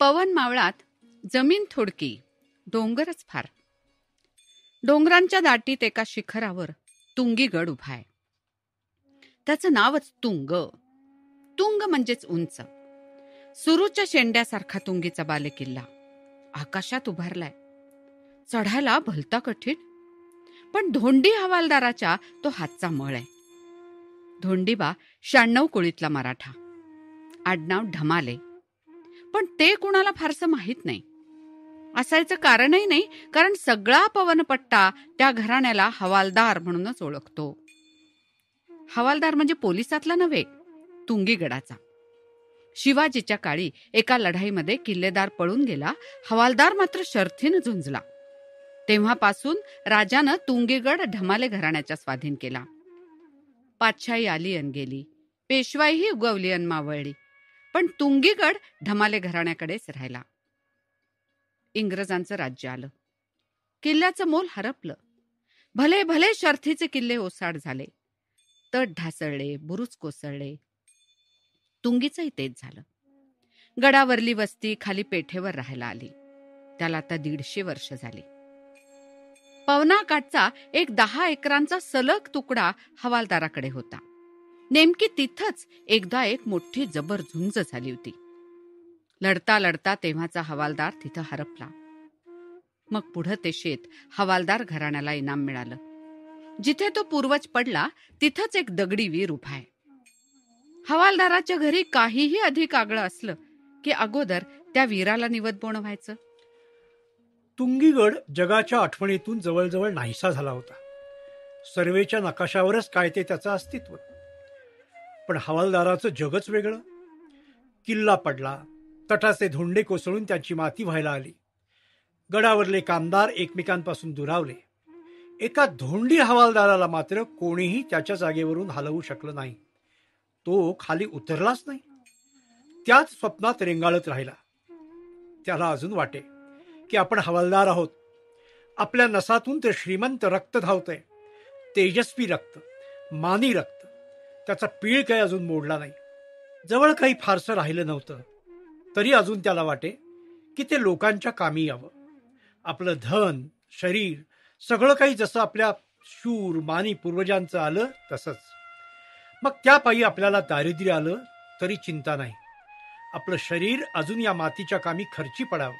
पवन मावळात जमीन थोडकी डोंगरच फार डोंगरांच्या दाटीत एका शिखरावर तुंगी गड उभा आहे त्याचं नावच तुंग तुंग म्हणजेच उंच सुरूच्या शेंड्यासारखा तुंगीचा बालेकिल्ला आकाशात उभारलाय चढायला भलता कठीण पण धोंडी हवालदाराच्या तो हातचा मळ आहे धोंडीबा शहाण्णव कोळीतला मराठा आडनाव ढमाले पण ते कुणाला फारसं माहीत नाही असायचं कारणही नाही कारण सगळा पवनपट्टा त्या घराण्याला हवालदार म्हणूनच ओळखतो हवालदार म्हणजे पोलिसातला नव्हे तुंगीगडाचा शिवाजीच्या काळी एका लढाईमध्ये किल्लेदार पळून गेला हवालदार मात्र शर्थीनं झुंजला तेव्हापासून राजानं तुंगीगड ढमाले घराण्याच्या स्वाधीन केला पाचशाही आली अन गेली पेशवाईही उगवली अन मावळली पण तुंगीगड धमाले घराण्याकडेच राहिला इंग्रजांचं राज्य आलं किल्ल्याचं मोल हरपलं भले भले शर्थीचे किल्ले ओसाड झाले तट ढासळले बुरुज कोसळले तुंगीचंही तेच झालं गडावरली वस्ती खाली पेठेवर राहायला आली त्याला आता दीडशे वर्ष झाली पवनाकाठचा एक दहा एकरांचा सलग तुकडा हवालदाराकडे होता नेमकी तिथंच एकदा एक मोठी जबर झुंज झाली होती लढता लढता तेव्हाचा हवालदार तिथं हरपला मग पुढं ते शेत हवालदार घराण्याला इनाम मिळालं जिथे तो पूर्वज पडला तिथंच एक दगडी वीर उभा आहे हवालदाराच्या घरी काहीही अधिक आगळं असलं की अगोदर त्या वीराला निवत बोण व्हायचं तुंगीगड जगाच्या आठवणीतून जवळजवळ नाहीसा झाला होता सर्वेच्या नकाशावरच काय ते त्याचं अस्तित्व पण हवालदाराचं जगच वेगळं किल्ला पडला तटाचे धोंडे कोसळून त्यांची माती व्हायला आली गडावरले कामदार एकमेकांपासून दुरावले एका धोंडी हवालदाराला मात्र कोणीही त्याच्या जागेवरून हलवू शकलं नाही तो खाली उतरलाच नाही त्याच स्वप्नात रेंगाळत राहिला त्याला अजून वाटे की आपण हवालदार आहोत आपल्या नसातून ते श्रीमंत रक्त धावतंय तेजस्वी रक्त मानी रक्त त्याचा पीळ काही अजून मोडला नाही जवळ काही फारसं राहिलं नव्हतं तरी अजून त्याला वाटे की ते लोकांच्या कामी यावं आपलं धन शरीर सगळं काही जसं आपल्या शूर मानी पूर्वजांचं आलं तसंच मग त्यापायी आपल्याला दारिद्र्य आलं तरी चिंता नाही आपलं शरीर अजून या मातीच्या कामी खर्ची पडावं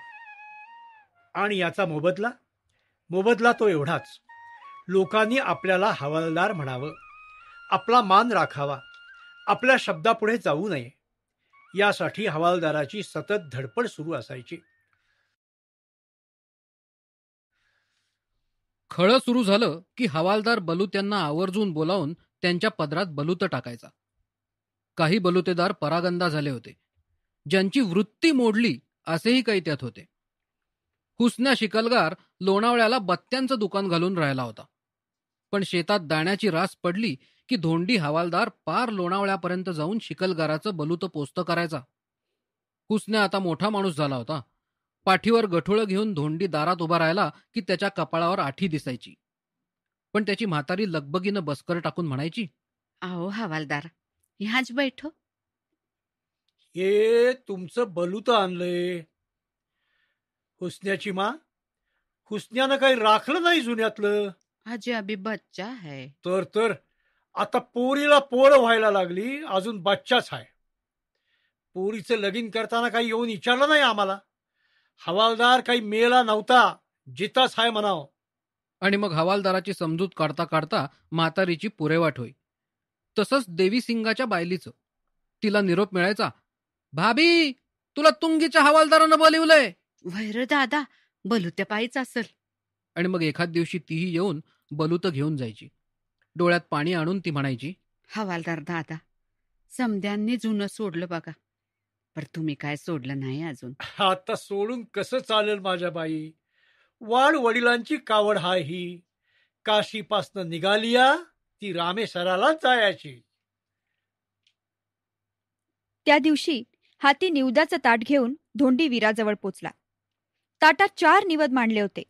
आणि याचा मोबदला मोबदला तो एवढाच लोकांनी आपल्याला हवालदार म्हणावं आपला मान राखावा आपल्या शब्दापुढे जाऊ नये यासाठी हवालदाराची सतत धडपड सुरू असायची खळ सुरू झालं की हवालदार बलुत्यांना आवर्जून बोलावून त्यांच्या पदरात बलूत टाकायचा काही बलुतेदार परागंदा झाले होते ज्यांची वृत्ती मोडली असेही काही त्यात होते हुसन्या शिकलगार लोणावळ्याला बत्त्यांचं दुकान घालून राहिला होता पण शेतात दाण्याची रास पडली की धोंडी हवालदार पार लोणावळ्यापर्यंत जाऊन शिकलगाराचं बलूत पोस्त करायचा कुसने आता मोठा माणूस झाला होता पाठीवर गठुळं घेऊन धोंडी दारात उभा राहिला की त्याच्या कपाळावर आठी दिसायची पण त्याची म्हातारी लगबगीनं बसकर टाकून म्हणायची आहो हवालदार ह्याच बैठ हे तुमचं बलूत आणलंय हुसन्याची मा हुसन्यानं काही राखलं नाही जुन्यातलं आजी अभिबच्चा बच्चा है तर तर आता पोरीला पोर व्हायला लागली अजून बच्चाच आहे पोरीचं लगीन करताना काही येऊन विचारलं नाही आम्हाला हवालदार काही मेला नव्हता जिताच हाय म्हणावं आणि मग हवालदाराची समजूत काढता काढता म्हातारीची पुरेवाट होई तसंच देवी सिंगाच्या बायलीचं तिला निरोप मिळायचा भाभी तुला तुंगीच्या हवालदारानं बोलिवलंय वैर दादा बलुत्या पायीच असल आणि मग एखाद दिवशी तीही येऊन बलूत घेऊन जायची डोळ्यात पाणी आणून ती म्हणायची हवालदार दादा समध्यांनी जुनं सोडलं बघा पर तुम्ही काय सोडलं नाही अजून आता सोडून कसं चालेल माझ्या बाई वाड वडिलांची कावड हा ही काशीपासनं निघालिया ती रामेश्वराला जायची त्या दिवशी हाती निवदाचं ताट घेऊन धोंडी वीराजवळ पोचला ताटात चार निवद मांडले होते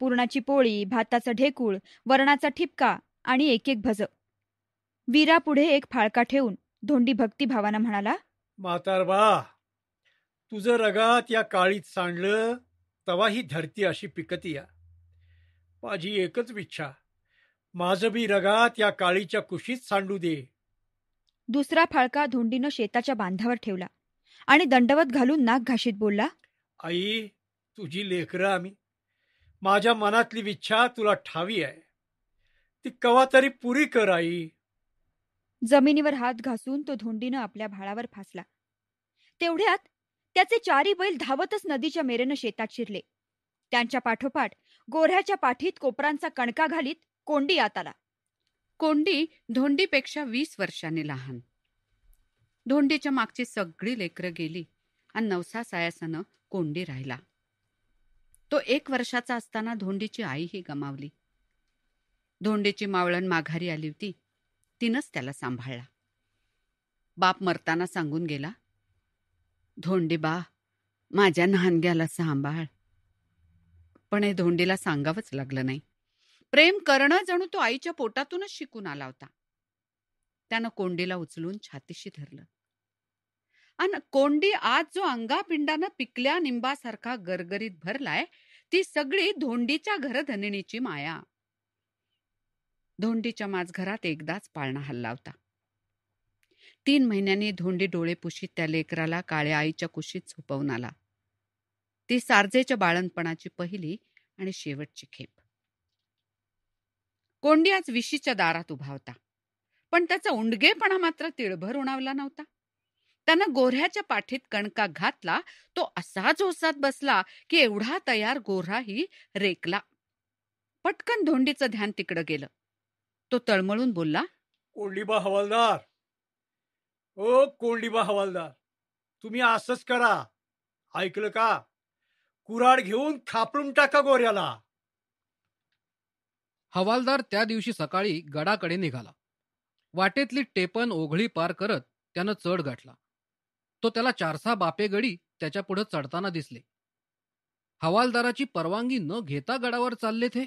पुरणाची पोळी भाताचं ढेकूळ वरणाचा ठिपका आणि एक एक भज वीरा पुढे एक फाळका ठेवून धोंडी भावाना म्हणाला मातारबा तुझं रगात या काळीत सांडलं तवा ही धरती अशी पिकती या माझी एकच इच्छा माझं बी रगात या काळीच्या कुशीत सांडू दे दुसरा फाळका धोंडीनं शेताच्या बांधावर ठेवला आणि दंडवत घालून नाक घाशीत बोलला आई तुझी लेकरं आम्ही माझ्या मनातली इच्छा तुला ठावी आहे ती कवा तरी पुरी कर आई जमिनीवर हात घासून तो धोंडीनं आपल्या भाळावर फासला तेवढ्यात त्याचे चारी बैल धावतच नदीच्या मेरेनं शेतात शिरले त्यांच्या पाठोपाठ गोऱ्याच्या पाठीत कोपरांचा कणका घालीत कोंडी आत आला कोंडी धोंडीपेक्षा वीस वर्षांनी लहान धोंडीच्या मागची सगळी लेकरं गेली आणि नवसा सायासानं कोंडी राहिला तो एक वर्षाचा असताना धोंडीची आई ही गमावली धोंडेची मावळण माघारी आली होती तिनंच त्याला सांभाळला बाप मरताना सांगून गेला धोंडे बा माझ्या नहानग्याला सांभाळ पण हे धोंडीला सांगावंच लागलं नाही प्रेम करणं जणू तो आईच्या पोटातूनच शिकून आला होता त्यानं कोंडीला उचलून छातीशी धरलं आणि कोंडी आज जो अंगापिंडानं पिकल्या निंबासारखा गरगरीत भरलाय ती सगळी धोंडीच्या घरधनिणीची माया धोंडीच्या माझघरात एकदाच पाळणा हल्ला होता तीन महिन्यांनी धोंडी डोळे पुशीत त्या लेकराला काळ्या आईच्या कुशीत झोपवून आला ती सारजेच्या बाळणपणाची पहिली आणि शेवटची खेप कोंडी आज विशीच्या दारात उभा होता पण त्याचा उंडगेपणा मात्र तिळभर उणावला नव्हता त्यानं गोऱ्याच्या पाठीत कणका घातला तो असा झोसात बसला की एवढा तयार गोऱ्हाही रेकला पटकन धोंडीचं ध्यान तिकडं गेलं तो तळमळून बोलला कोंडीबा हवालदार ओ हो, कोंडीबा हवालदार तुम्ही असंच करा ऐकलं का कुराड घेऊन थापळून टाका गोऱ्याला हवालदार त्या दिवशी सकाळी गडाकडे निघाला वाटेतली टेपन ओघळी पार करत त्यानं चढ गाठला तो त्याला चारसा गडी त्याच्या पुढे चढताना दिसले हवालदाराची परवानगी न घेता गडावर चालले थे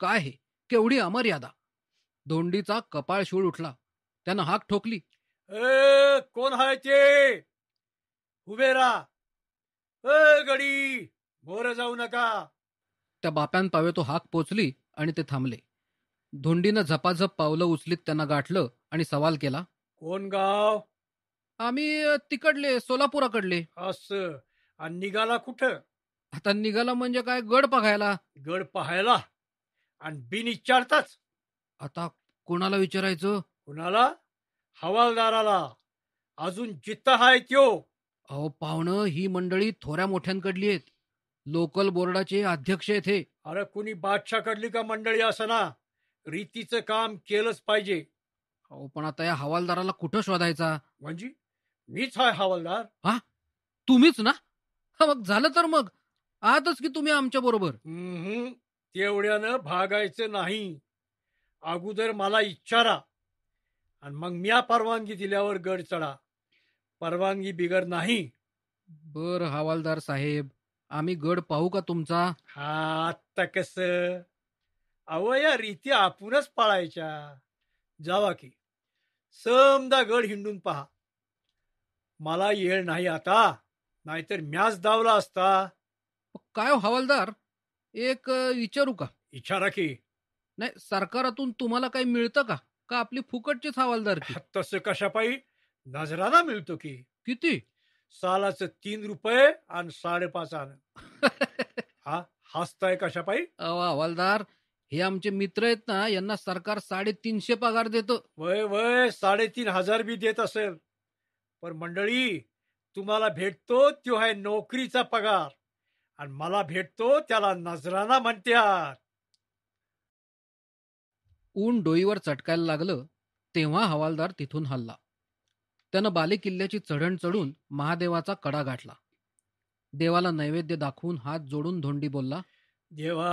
काय हे केवढी अमर्यादा धोंडीचा कपाळ शूळ उठला त्यानं हाक ठोकली ए कोण हायचे हुबेरा ए, गडी भोर जाऊ नका त्या बाप्यान पावे तो हाक पोचली आणि ते थांबले धोंडीनं झपाझप पावलं उचलीत त्यांना गाठलं आणि सवाल केला कोण गाव आम्ही तिकडले सोलापुराकडले अस आणि निघाला कुठं आता निघाला म्हणजे काय गड पाहायला गड पाहायला आणि बिन इच्छाच आता कोणाला विचारायचं कोणाला हवालदाराला अजून जित्ता हाय त्यो अहो पाहुणं ही मंडळी थोड्या मोठ्यांकडली आहेत लोकल बोर्डाचे अध्यक्ष आहेत हे अरे कुणी कडली का मंडळी असं ना रीतीचं काम केलंच पाहिजे अहो पण आता या हवालदाराला कुठं शोधायचा म्हणजे मीच हाय हवालदार तुम्हीच ना मग झालं तर मग आहातच की तुम्ही आमच्या बरोबर तेवढ्यानं भागायचं नाही अगोदर मला इच्छारा आणि मग म्या परवानगी दिल्यावर गड चढा परवानगी बिगड नाही बर हवालदार साहेब आम्ही गड पाहू का तुमचा हा आत्ता कस अव या रीती आपणच पाळायच्या जावा की समदा गड हिंडून पहा मला येळ नाही आता नाहीतर म्याच दावला असता काय हो, हवालदार एक विचारू का इच्छा की नाही सरकारातून तुम्हाला काही मिळतं का का आपली फुकटचीच हवालदार तसं पायी नजराना मिळतो की किती सालाच तीन रुपये आणि साडेपाच आण हा हसताय अहो हवालदार हे आमचे मित्र आहेत ना यांना सरकार साडेतीनशे पगार देतो वय वय साडेतीन हजार बी देत असेल पण मंडळी तुम्हाला भेटतो तो आहे नोकरीचा पगार आणि मला भेटतो त्याला नजराना म्हणतात ऊन डोईवर चटकायला लागलं तेव्हा हवालदार तिथून हल्ला त्यानं बालेकिल्ल्याची किल्ल्याची चढण चढून महादेवाचा कडा गाठला देवाला नैवेद्य दाखवून हात जोडून धोंडी बोलला देवा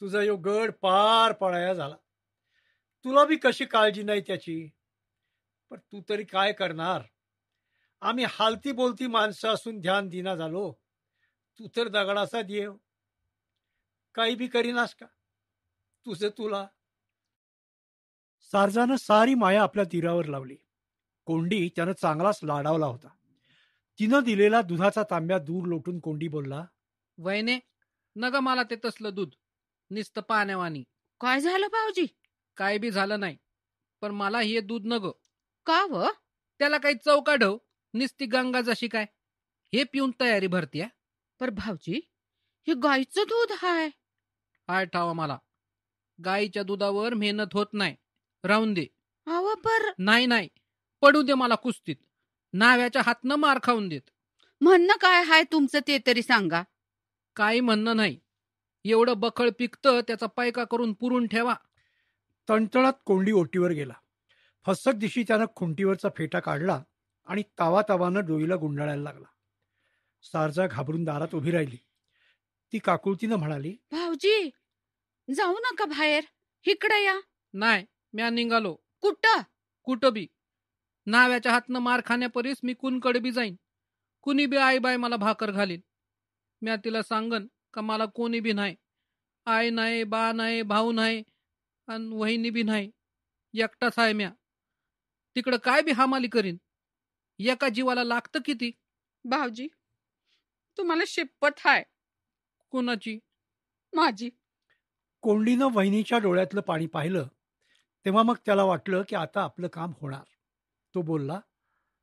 तुझा यो गड पार पळाया झाला तुला बी कशी काळजी नाही त्याची पण तू तरी काय करणार आम्ही हालती बोलती माणसं असून ध्यान दिना झालो तू तर दगडाचा देव काही बी करीनास का तुझं तुला सारजानं सारी माया आपल्या तीरावर लावली कोंडी त्यानं चांगलाच लाडावला होता तिनं दिलेला दुधाचा तांब्या दूर लोटून कोंडी बोलला वयने नग मला ते तसलं दूध निस्त पाण्यावानी काय झालं भाऊजी काय बी झालं नाही पण मला हे दूध नग का व त्याला काही चौकाढव निस्ती गंगा जशी काय हे पिऊन तयारी भरतीया पर भाऊजी हे गाईचं दूध हाय हाय ठावा मला गायीच्या दुधावर मेहनत होत नाही राहून दे नाही नाही पडू दे मला कुस्तीत नाव्याच्या हातनं मार खाऊन देत म्हणणं काय हाय तुमचं ते तरी सांगा काही म्हणणं नाही एवढं बखळ पिकतं त्याचा पायका करून पुरून ठेवा तणतळात कोंडी ओटीवर गेला फसक दिशी त्यानं खुंटीवरचा फेटा काढला आणि तावा तावानं डोईला गुंडाळायला लागला सारजा घाबरून दारात उभी राहिली ती काकुळतीनं म्हणाली भाऊजी जाऊ नका बाहेर इकडे या नाही म्या निघालो कुठं कुठं बी नाव्याच्या हातनं मार खाण्यापरीस मी कुणकडे बी जाईन कुणी बी आई बाय मला भाकर घालीन म्या तिला सांगन का मला कोणी बी नाही आई नाही बा नाही भाऊ नाही आणि वहिनी बी नाही एकटाच आहे म्या तिकडं काय बी हामाली करीन एका जीवाला लागतं किती भाऊजी तुम्हाला शिपत हाय कोणाची माझी कोंडीनं वहिनीच्या डोळ्यातलं पाणी पाहिलं तेव्हा मग त्याला वाटलं की आता आपलं काम होणार तो बोलला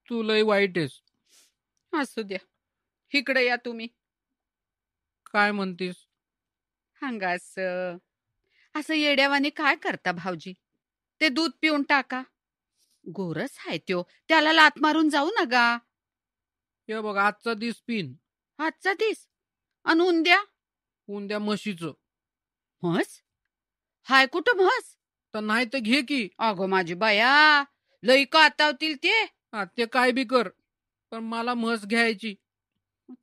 तू लय वाईट आहेस असू द्या इकडे या तुम्ही काय म्हणतीस हांगा असं असं येड्यावाने काय करता भाऊजी ते दूध पिऊन टाका गोरस आहे त्यो त्याला लात मारून जाऊ नका हे बघ आजचा दिस पिन आजचा दिस आणि उंद्या उंद्या म्हशीच म्हस हाय कुठं म्हस तर नाही तर घे की अगो माझी बाया लई कातावतील ते हा ते काय बी कर पण मला म्हस घ्यायची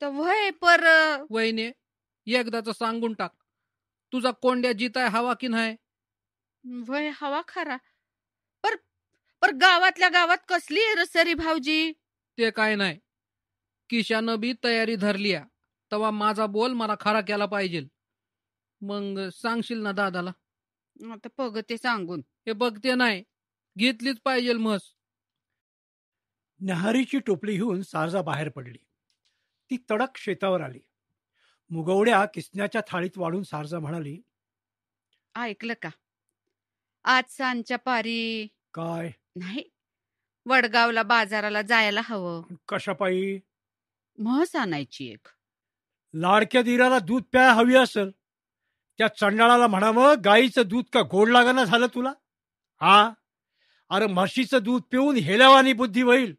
तर वय पर एकदा एकदाच सांगून टाक तुझा कोंड्या जिताय हवा की नाही वय हवा खरा पर पर गावातल्या गावात कसली रसरी भाऊजी ते काय नाही किशानं बी तयारी धरली तवा माझा बोल मला खरा केला पाहिजे मग सांगशील ना दादाला आता बघ ते सांगून हे बघते नाही घेतलीच पाहिजे म्हस नहारीची टोपली घेऊन सारजा बाहेर पडली ती तडक शेतावर आली मुगवड्या किसण्याच्या थाळीत वाढून सारजा म्हणाली ऐकलं का आज सांच्या पारी काय नाही वडगावला बाजाराला जायला हवं कशापायी म्हस आणायची एक लाडक्या दिराला दूध प्याय हवी असेल त्या चंडाळाला म्हणावं गाईचं दूध का गोड लागना झालं तुला हा अरे म्हशीचं दूध पिऊन हेल्यावानी बुद्धी होईल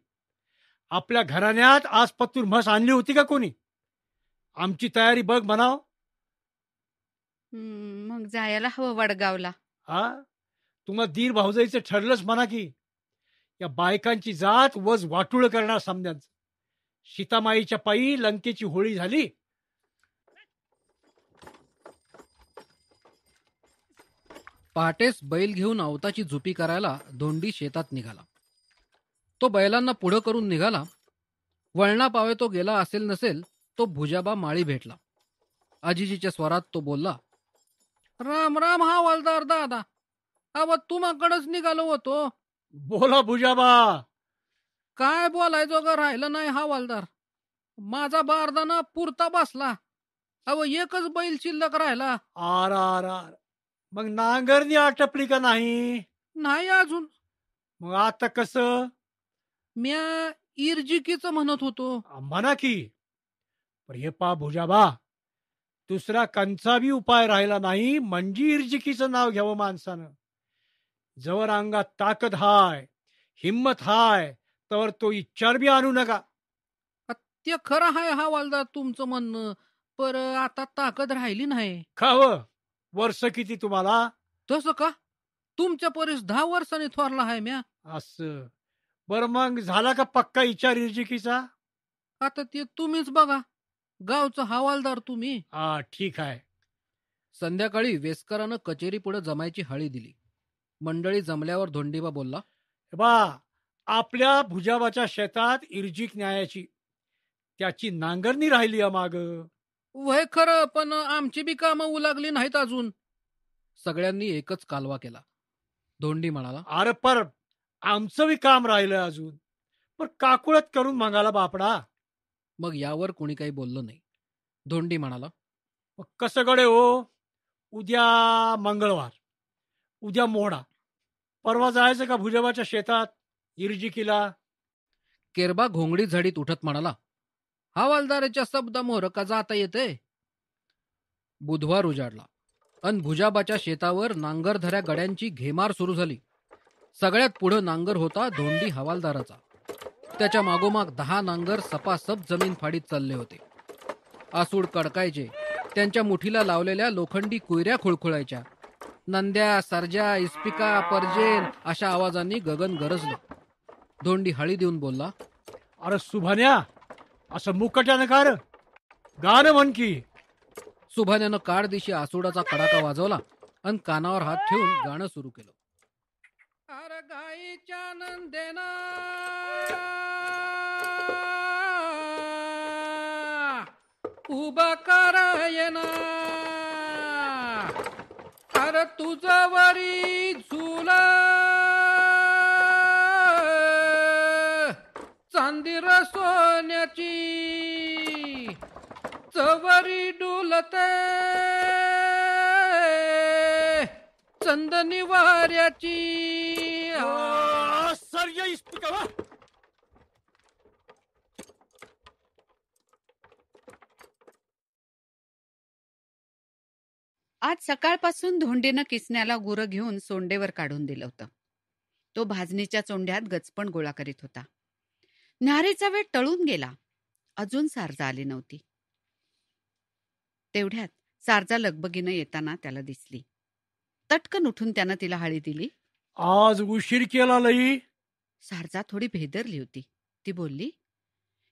आपल्या घराण्यात आज पत्तूर म्हस आणली होती का कोणी आमची तयारी बघ म्हणाव मग जायला हवं वडगावला हा तुम्हाला दीर भाऊजाईचं ठरलंच म्हणा की या बायकांची जात वज वाटूळ करणार समजा सीतामाईच्या पायी लंकेची होळी झाली पहाटेस बैल घेऊन अवताची झुपी करायला धोंडी शेतात निघाला तो बैलांना पुढं करून निघाला वळणा पावे तो गेला असेल नसेल तो भुजाबा माळी भेटला आजीजीच्या स्वरात तो बोलला राम राम हा वालदार दादा अव तू माकडच निघालो होतो बोला भुजाबा काय बोलायचो ग राहिलं नाही हा वालदार माझा बारदाना पुरता बसला अव एकच बैल शिल्लक राहिला आर आर आर मग नांगरणी आटपली का नाही नाही अजून मग आता कस म्या इर्जिकीच म्हणत होतो म्हणा की हे पा भुजाबा दुसरा कंचा बी उपाय राहिला नाही म्हणजे इर्जिकीचं नाव घ्यावं माणसानं जवळ अंगात ताकद हाय हिम्मत हाय तर तो इच्छार बी आणू नका अत्य खरं हाय हा वालदार तुमचं म्हणणं पर आता ताकद राहिली नाही खावं वर्ष किती तुम्हाला तस का तुमच्या परीस दहा वर्षांनी थोरला आहे म्या असं बर मग झाला का पक्का इचार इर्जिकीचा आता ते तुम्हीच बघा गावचा हवालदार तुम्ही हा ठीक आहे संध्याकाळी वेस्करानं कचेरी पुढे जमायची हळी दिली मंडळी जमल्यावर धोंडीबा बोलला बा आपल्या भुजाबाच्या शेतात इर्जिक न्यायाची त्याची नांगरणी राहिली माग वय खरं पण आमची बी कामं लागली नाहीत अजून सगळ्यांनी एकच कालवा केला धोंडी म्हणाला अरे पर आमचं बी काम राहिलं अजून पण काकुळत करून मागाला बापडा मग यावर कोणी काही बोललं नाही धोंडी म्हणाला मग कसं गडे हो उद्या मंगळवार उद्या मोहडा परवा जायचं का भुजबाच्या शेतात इरजिकीला केरबा घोंगडी झडीत उठत म्हणाला हवालदाराच्या शब्द का जाता येते बुधवार उजाडला अन भुजाबाच्या शेतावर नांगरधऱ्या गड्यांची घेमार सुरू झाली सगळ्यात पुढे नांगर होता धोंडी हवालदाराचा त्याच्या मागोमाग दहा नांगर सपासप जमीन फाडीत चालले होते आसूड कडकायचे त्यांच्या मुठीला लावलेल्या लोखंडी कुयऱ्या खुळखुळायच्या नंद्या सरजा इस्पिका परजेन अशा आवाजांनी गगन गरजलं धोंडी हळी देऊन बोलला अरे सुभान्या असं मुकट्यानं कार गाणं म्हण की सुभान्यानं काळ दिशी आसुडाचा कडाका वाजवला आणि कानावर हात ठेवून गाणं सुरू केलं अर गाईच्या नंदेना उभा कर येना अर तुझ वरी झुला वज्र सोन्याची चवरी डुलते चंदनी वाऱ्याची आज सकाळपासून धोंडेनं किसण्याला गुरं घेऊन सोंडेवर काढून दिलं होतं तो भाजणीच्या चोंड्यात गचपण गोळा करीत होता न्हारेचा वेळ टळून गेला अजून सारजा आली नव्हती तेवढ्यात सारजा लगबगीनं येताना त्याला दिसली तटकन उठून त्यानं तिला हळी दिली आज उशीर केला लई सारजा थोडी भेदरली होती ती बोलली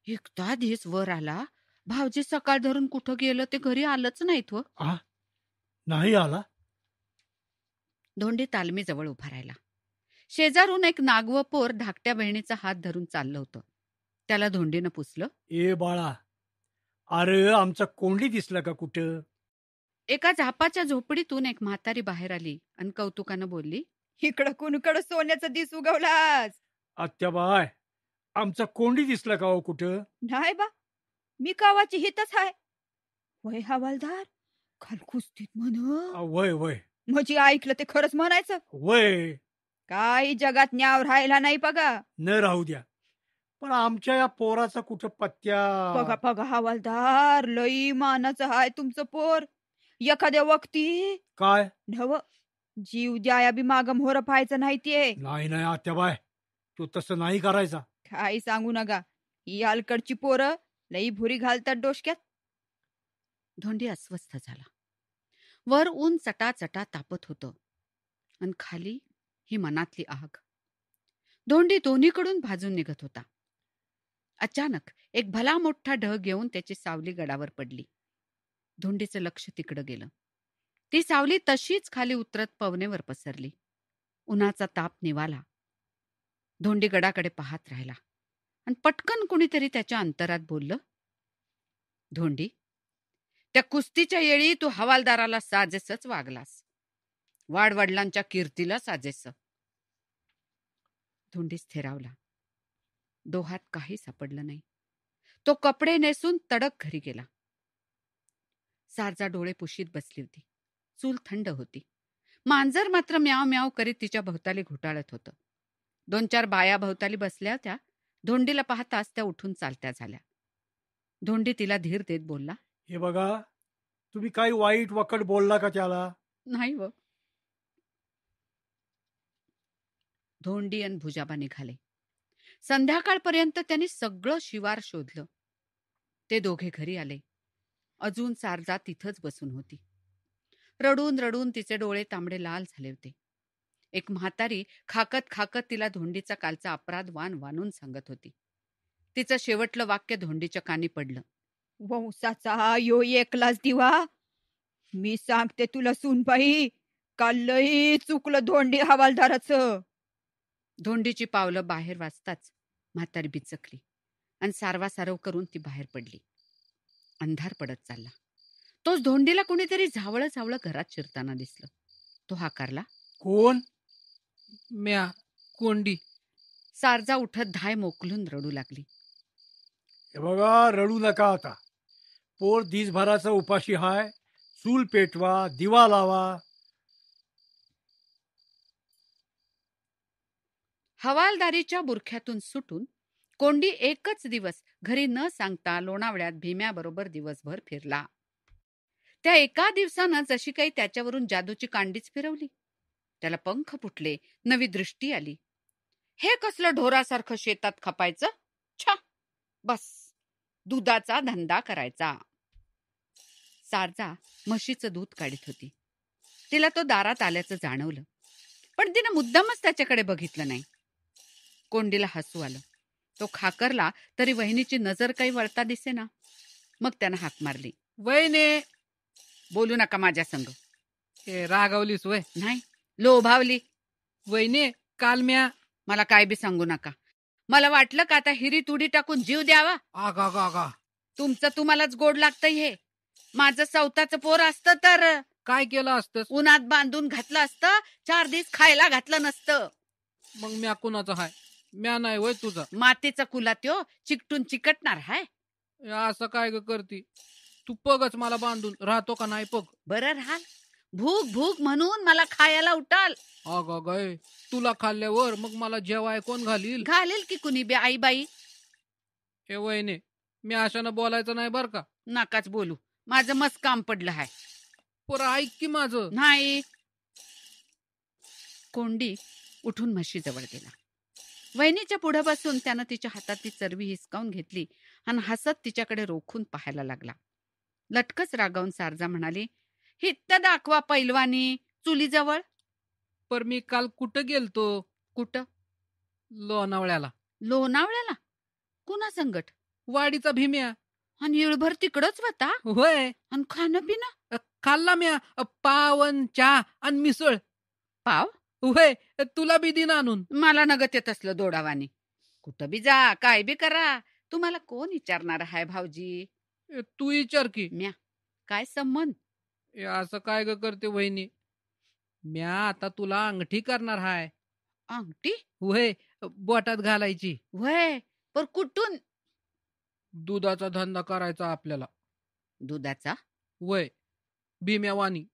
एकदा दिवस वर आला भावजी सकाळ धरून कुठं गेलं ते घरी आलंच नाहीत हो. नाही आला धोंडी तालमी जवळ उभा राहिला शेजारून एक नागव पोर धाकट्या बहिणीचा हात धरून चाललं होतं त्याला धोंडीनं पुसलं ए बाळा अरे आमचं कोंडी दिसलं का कुठं एका झापाच्या झोपडीतून एक म्हातारी बाहेर आली आणि कौतुकानं बोलली इकडं कुणकड सोन्याचा दिस उगवलास आत्या बाय आमचा कोंडी दिसलं का हो कुठं नाही बा मी कावाची हितच आहे वय हवालदार खालकुस्तीत म्हण वय वय म्हणजे ऐकलं ते खरंच म्हणायचं वय काही जगात न्याव राहिला नाही बघा न राहू द्या पण आमच्या या पोराचा कुठं पत्त्या बघा बघा हवालदार लई मानाचं हाय तुमचं पोर एखाद्या वक्ती काय ढव जीव द्याया बी माग पाहायचं नाही ते नाही नाही बाय तू तसं नाही करायचा काय सांगू नका ही अलकडची पोरं लई भुरी घालतात डोसक्यात धोंडी अस्वस्थ झाला वर ऊन चटा चटा तापत होतं आणि खाली ही मनातली आग धोंडी दोन्हीकडून भाजून निघत होता अचानक एक भला मोठा ढग घेऊन त्याची सावली गडावर पडली धोंडीचं लक्ष तिकडं गेलं ती सावली तशीच खाली उतरत पवनेवर पसरली उन्हाचा ताप निवाला धोंडी गडाकडे पाहत राहिला आणि पटकन कुणीतरी त्याच्या अंतरात बोललं धोंडी त्या कुस्तीच्या येळी तू हवालदाराला साजेसच वागलास वाडवडिलांच्या कीर्तीला साजेस धोंडी स्थिरावला दोहात काही सापडलं नाही तो कपडे नेसून तडक घरी गेला सारजा डोळे पुशीत बसली होती चूल थंड होती मांजर मात्र म्याव म्याव करीत तिच्या भोवताली घोटाळत होतं दोन चार बाया भोवताली बसल्या होत्या धोंडीला पाहताच त्या उठून चालत्या झाल्या धोंडी तिला धीर देत बोलला हे बघा तुम्ही काही वाईट वकड बोलला का त्याला नाही व धोंडी आणि भुजाबा निघाले संध्याकाळपर्यंत त्यांनी सगळं शिवार शोधलं ते दोघे घरी आले अजून सारजा तिथंच बसून होती रडून रडून तिचे डोळे तांबडे लाल झाले होते एक म्हातारी खाकत खाकत तिला धोंडीचा कालचा अपराध वान वानून सांगत होती तिचं शेवटलं वाक्य धोंडीच्या कानी पडलं वंसाचा यो एकलाच दिवा मी सांगते तुला सुनबाई काल लई चुकलं धोंडी हवालदाराचं धोंडीची पावलं बाहेर वाचताच म्हातारी बिचकली आणि सारव करून ती बाहेर पडली अंधार पडत चालला तोच धोंडीला कुणीतरी झावळं झावळ घरात शिरताना दिसलं तो हाकारला कोण म्या कोंडी सारजा उठत धाय मोकलून रडू लागली हे बघा रडू नका आता पोर दिसभराचा उपाशी हाय चूल पेटवा दिवा लावा हवालदारीच्या बुरख्यातून सुटून कोंडी एकच दिवस घरी न सांगता लोणावळ्यात भीम्याबरोबर दिवसभर फिरला त्या एका दिवसानं जशी काही त्याच्यावरून जादूची कांडीच फिरवली त्याला पंख फुटले नवी दृष्टी आली हे कसलं ढोरासारखं शेतात खपायचं छा बस दुधाचा धंदा करायचा सारजा म्हशीचं दूध काढित होती तिला तो दारात आल्याचं जाणवलं पण तिनं मुद्दामच त्याच्याकडे बघितलं नाही कोंडीला हसू आलं तो खाकरला तरी वहिनीची नजर काही वळता ना मग त्यानं हाक मारली वहिने बोलू नका माझ्या संग ए रागावलीस वय नाही लोभावली वहिने काल म्या मला काय बी सांगू नका मला वाटलं का आता हिरी तुडी टाकून जीव द्यावा आगा तुमचं तुम्हालाच गोड लागतंय हे माझं सवताच पोर असतं तर काय केलं असतं उन्हात बांधून घातलं असतं चार दिवस खायला घातलं नसतं मग मी कुणाचं हाय म्या नाही वय तुझा मातेचा कुला त्यो चिकटून चिकटणार हाय असं काय ग करती तू पगच मला बांधून राहतो का नाही पग बरं राहाल भूक भूक म्हणून मला खायला उठाल अग गय तुला खाल्ल्यावर मग मला जेवाय कोण घालील घालेल की कुणी बे आई बाई हे वयने मी अशानं बोलायचं नाही बर का नाकाच बोलू माझं मस्त काम पडलं हाय पोरं ऐक की माझ नाही कोंडी उठून म्हशी जवळ गेला वहिनीच्या पुढे बसून त्यानं तिच्या हातात ती चरवी हिसकावून घेतली आणि हसत तिच्याकडे रोखून पाहायला लागला लटकच रागावून सारजा म्हणाली हित्त दाखवा पैलवानी चुलीजवळ पर मी काल कुठं गेलतो कुठं लोणावळ्याला लोणावळ्याला कुणा संगट वाडीचा भीम्या आणि येळभर तिकडच होता होय आणि खाणं पिणं खाल्ला म्या पावन चहा आणि मिसळ पाव उहे तुला बी दिन आणून मला नगत येत असलं दोडावानी कुठं बी जा काय बी करा तुम्हाला कोण विचारणार हाय भाऊजी तू विचार की म्या काय संबंध ए, असं काय ग करते वहिनी म्या आता तुला अंगठी करणार हाय अंगठी वय बोटात घालायची वय पर कुठून दुधाचा धंदा करायचा आपल्याला दुधाचा वय भीम्यावानी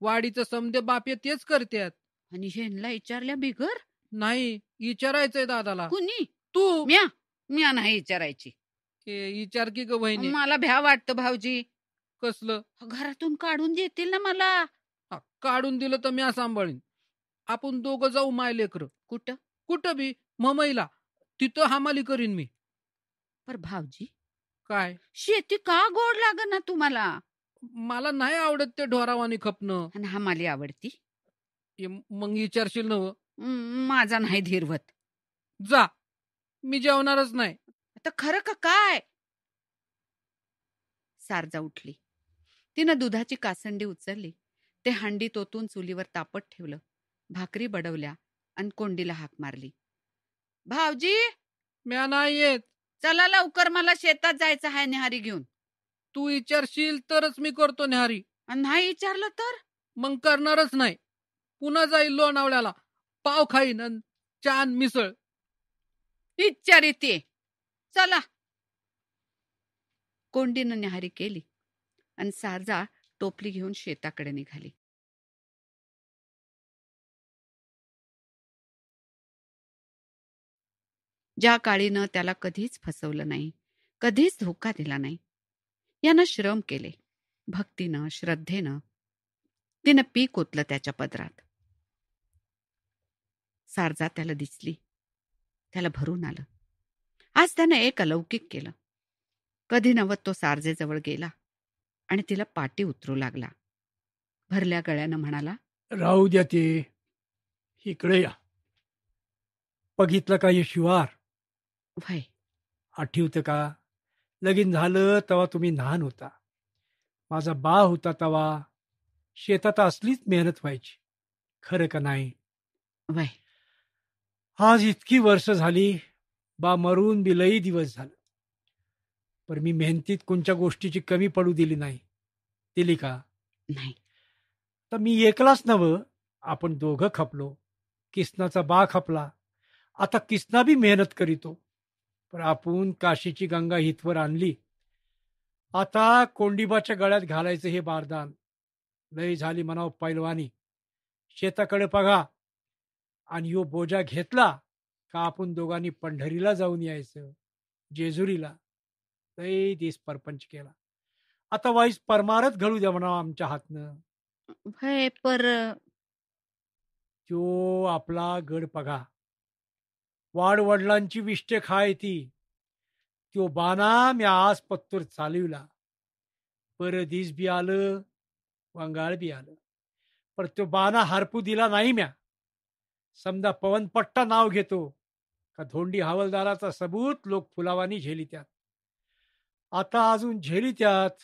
वाडीचं समदे बाप तेच करत्यात आणि हेनला विचारल्या बिगर नाही विचारायचंय दादाला कुणी तू म्या म्या नाही विचारायची विचार की ग बहिणी मला भ्या वाटत भाऊजी कसलं घरातून काढून देतील ना मला काढून दिलं तर म्या सांभाळीन आपण दोघं जाऊ माय लेकर कुठं कुठं बी ममईला तिथं हामाली करीन मी पर भाऊजी काय शेती का गोड लाग ना तुम्हाला मला नाही आवडत ते ढोरावानी खपणं आणि हमाली आवडती मग विचारशील नव हो. माझा नाही धीरवत जा मी जेवणारच नाही आता खरं का काय सारजा उठली तिनं दुधाची कासंडी उचलली ते हांडी तोतून चुलीवर तापत ठेवलं भाकरी बडवल्या आणि कोंडीला हाक मारली भावजी म्या नाही येत चला लवकर मला शेतात जायचं आहे निहारी घेऊन तू विचारशील तरच मी करतो निहारी नाही विचारलं तर मग करणारच नाही पुन्हा जाईल लोणावळ्याला पाव खाईन चान मिसळ इच्छा रीती चला कोंडीनं निहारी केली आणि साजा टोपली घेऊन शेताकडे निघाली ज्या काळीनं त्याला कधीच फसवलं नाही कधीच धोका दिला नाही यानं श्रम केले भक्तीनं श्रद्धेनं तिनं पीक ओतलं त्याच्या पदरात सारजा त्याला दिसली त्याला भरून आलं आज त्यानं एक अलौकिक केलं कधी नवत तो सारजेजवळ गेला आणि तिला पाटी उतरू लागला भरल्या गळ्यानं म्हणाला राहू द्या ते इकडे या बघितलं का हे शिवार व्हाय आठवत का लगीन झालं तेव्हा तुम्ही लहान होता माझा बा होता तेव्हा शेतात असलीच मेहनत व्हायची खरं का नाही व्हाय आज इतकी वर्ष झाली बा मरून बिलई दिवस झालं पण मी मेहनतीत कोणत्या गोष्टीची कमी पडू दिली नाही दिली का नाही तर मी एकलाच नव आपण दोघं खपलो किसनाचा बा खपला आता किसना बी मेहनत करीतो पण आपण काशीची गंगा हितवर आणली आता कोंडीबाच्या गळ्यात घालायचं हे बारदान लय झाली मनाव पैलवानी शेताकडे बघा आणि यो बोजा घेतला का आपण दोघांनी पंढरीला जाऊन यायचं जेजुरीला लई दिस परपंच केला आता वाईस परमारच घडू द्या म्हणा आमच्या हातन भय पर तो आपला गड पगा वाड वडिलांची विष्टे खायती ती बाना मी आज पत्तूर चालविला दिस बी आलं वंगाळ बी आलं पर तो बाना हरपू दिला नाही म्या समजा पवनपट्टा नाव घेतो का धोंडी हवलदाराचा सबूत लोक फुलावानी त्यात आता अजून झेलित्यात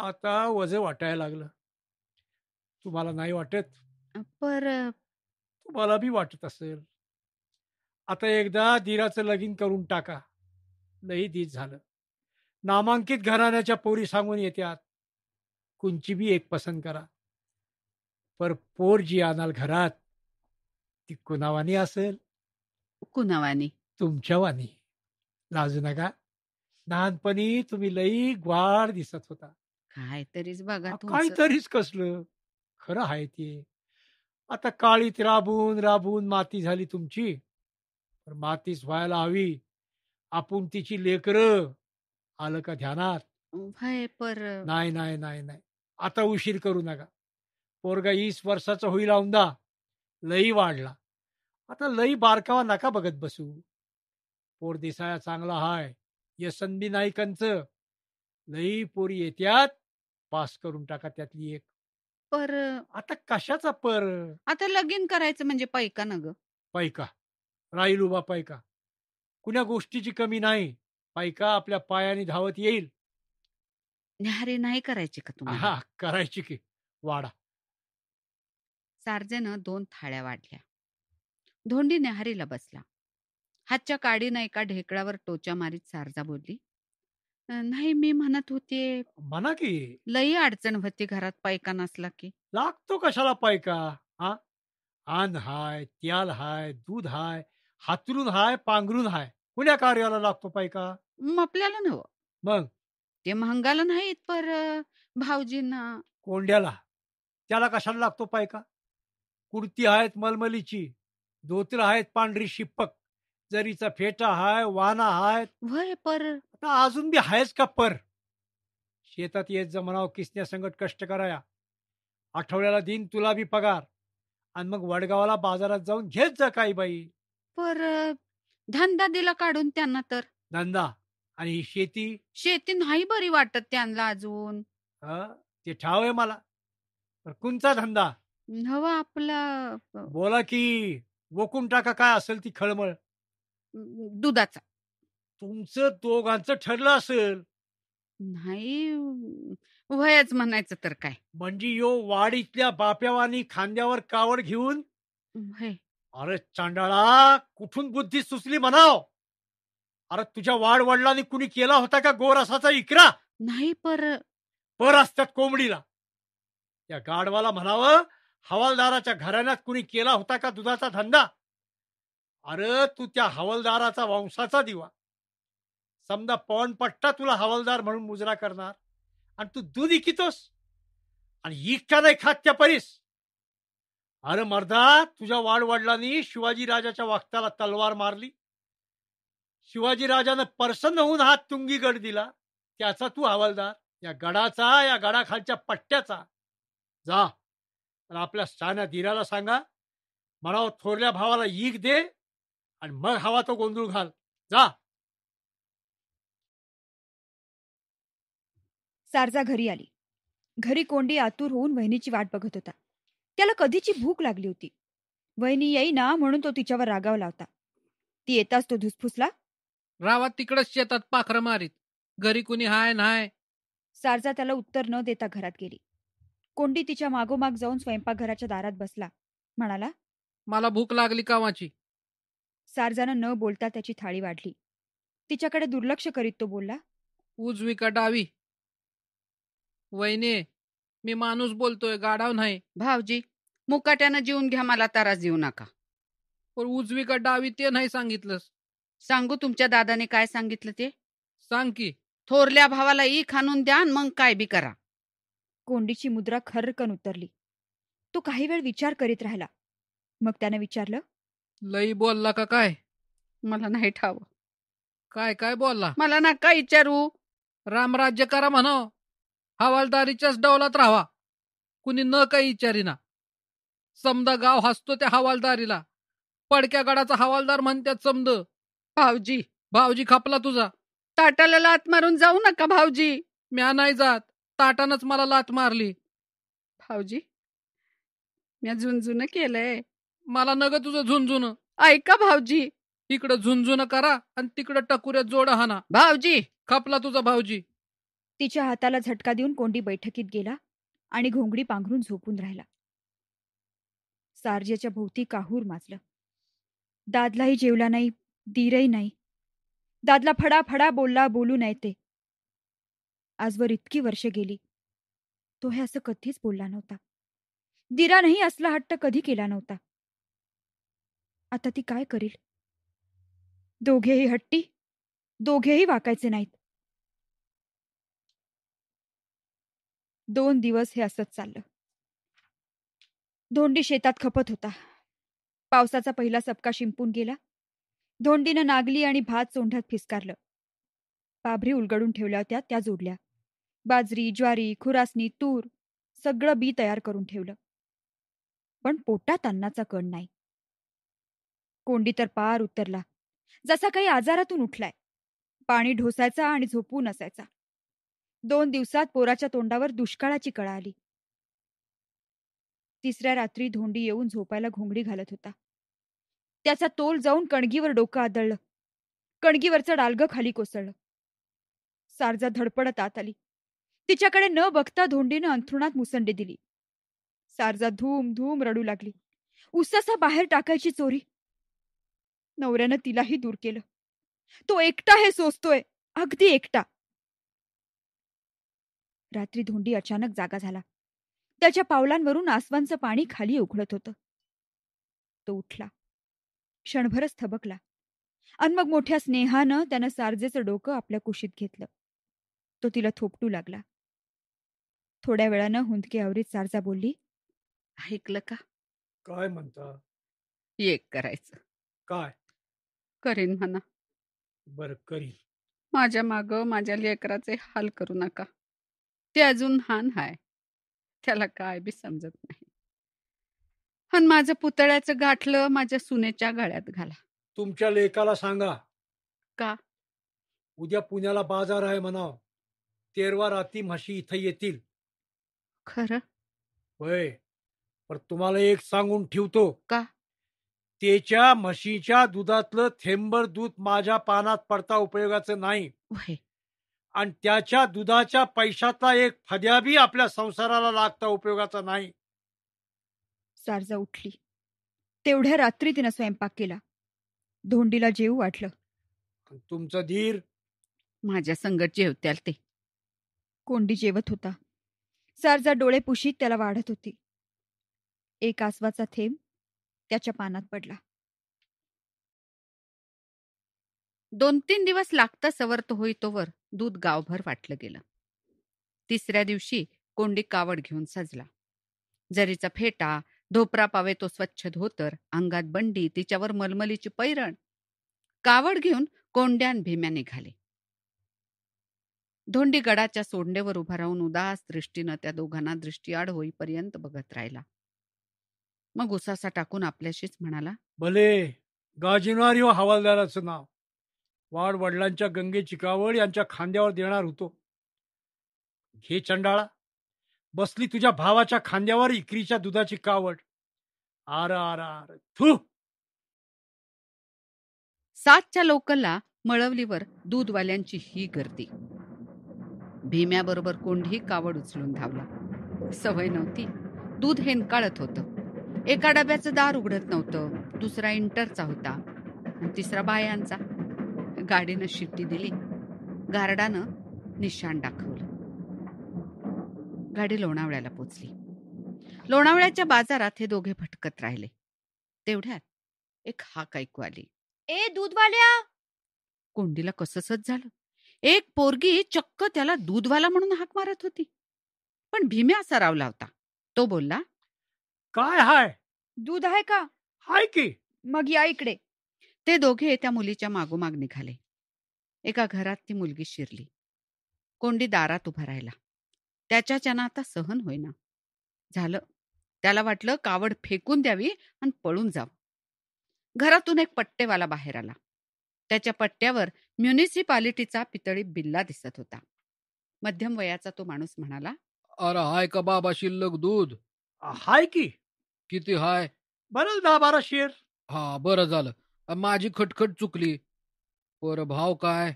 आता वज वाटायला लागलं तुम्हाला नाही वाटत पर तुम्हाला बी वाटत असेल आता एकदा दिराचं लगीन करून टाका लई दिस झालं नामांकित घराण्याच्या पोरी सांगून येत्यात कुंची बी एक पसंत करा पर पोर जी आणाल घरात ती कुणावानी असेल कुणावानी तुमच्यावानी लाजू नका लहानपणी तुम्ही लई ग्वाड दिसत होता काहीतरीच बघा काहीतरीच कसलं खरं आहे ते आता काळीत राबून राबून माती झाली तुमची पण मातीच व्हायला हवी आपण तिची लेकरं आलं का ध्यानात पर नाही नाही नाही नाही आता उशीर करू नका पोरगा वीस वर्षाचा होईल औंदा लई वाढला आता लई बारकावा नका बघत बसू पोर दिसाया चांगला हाय यसनबी नाईकांच लई पोरी येत्यात पास करून टाका त्यातली एक पर आता कशाचा पर आता लगीन करायचं म्हणजे पैका ना ग पैका राहील उभा पैका कुण्या गोष्टीची कमी नाही पैका आपल्या पायाने धावत येईल न्यारे नाही करायची का तुम्हाला हा करायची की वाडा सारजेनं दोन थाळ्या वाढल्या धोंडी न्याहारीला बसला हातच्या काडीनं एका ढेकळावर टोच्या मारीत सारजा बोलली नाही मी म्हणत होते म्हणा की लई अडचण होती घरात पायका नसला की लागतो कशाला पायका हा आन हाय त्याल हाय दूध हाय हातरून हाय पांघरून हाय कुण्या कार्याला लागतो पायका आपल्याला नव मग ते महंगाला नाहीत पर भाऊजींना कोंड्याला त्याला कशाला लागतो पायका कुर्ती आहेत मलमलीची धोतर आहेत पांढरी शिप्पक जरीचा फेटा हाय वाना हाय पर अजून बी आहेच का पर शेतात येत जमनाव किसण्या संगट कष्ट कराया आठवड्याला दिन तुला बी पगार आणि मग वडगावाला बाजारात जाऊन घेत जा काही बाई पर धंदा दिला काढून त्यांना तर धंदा आणि ही शेती शेती नाही बरी वाटत त्यांना अजून ते ठाव आहे मला पर कोणचा धंदा हवा आपला बोला की ओकून टाका काय असेल ती खळमळ दुधाचा तुमच दोघांचं ठरलं असेल नाही वयच वयाच म्हणायचं तर काय म्हणजे यो वाडीतल्या बाप्यावानी खांद्यावर कावड घेऊन अरे चांडाळा कुठून बुद्धी सुचली म्हणाव अरे तुझ्या वाड वडिलांनी कुणी केला होता का असाचा इकरा नाही पर पर असतात कोंबडीला त्या गाडवाला म्हणावं हवालदाराच्या घराण्यात कुणी केला होता का दुधाचा धंदा अरे तू त्या हवालदाराचा वंशाचा दिवा समजा पट्टा तुला हवालदार म्हणून मुजरा करणार आणि तू दूध इकितोस आणि ईक नाही खात त्या परीस अरे मर्दा तुझ्या वाडवडिलांनी शिवाजी राजाच्या वाक्ताला तलवार मारली शिवाजी राजानं प्रसन्न होऊन हा तुंगी गड दिला त्याचा तू हवालदार या गडाचा या गडाखालच्या पट्ट्याचा जा आणि आपल्या साना दिराला सांगा मला थोरल्या भावाला ईक दे आणि मग हवा तो गोंधळ घाल जा सारजा घरी आली घरी कोंडी आतूर होऊन वहिनीची वाट बघत होता त्याला कधीची भूक लागली होती वहिनी येईना म्हणून तो तिच्यावर रागावला होता ती येताच तो धुसफुसला रावा तिकडच शेतात पाखर मारीत घरी कुणी हाय नाय सारजा त्याला उत्तर न देता घरात गेली कोंडी तिच्या मागोमाग जाऊन स्वयंपाकघराच्या दारात बसला म्हणाला मला भूक लागली कामाची सारजानं न बोलता त्याची थाळी वाढली तिच्याकडे दुर्लक्ष करीत तो बोलला उजवी कटावी डावी मी माणूस बोलतोय गाडाव नाही भावजी मुकाट्यानं जीवन घ्या मला तारास देऊ नका पण उजवी कटावी डावी ते नाही सांगितलं सांगू तुमच्या दादाने काय सांगितलं ते सांग की थोरल्या भावाला ई खाणून द्या मग काय बी करा कोंडीची मुद्रा खर्रकन उतरली तो काही वेळ विचार करीत राहिला मग त्याने विचारलं लई बोलला का काय मला नाही ठाव काय काय बोलला मला ना काय विचारू रामराज्य करा म्हण हवालदारीच्याच डौलात राहावा कुणी न काही विचारीना समदा गाव हसतो त्या हवालदारीला पडक्या गडाचा हवालदार म्हणतात समद भाऊजी भाऊजी खपला तुझा ताटाला लात मारून जाऊ नका भाऊजी म्या नाही जात ताटानच मला लात मारली भाऊजी मी झुंझुन केलंय मला नग तुझं झुंझुन ऐका भाऊजी तिकडं झुंझुन करा आणि तिकडं टकुऱ्या जोड हाना भाऊजी खपला तुझा भाऊजी तिच्या हाताला झटका देऊन कोंडी बैठकीत गेला आणि घोंगडी पांघरून झोपून राहिला सारजेच्या भोवती काहूर माजलं दादलाही जेवला नाही दीरही नाही दादला फडा फडा बोलला बोलू नये ते आजवर इतकी वर्षे गेली तो हे असं कधीच बोलला नव्हता नाही असला हट्ट कधी केला नव्हता आता ती काय करील दोघेही हट्टी दोघेही वाकायचे नाहीत दोन दिवस हे असंच चाललं धोंडी शेतात खपत होता पावसाचा पहिला सबका शिंपून गेला धोंडीनं नागली आणि भात सोंढ्यात फिसकारलं पाभरी उलगडून ठेवल्या होत्या त्या जोडल्या बाजरी ज्वारी खुरासनी तूर सगळं बी तयार करून ठेवलं पण पोटात अन्नाचा कण नाही कोंडी तर पार उतरला जसा काही आजारातून उठलाय पाणी ढोसायचा आणि झोपून असायचा दोन दिवसात पोराच्या तोंडावर दुष्काळाची कळा आली तिसऱ्या रात्री धोंडी येऊन झोपायला घोंगडी घालत होता त्याचा तोल जाऊन कणगीवर डोकं आदळलं कणगीवरचं डालगं खाली कोसळलं सारजा धडपडत आत आली तिच्याकडे न बघता धोंडीनं अंथरुणात मुसंडी दिली सारजा धूम धूम रडू लागली उसासा बाहेर टाकायची चोरी नवऱ्यानं तिलाही दूर केलं तो एकटा हे सोसतोय अगदी एकटा रात्री धोंडी अचानक जागा झाला त्याच्या पावलांवरून आसवांचं पाणी खाली उघडत होतं तो उठला क्षणभरच थबकला आणि मग मोठ्या स्नेहानं त्यानं सारजेचं डोकं आपल्या कुशीत घेतलं तो तिला थोपटू लागला थोड्या वेळानं हुंदकी आवरीत सारजा बोलली ऐकलं का काय म्हणता एक करायचं काय करीन म्हणा बर करी माझ्या माग माझ्या लेकराचे हाल करू नका ते अजून हान हाय त्याला काय बी समजत नाही आणि माझं पुतळ्याचं गाठलं माझ्या सुनेच्या गळ्यात घाला तुमच्या लेकाला सांगा का उद्या पुण्याला बाजार आहे म्हणा तेरवा राती म्हशी इथं येतील खरं होय पण तुम्हाला एक सांगून ठेवतो का त्याच्या म्हशीच्या दुधातलं थेंबर दूध माझ्या पानात पडता उपयोगाचं नाही आणि त्याच्या दुधाच्या पैशाचा एक फद्या बी आपल्या संसाराला लागता उपयोगाचा नाही सारजा उठली तेवढ्या रात्री तिनं स्वयंपाक केला धोंडीला जेव वाटलं तुमचं धीर माझ्या संगत जेवत्याल ते कोंडी जेवत होता सारजा डोळे पुशीत त्याला वाढत होती एक आसवाचा थेंब त्याच्या पानात पडला दोन तीन दिवस लागता सवर्त होई तोवर दूध गावभर वाटलं गेलं तिसऱ्या दिवशी कोंडी कावड घेऊन सजला जरीचा फेटा धोपरा पावे तो स्वच्छ धोतर अंगात बंडी तिच्यावर मलमलीची पैरण कावड घेऊन कोंड्यान भीम्या निघाले धोंडी गडाच्या सोंडेवर उभा राहून उदास दृष्टीनं त्या दोघांना दृष्टीआड होईपर्यंत बघत राहिला मग उसासा टाकून आपल्याशीच म्हणाला भले गाजिणार हो हवालदाराचं नाव वाड वडिलांच्या गंगे चिकावळ यांच्या खांद्यावर देणार होतो हे चंडाळा बसली तुझ्या भावाच्या खांद्यावर इकरीच्या दुधाची कावड आर आर आर थू सातच्या लोकलला मळवलीवर दूधवाल्यांची ही गर्दी भीम्याबरोबर कोंढी कावड उचलून धावला सवय नव्हती दूध हेनकाळत होतं एका डब्याचं दार उघडत नव्हतं दुसरा इंटरचा होता तिसरा बायांचा गाडीनं शिट्टी दिली गार्डानं निशाण दाखवलं गाडी लोणावळ्याला पोचली लोणावळ्याच्या बाजारात हे दोघे भटकत राहिले तेवढ्यात एक हाक ऐकू आली ए दूधवाल्या कोंडीला सज झालं एक पोरगी चक्क त्याला दूधवाला म्हणून हाक मारत होती पण भीम्या सरावला होता तो बोलला काय हाय दूध आहे का हाय की मग या इकडे ते दोघे त्या मुलीच्या मागोमाग निघाले एका घरात ती मुलगी शिरली कोंडी दारात उभा राहिला चना आता सहन होईना झालं त्याला वाटलं कावड फेकून द्यावी आणि पळून जाव घरातून एक पट्टेवाला बाहेर आला त्याच्या पट्ट्यावर म्युनिसिपालिटीचा पितळी बिल्ला दिसत होता मध्यम वयाचा तो माणूस म्हणाला अरे हाय का बाबा शिल्लक दूध हाय की किती हाय बरं दहा बारा शेर हा बरं झालं माझी खटखट चुकली पर भाव काय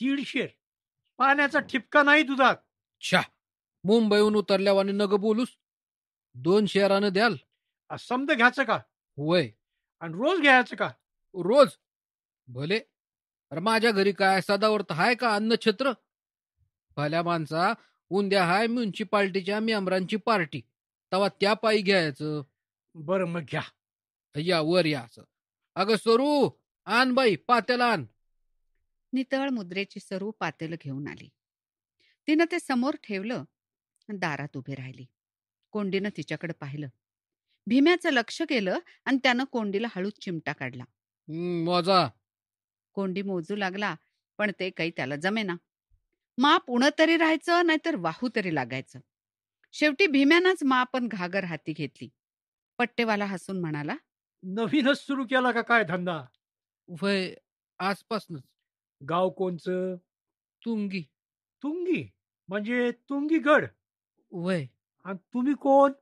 दीड शेर पाण्याचा ठिपका नाही दुधात छा मुंबईहून उतरल्यावाने नग बोलूस दोन शेरानं द्याल समज घ्यायचं का होय आणि रोज घ्यायचं का रोज भले अरे माझ्या घरी काय सदावर्त हाय का अन्नछत्र भल्या माणसा उंद्या हाय म्युन्सिपाल्टीच्या मेंबरांची पार्टी तवा त्या पायी घ्यायचं बरं मग घ्या या वर या असं अगं सरू आण बाई पातेल आण नितळ मुद्रेची सरू पातेल घेऊन आली तिनं ते समोर ठेवलं दारात उभी राहिली कोंडीनं तिच्याकडे पाहिलं भीम्याचं लक्ष केलं आणि त्यानं कोंडीला हळूच चिमटा काढला मजा कोंडी मोजू लागला पण ते काही त्याला जमेना माप उणं तरी राहायचं नाहीतर वाहू तरी लागायचं शेवटी भीम्यानाच पण घागर हाती घेतली पट्टेवाला हसून म्हणाला नवीनच सुरू केला का काय धंदा वय आसपासनच गाव कोणचं तुंगी तुंगी म्हणजे तुंगी गड वय आणि तुम्ही कोण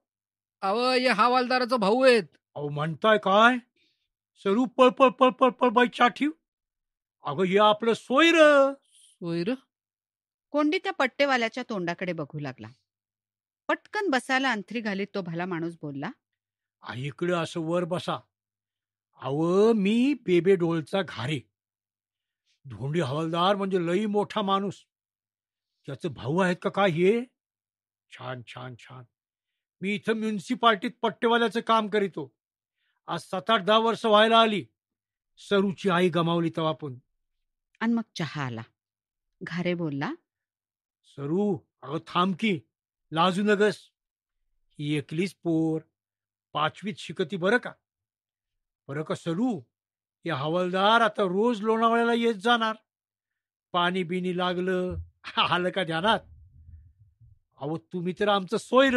अव हे हवालदाराचा भाऊ आहेत अहो म्हणताय काय पळ पळ पळपळ बाई चाठीव अगं हे आपलं सोयर सोयर कोंडी त्या पट्टेवाल्याच्या तोंडाकडे बघू लागला पटकन बसायला अंथरी घालीत तो भला माणूस बोलला आईकडे असं वर बसा अव मी बेबे डोलचा घारे धोंडी हवालदार म्हणजे लई मोठा माणूस त्याचे भाऊ आहेत का काय हे छान छान छान मी इथं म्युन्सिपाल्टीत पट्टेवाल्याचं काम करीतो आज सात आठ दहा वर्ष व्हायला आली सरूची आई गमावली तेव्हा पण आणि मग चहा आला घारे बोलला सरू अगं थांब की लाजू नगस ही एकलीच पोर पाचवीत शिकती बरं का बरं का सरू हे हवालदार आता रोज लोणावळ्याला येत जाणार पाणी बिनी लागलं आलं का ध्यानात अहो तुम्ही तर आमचं सोयर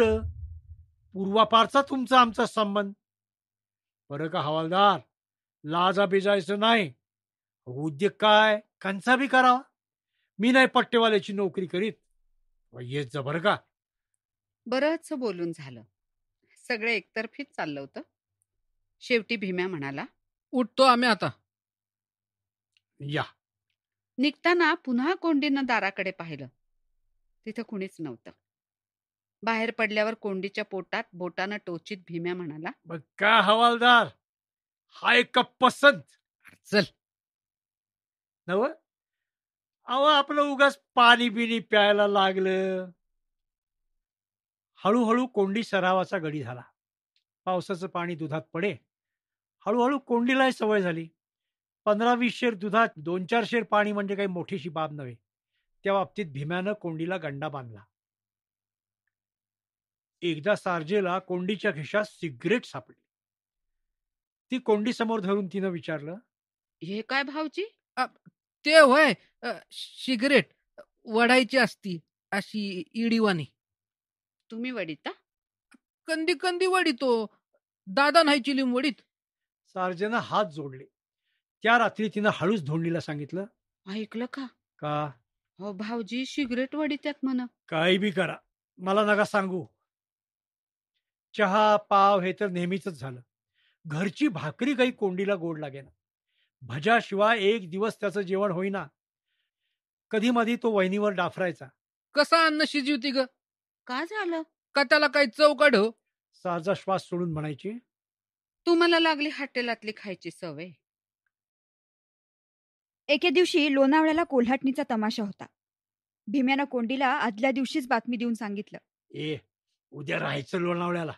पूर्वापारचा तुमचा आमचा संबंध बरं का हवालदार लाजा बिजायचं नाही उद्योग काय कंचा बी करावा मी नाही पट्टेवाल्याची नोकरी करीत येत जबर का बोलून झालं सगळं एकतर्फीच चाललं होतं शेवटी भीम्या म्हणाला उठतो आम्ही आता या निघताना पुन्हा कोंडीनं दाराकडे पाहिलं तिथं कुणीच नव्हतं बाहेर पडल्यावर कोंडीच्या पोटात बोटानं टोचित भीम्या म्हणाला बघ का हवालदार हा एक पसंत चल नव अव आपलं उगाच पाणी बिणी प्यायला लागलं हळूहळू कोंडी सरावाचा गडी झाला पावसाचं पाणी दुधात पडे हळूहळू कोंडीलाही सवय झाली पंधरा वीस शेर दुधात दोन चार शेर पाणी म्हणजे काही मोठीशी बाब नव्हे त्या बाबतीत भीम्यानं कोंडीला गंडा बांधला एकदा सारजेला कोंडीच्या खिशात सिगरेट सापडली ती कोंडी समोर धरून तिनं विचारलं हे काय भावची ते वय सिगरेट वढायची असती अशी इडीवानी तुम्ही वडीता कंदी कंदी वडीतो दादा न्हायची लिम वडीत सारजेनं हात जोडले त्या रात्री तिनं हळूच धोंडीला सांगितलं ऐकलं का का हो भाऊजी सिगरेट वडित्यात म्हण काही बी करा मला नका सांगू चहा पाव हे तर नेहमीच झालं घरची भाकरी काही कोंडीला गोड लागेना भजाशिवाय एक दिवस त्याचं जेवण होईना कधी मधी तो वहिनीवर डाफरायचा कसा अन्न शिजवती ग का झालं का त्याला काही चौकड काढ साजा श्वास सोडून म्हणायची तुम्हाला लागली हॉटेलातली खायची सवय एके दिवशी लोणावळ्याला कोल्हाटणीचा तमाशा होता भीम्यानं कोंडीला आदल्या दिवशीच बातमी देऊन सांगितलं ए उद्या राहायचं लोणावळ्याला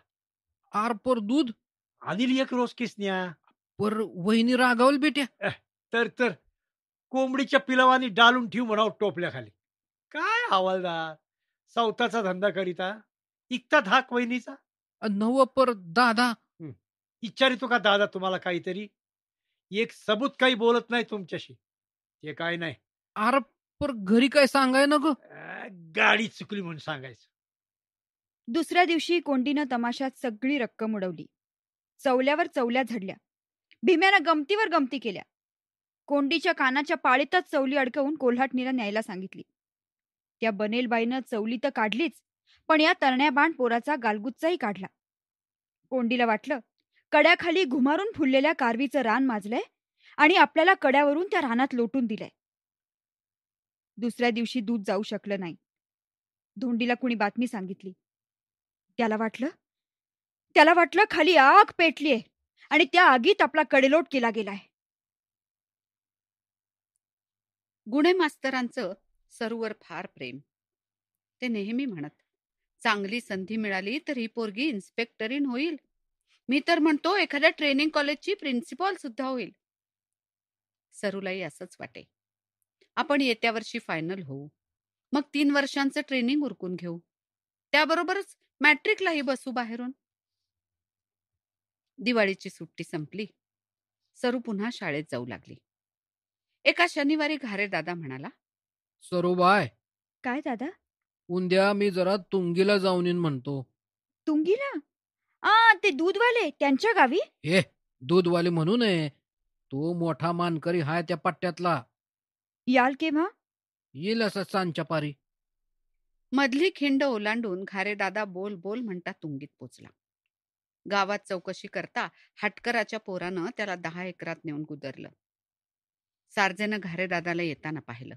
आरपोर दूध आदिल एक रोज किसन्या पर वहिनी रागावल बेट्या तर तर कोंबडीच्या पिलावानी डालून ठेवू टोपल्या खाली काय हवालदार सौताचा धंदा करीता इकता धाक वहिनीचा नव पर दादा इच्छारितो का दादा तुम्हाला काहीतरी एक सबूत काही बोलत नाही तुमच्याशी ते काय नाही अरे पर घरी काय सांगाय ना ग गाडी चुकली म्हणून सांगायचं दुसऱ्या दिवशी कोंडीनं तमाशात सगळी रक्कम उडवली चवल्यावर चवल्या झडल्या भीम्यानं गमतीवर गमती केल्या कोंडीच्या कानाच्या पाळीतच चवली अडकवून कोल्हाटणीला न्यायला सांगितली त्या बनेलबाईनं चवली तर काढलीच पण या बाण पोराचा गालगुच्चाही काढला कोंडीला वाटलं कड्याखाली घुमारून फुललेल्या कारवीचं रान माजलंय आणि आपल्याला कड्यावरून त्या रानात लोटून दिलंय दुसऱ्या दिवशी दूध जाऊ शकलं नाही धोंडीला कुणी बातमी सांगितली त्याला वाटलं त्याला वाटलं खाली आग पेटलीये आणि त्या आगीत आपला कडेलोट केला गेलाय गुणे मास्तरांचं सरूवर फार प्रेम ते नेहमी म्हणत चांगली संधी मिळाली तर ही पोरगी इन्स्पेक्टरीन होईल मी तर म्हणतो एखाद्या ट्रेनिंग कॉलेजची प्रिन्सिपॉल सुद्धा होईल सरूलाही असंच वाटे आपण येत्या वर्षी फायनल होऊ मग तीन वर्षांचं ट्रेनिंग उरकून घेऊ त्याबरोबरच मॅट्रिकलाही बसू बाहेरून दिवाळीची सुट्टी संपली सरू पुन्हा शाळेत जाऊ लागली एका शनिवारी घारे दादा म्हणाला सरू बाय काय दादा उद्या मी जरा तुंगीला जाऊन येईन म्हणतो तुंगीला आ ते दूधवाले त्यांच्या गावी हे दूधवाले म्हणूनय तो मोठा मानकरी हाय त्या पट्ट्यातला याल केव्हा येईल असं सांच्या पारी मधली खिंड ओलांडून घारे दादा बोल बोल म्हणता तुंगीत पोचला गावात चौकशी करता हाटकराच्या पोरानं त्याला दहा एकरात नेऊन गुदरलं सारजेनं घारेदादाला येताना पाहिलं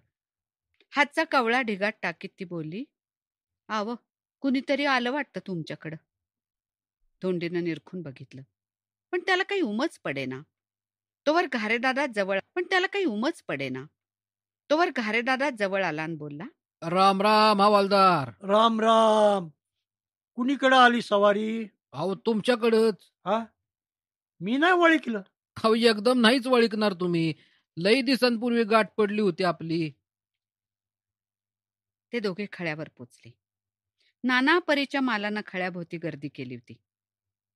हातचा कवळा ढिगात टाकीत ती बोलली आव कुणीतरी आलं वाटतं तुमच्याकडं धोंडीनं निरखून बघितलं पण त्याला काही उमच पडेना तोवर घारेदादा जवळ पण त्याला काही उमच पडेना तोवर घारेदादा जवळ आला आणि बोलला राम राम हवालदार राम राम कुणीकडं आली सवारी अहो तुमच्याकडच हा मी नाही ओळखलं अहो एकदम नाहीच वळखणार तुम्ही लई दिवसांपूर्वी गाठ पडली होती आपली ते दोघे खळ्यावर पोचले नाना परीच्या मालानं खळ्याभोवती गर्दी केली होती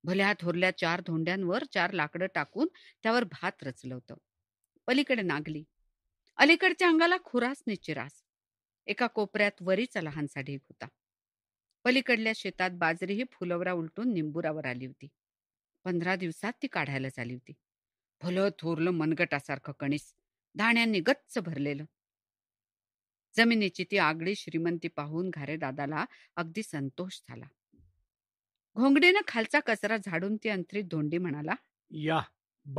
भल्या थोरल्या चार धोंड्यांवर चार लाकडं टाकून त्यावर भात रचलं होत पलीकडे नागली अलीकडच्या अंगाला खुरास निश्चिरास एका कोपऱ्यात वरीचा लहानसा ढीक होता पलीकडल्या शेतात बाजरी ही फुलवरा उलटून निंबुरावर आली होती पंधरा दिवसात ती काढायला झाली होती भलं थोरलं मनगटासारखं कणीस धाण्यांनी गच्च भरलेलं जमिनीची ती आगळी श्रीमंती पाहून घारे दादाला अगदी संतोष झाला घोंगडीनं खालचा कचरा झाडून ती अंतरी धोंडी म्हणाला या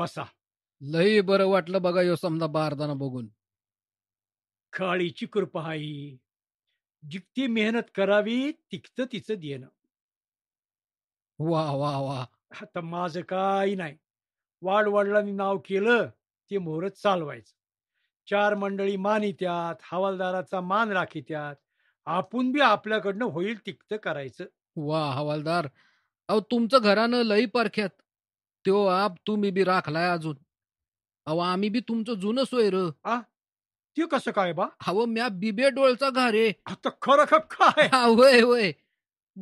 बसा लई बरं वाटलं बघा यो समजा बारदाना बघून काळीची कृपा आई जिकती मेहनत करावी तिकत तिचं देणं वा वा वा आता माझं काही नाही वाडवडिलांनी नाव केलं ते मोहरत चालवायचं चार मंडळी मानित्यात हवालदाराचा मान राखित्यात आपण बी आपल्याकडनं होईल तिकत करायचं वा हवालदार अहो तुमचं घरानं लई परख्यात तो आप तुम्ही बी राखलाय अजून अहो आम्ही बी तुमचं जुनं सोय आ ते कसं काय बा हवं म्या बिबे डोळचा आहे आता खरं खप काय हा वय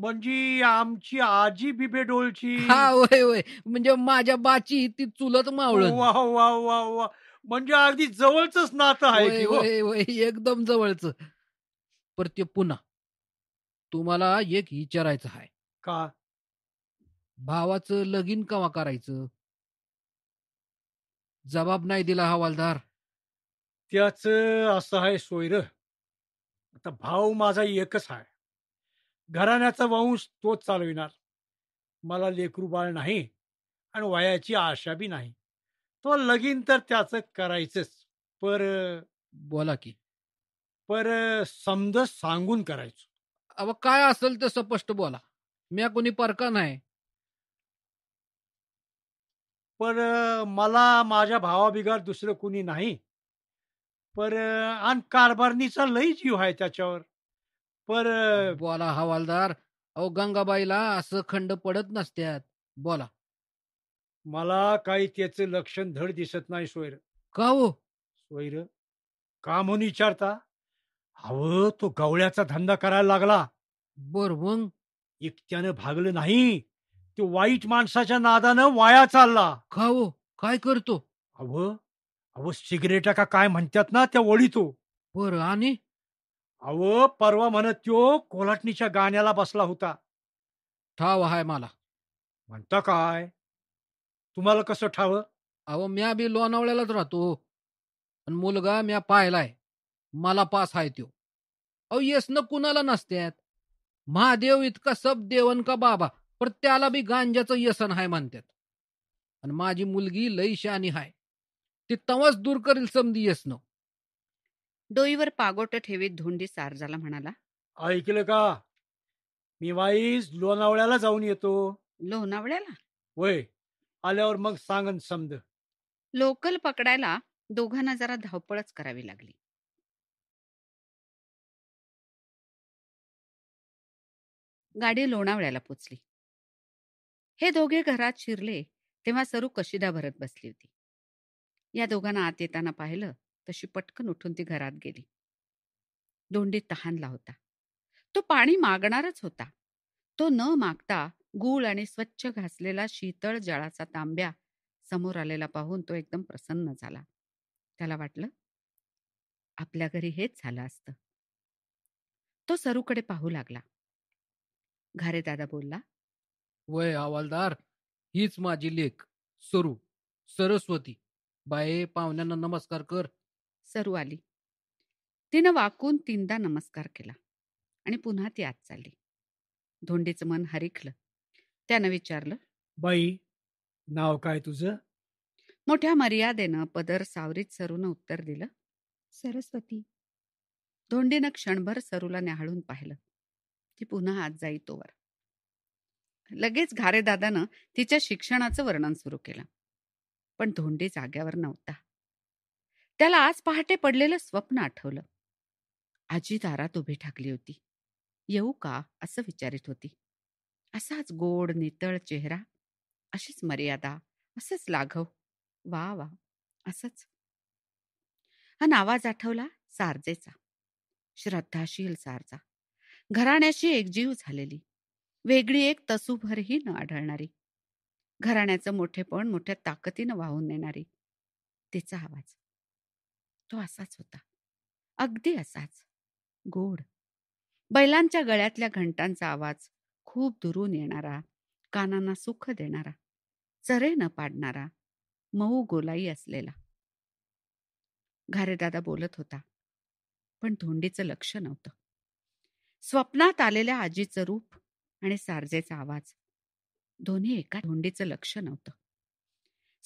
म्हणजे आमची आजी बिबे डोळची हा वय वय म्हणजे माझ्या बाची ती चुलत मावळ वा वा वा वा म्हणजे अगदी जवळच नात आहे हो? एकदम जवळच पर ते पुन्हा तुम्हाला एक विचारायचं आहे का भावाचं लगीन कवा करायचं जबाब नाही दिला हवालदार त्याच असं आहे सोयर आता भाव माझा एकच आहे घराण्याचा वंश तोच चालविणार मला लेकरू बाळ नाही आणि वयाची आशा बी नाही तो लगीन तर त्याचं करायचंच पर बोला की पर समज सांगून करायचो अव काय असेल तर स्पष्ट बोला मी कोणी परका नाही पर मला माझ्या भावाबिगार दुसरं कुणी नाही पर आणि कारभारणीचा लई जीव आहे त्याच्यावर पर बोला हवालदार अहो गंगाबाईला असं खंड पडत नसत्यात बोला मला काही त्याच लक्षण धड दिसत नाही सोयर का हो सोयर का म्हणून विचारता हवं तो गवळ्याचा धंदा करायला लागला बर मग एकट्यानं भागलं नाही तो वाईट माणसाच्या नादानं वाया चालला का हो? काय करतो अव अहो सिगरेटा का काय म्हणतात ना त्या तो बर आणि अहो परवा म्हणत त्यो कोलाटणीच्या गाण्याला बसला होता ठाव हाय मला म्हणता काय तुम्हाला कसं ठाव अहो म्या बी लोणावळ्यालाच राहतो पण मुलगा म्या पाहिलाय मला पास हाय तो अहो यसन कुणाला नसत्यात महादेव इतका सब देवन का बाबा पण त्याला बी गांजाचं यसन हाय म्हणतात आणि माझी मुलगी लई शानी हाय ती तवाच दूर करेल समधी न डोईवर पागोट ठेवीत धोंडी झाला म्हणाला ऐकलं का मी वाईज लोणावळ्याला जाऊन येतो लोणावळ्याला वय आल्यावर मग सांगन समद लोकल पकडायला दोघांना जरा धावपळच करावी लागली गाडी लोणावळ्याला पोचली हे दोघे घरात शिरले तेव्हा सरू कशिदा भरत बसली होती या दोघांना आत येताना पाहिलं तशी पटकन उठून ती घरात गेली दोंडी तहानला होता तो पाणी मागणारच होता तो न मागता गुळ आणि स्वच्छ घासलेला शीतळ जळाचा तांब्या समोर आलेला पाहून तो एकदम प्रसन्न झाला त्याला वाटलं आपल्या घरी हेच झालं असतं तो सरूकडे पाहू लागला घारे दादा बोलला वय हवालदार हीच माझी लेख सरू सरस्वती बाये पाहुण्यांना नमस्कार कर सरू आली तिनं वाकून तीनदा नमस्कार केला आणि पुन्हा ती आत चालली धोंडीचं मन हरिखलं त्यानं विचारलं बाई नाव काय तुझं मोठ्या मर्यादेनं पदर सावरीत सरूनं उत्तर दिलं सरस्वती धोंडीनं क्षणभर सरूला न्याहाळून पाहिलं ती पुन्हा आत जाई तोवर लगेच दादानं तिच्या शिक्षणाचं वर्णन सुरू केलं पण धोंडे जाग्यावर नव्हता त्याला आज पहाटे पडलेलं स्वप्न आठवलं आजी दारात उभी ठाकली होती येऊ का असं विचारित होती असाच गोड नितळ चेहरा अशीच मर्यादा असंच लाघव वा वा असंच हा आवाज आठवला सारजेचा श्रद्धाशील सारजा घराण्याशी एकजीव झालेली वेगळी एक तसूभरही न आढळणारी घराण्याचं मोठेपण मोठ्या ताकदीनं वाहून नेणारी तिचा आवाज तो असाच होता अगदी असाच गोड बैलांच्या गळ्यातल्या घंटांचा आवाज खूप दुरून येणारा कानांना सुख देणारा चरे न पाडणारा मऊ गोलाई असलेला दादा बोलत होता पण धोंडीचं लक्ष नव्हतं स्वप्नात आलेल्या आजीचं रूप आणि सारजेचा आवाज दोन्ही एका धोंडीचं लक्ष नव्हतं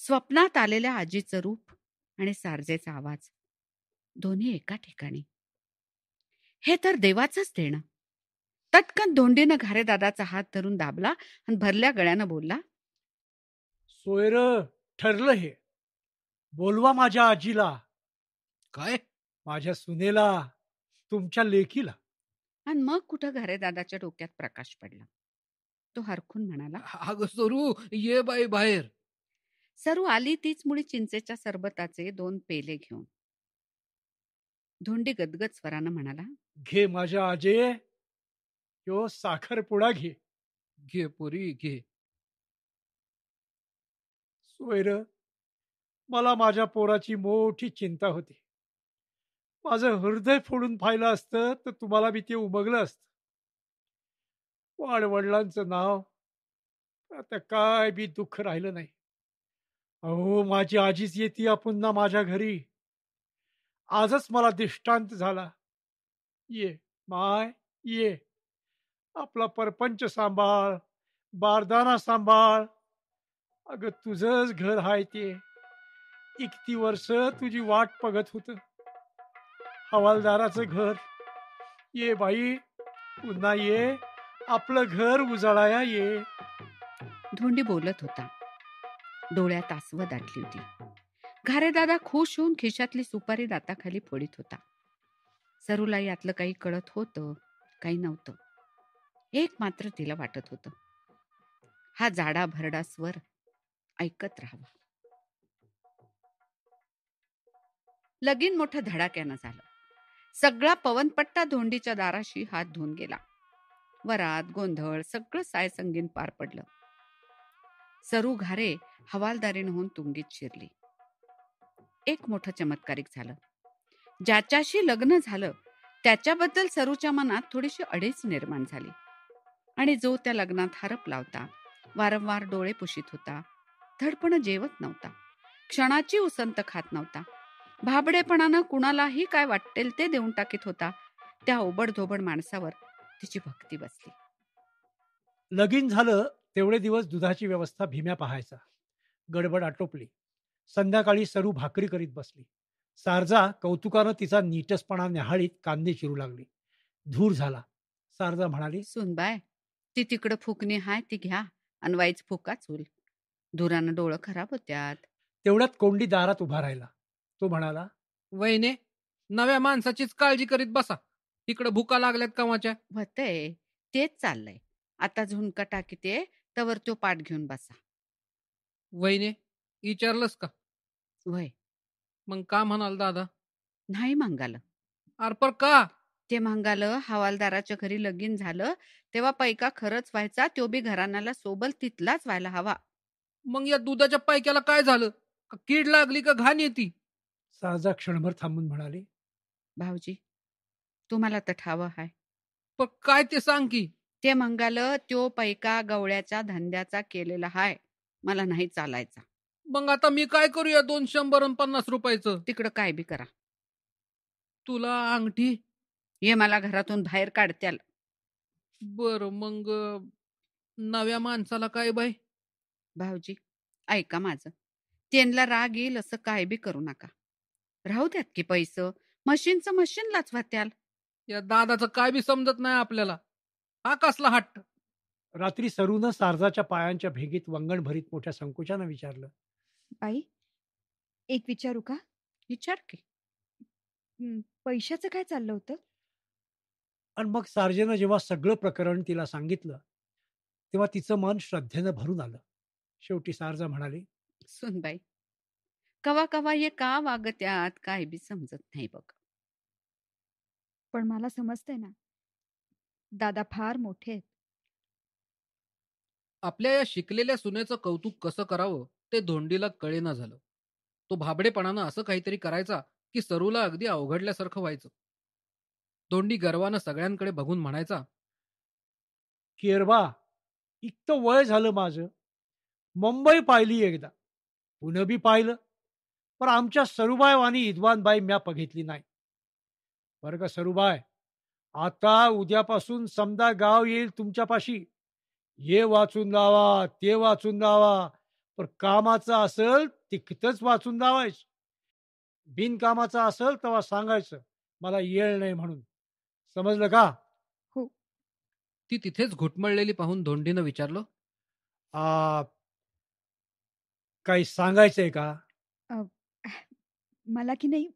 स्वप्नात आलेल्या आजीचं रूप आणि सारजेचा आवाज दोन्ही एका ठिकाणी हे तर देवाचंच देणं तत्कन धोंडीनं दादाचा हात धरून दाबला आणि भरल्या गळ्यानं बोलला सोयर ठरलं हे बोलवा माझ्या आजीला काय माझ्या सुनेला तुमच्या लेखीला आणि मग कुठं दादाच्या डोक्यात प्रकाश पडला तो हरखून म्हणाला अग सरू ये बाई बाहेर सरू आली तीच मुळी चिंचेच्या सरबताचे दोन पेले घेऊन धोंडी गदगद स्वरानं म्हणाला घे माझ्या आजे यो साखरपुडा घे घे पुरी घे सोयर मला माझ्या पोराची मोठी चिंता होती माझं हृदय फोडून पाहिलं असतं तर तुम्हाला मी ते उमगलं असतं वाडवडिलांचं नाव आता काय बी दुःख राहिलं नाही अहो माझी आजीच येते पुन्हा माझ्या घरी आजच मला दृष्टांत झाला ये माय ये आपला परपंच सांभाळ बारदाना सांभाळ अगं तुझंच घर आहे ते इकती वर्ष तुझी वाट बघत होत हवालदाराचं घर ये बाई पुन्हा ये आपलं घर उजळाया ये धोंडी बोलत होता डोळ्यात आसव दाटली होती दादा खुश होऊन खिशातली सुपारी दाताखाली फोडीत होता सरूला यातलं काही कळत होतं काही नव्हतं एक मात्र तिला वाटत होतं हा जाडा भरडा स्वर ऐकत राहावा लगीन मोठं धडाक्यानं झालं सगळा पवनपट्टा धोंडीच्या दाराशी हात धुवून गेला वरात गोंधळ सगळं सायसंगीन पार पडलं सरू घारे हवालदारीण होऊन तुंगीत शिरली एक मोठं चमत्कारिक झालं ज्याच्याशी लग्न झालं त्याच्याबद्दल सरूच्या मनात थोडीशी अडीच निर्माण झाली आणि जो त्या लग्नात हरप लावता वारंवार डोळे पुशीत होता धडपण जेवत नव्हता क्षणाची उसंत खात नव्हता भाबडेपणानं कुणालाही काय वाटेल ते देऊन टाकीत होता त्या ओबडधोबड माणसावर तिची भक्ती बसली लगीन झालं तेवढे दिवस दुधाची व्यवस्था भीम्या पाहायचा गडबड आटोपली संध्याकाळी सरू भाकरी करीत बसली सारजा कौतुकानं तिचा नीटसपणा न्याहाळीत कांदे चिरू लागली धूर झाला सारजा म्हणाली सुनबाय ती तिकडं फुकणी हाय ती घ्या आणि वाईच फुका चूल धुरानं डोळं खराब होत्यात तेवढ्यात कोंडी दारात उभा राहिला तो म्हणाला वहिने नव्या माणसाचीच काळजी करीत बसा तिकडे भुका लागल्यात कामाच्या व्हतय तेच चाललंय आता झुणका टाकी ते तवर तो पाठ घेऊन बसा वहिने विचारलंस का वय मग का म्हणाल दादा नाही मांगाल अर का ते मांगालं हवालदाराच्या घरी लगीन झालं तेव्हा पैका खरंच व्हायचा तो बी घराण्याला सोबल तिथलाच व्हायला हवा मग या दुधाच्या पैक्याला काय झालं कीड लागली का घाण येते साजा क्षणभर थांबून म्हणाले भाऊजी तुम्हाला तर ठाव हाय पण काय ते सांग की ते मंगाल तो पैका गवळ्याच्या धंद्याचा केलेला हाय मला नाही चालायचा मग आता मी काय करूया दोन शंभर पन्नास रुपयाचं तिकडं काय बी करा तुला अंगठी हे मला घरातून बाहेर काढत्याल बर मग नव्या माणसाला काय बाई भाऊजी ऐका माझं त्यांना राग येईल असं काय बी करू नका राहू द्यात की पैसं मशीनचं मशीन लाचवा त्याला या दादाचं काय बी समजत नाही आपल्याला हा कसला हट्ट रात्री सरूनं सारजाच्या पायांच्या भेगीत वंगण भरीत मोठ्या संकोचानं विचारलं बाई एक विचारू का विचार की पैशाचं काय चाललं होतं आणि मग सारजेनं जेव्हा सगळं प्रकरण तिला सांगितलं तेव्हा तिचं मन श्रद्धेनं भरून आलं शेवटी सारजा म्हणाली बाई कवा कवा हे का वागत्यात काय बी समजत नाही बघ पण मला समजतंय ना दादा फार मोठे आपल्या या शिकलेल्या सुनेचं कौतुक कसं करावं ते धोंडीला कळेना झालं तो भाबडेपणानं असं काहीतरी करायचा की सरूला अगदी अवघडल्यासारखं व्हायचं धोंडी गर्वानं सगळ्यांकडे बघून म्हणायचा केरवा इतकं वय झालं माझं मुंबई पाहिली एकदा पुणे बी पाहिलं पण आमच्या सरुबाई आणि इद्वानबाई म्या बघितली नाही बर का सरुबाय आता उद्यापासून समजा गाव येईल तुमच्यापाशी ये वाचून लावा ते वाचून लावा पण कामाचं असेल तिथंच वाचून लावायचं बिनकामाचं असेल तेव्हा सांगायचं मला येळ नाही म्हणून समजलं का हो ती तिथेच घुटमळलेली पाहून धोंडीनं विचारलो आ, काही सांगायचंय का मला की नाही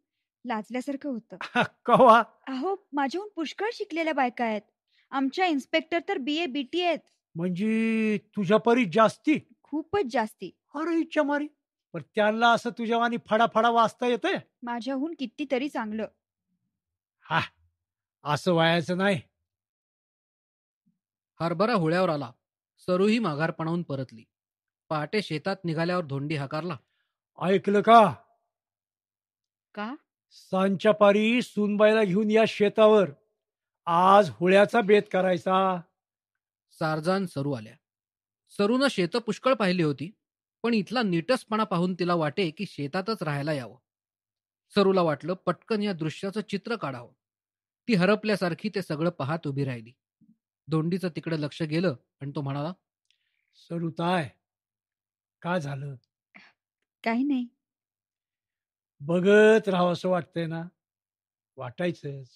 लाजल्यासारखं होतं कवा अहो माझ्याहून पुष्कळ शिकलेल्या बायका आहेत आमच्या इन्स्पेक्टर तर बी ए बीटी आहेत म्हणजे तुझ्या परी जास्ती खूपच जास्ती अरे इच्छा मारी पण त्यांना असं तुझ्या वाणी फडाफडा वाचता येतंय माझ्याहून कितीतरी चांगलं हा असं व्हायचं नाही हरभरा होळ्यावर आला सरूही माघारपणाहून परतली पहाटे शेतात निघाल्यावर धोंडी हाकारला ऐकलं का का सांच्या पारी सुनबाईला घेऊन या शेतावर आज होळ्याचा बेत करायचा सारजान सरू आल्या सरूनं शेत पुष्कळ पाहिली होती पण इथला नीटसपणा पाहून तिला वाटे की शेतातच राहायला यावं सरूला वाटलं पटकन या दृश्याचं चित्र काढावं ती हरपल्यासारखी ते सगळं पाहत उभी राहिली धोंडीचं तिकडे लक्ष गेलं आणि तो म्हणाला ताय का झालं काही नाही बघत राहावं असं वाटतंय ना वाटायचंच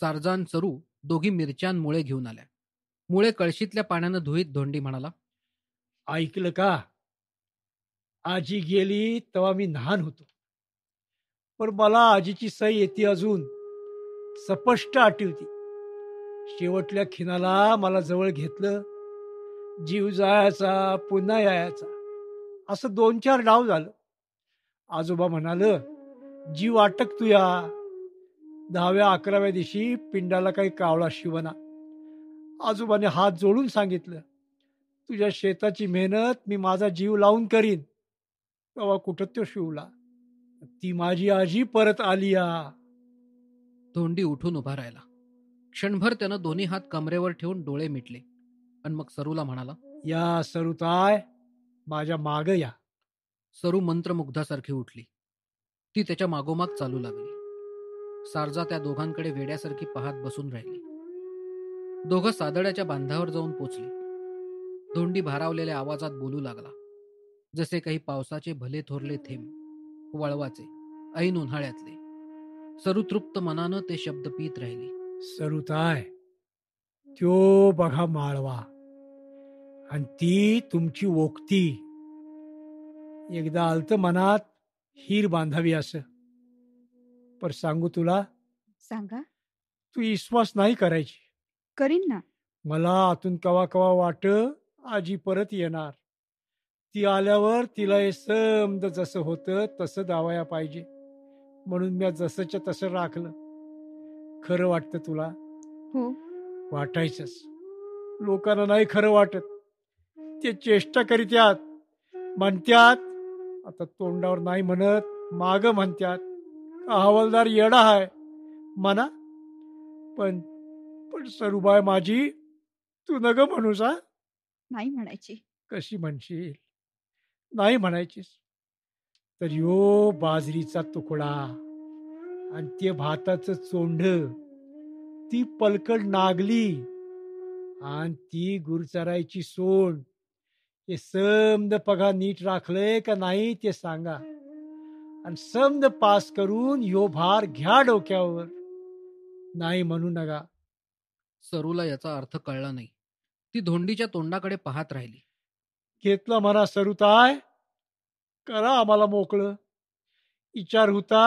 सारजान सरू दोघी मुळे घेऊन आल्या मुळे कळशीतल्या पाण्यानं धुईत धोंडी म्हणाला ऐकलं का आजी गेली तेव्हा मी लहान होतो पण मला आजीची सई येते अजून स्पष्ट होती शेवटल्या खिनाला मला जवळ घेतलं जीव जायाचा पुन्हा यायचा असं दोन चार डाव झालं आजोबा म्हणाल जीव अटक तुया दहाव्या अकराव्या दिवशी पिंडाला काही कावळा शिवना आजोबाने हात जोडून सांगितलं तुझ्या शेताची मेहनत मी माझा जीव लावून करीन तेव्हा कुठं तो शिवला ती माझी आजी परत आली या धोंडी उठून उभा राहिला क्षणभर त्यानं दोन्ही हात कमरेवर ठेवून डोळे मिटले आणि मग सरूला म्हणाला या सरूताय माझ्या माग या सरू मंत्रमुग्धासारखी उठली ती त्याच्या मागोमाग चालू लागली सारजा त्या दोघांकडे वेड्यासारखी पाहत बसून राहिली दोघं सादड्याच्या बांधावर जाऊन पोचले धोंडी भारावलेल्या आवाजात बोलू लागला जसे काही पावसाचे भले थोरले थेंब वळवाचे ऐन उन्हाळ्यातले सरुतृप्त मनानं ते शब्द पीत राहिले सरुताय त्यो बघा माळवा आणि ती तुमची ओकती एकदा आलत मनात हीर बांधावी अस पर सांगू तुला सांगा तू विश्वास नाही करायची करीन ना मला आतून कवा कवा वाट आजी परत येणार ती आल्यावर तिला हे समद जसं होतं तसं दावाया पाहिजे म्हणून मी जसंच्या तसं राखलं खरं वाटतं तुला हो वाटायचंच लोकांना नाही खरं वाटत ते चेष्टा करीत्यात म्हणत्यात आता तोंडावर नाही म्हणत माग म्हणतात हवालदार येडा आहे म्हणा पण पण सरुबाय माझी तू नग म्हणू सा नाही म्हणायची कशी म्हणशील नाही म्हणायचीस तर यो बाजरीचा तुकडा आणि ते भाताच चोंड ती पलकड नागली आणि ती गुरचरायची सोंड ते समद पगा नीट राखलंय का नाही ते सांगा आणि समद पास करून यो भार घ्या डोक्यावर नाही म्हणू नका सरूला याचा अर्थ कळला नाही ती धोंडीच्या तोंडाकडे पाहत राहिली घेतलं म्हणा सरुताय करा आम्हाला मोकळ विचार होता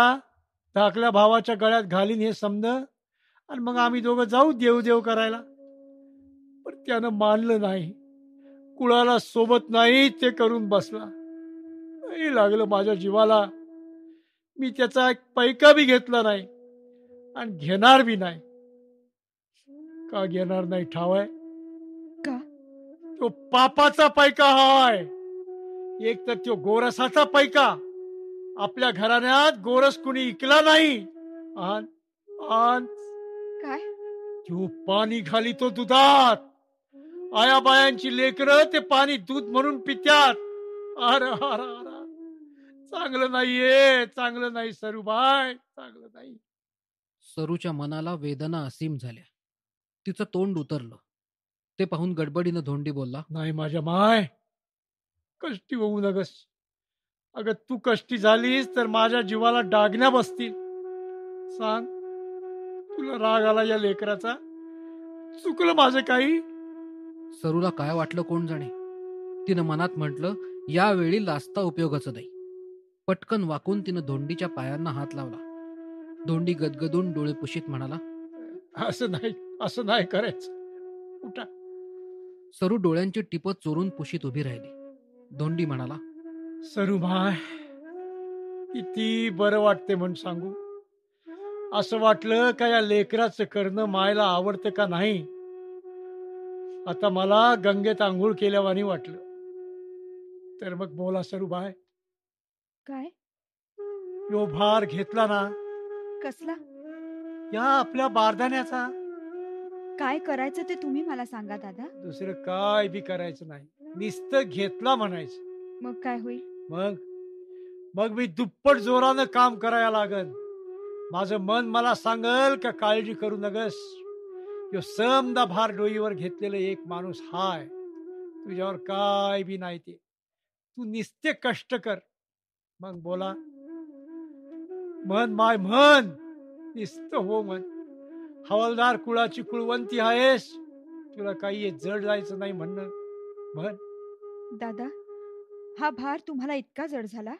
धाकल्या भावाच्या गळ्यात घालीन हे समज आणि मग आम्ही दोघं जाऊ देव देव करायला पण त्यानं मानलं नाही कुळाला सोबत नाही ते करून बसला लागलं माझ्या जीवाला मी त्याचा एक पैका बी घेतला नाही आणि घेणार बी नाही का घेणार नाही ठावाय का तो पापाचा पैका हाय एक तर तो गोरसाचा पैका आपल्या घराण्यात गोरस कुणी इकला नाही आन आन काय तू पाणी खाली तो दुधात आयाबायांची लेकरं ते पाणी दूध म्हणून पित्यात अरे अरे अरे चांगलं नाहीये चांगलं नाही सरूबाय चांगलं नाही सरूच्या मनाला वेदना असीम झाल्या तिचं तोंड उतरलं ते पाहून गडबडीनं धोंडी बोलला नाही माझ्या माय कष्टी होऊ नगस अगं तू कष्टी झालीस तर माझ्या जीवाला डागण्या बसतील सांग तुला राग आला या लेकराचा चुकलं माझं काही सरूला काय वाटलं कोण जाणे तिनं मनात म्हटलं यावेळी लाचता उपयोगाचं नाही पटकन वाकून तिनं धोंडीच्या पायांना हात लावला धोंडी गदगदून डोळे पुशीत म्हणाला असं नाही असं नाही करायचं सरू डोळ्यांची टिपत चोरून पुशीत उभी राहिली धोंडी म्हणाला सरू भाय किती बरं वाटते म्हणून सांगू असं वाटलं का या लेकराचं करणं मायला आवडतं का नाही आता मला गंगेत आंघोळ केल्यावानी वाटलं तर मग बोला बाय काय यो भार घेतला ना कसला या आपल्या बारदाण्याचा काय करायचं ते तुम्ही मला सांगा दादा दुसरं काय बी करायचं नाही निस्त घेतला म्हणायचं मग काय होईल मग मग मी दुप्पट जोरानं काम करायला लागन माझं मन मला सांगल का काळजी करू नगस तो भार डोईवर घेतलेला एक माणूस हाय तुझ्यावर काय बी नाही ते तू निस्ते कष्ट कर मग बोला मन माय मन निस्त हो म्हण हवालदार कुळाची कुळवंती आहेस तुला काही जड जायचं नाही म्हणणं म्हण दादा हा भार तुम्हाला इतका जड झाला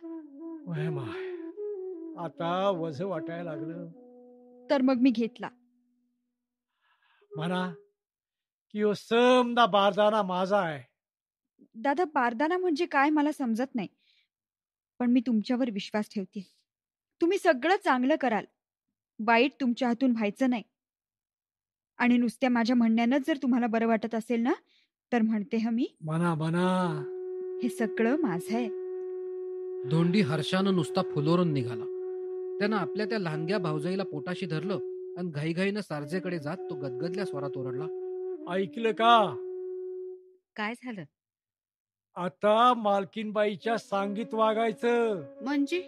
आता वज वाटायला लागलं तर मग मी घेतला म्हणा की ओ समदा बारदाना माझा आहे दादा बारदाना म्हणजे काय मला समजत नाही पण मी तुमच्यावर विश्वास ठेवते तुम्ही सगळं चांगलं कराल वाईट तुमच्या हातून व्हायचं नाही आणि नुसत्या माझ्या म्हणण्यानंच जर तुम्हाला बरं वाटत असेल ना तर म्हणते हा मी म्हणा म्हणा हे सगळं माझं आहे धोंडी हर्षानं नुसता फुलोरून निघाला त्यानं आपल्या त्या लहानग्या भाऊजाईला पोटाशी धरलं आणि घाईघाईनं सारजेकडे जात तो गदगदल्या स्वरात ओरडला ऐकलं का काय झालं आता मालकीनबाईच्या सांगीत वागायचं म्हणजे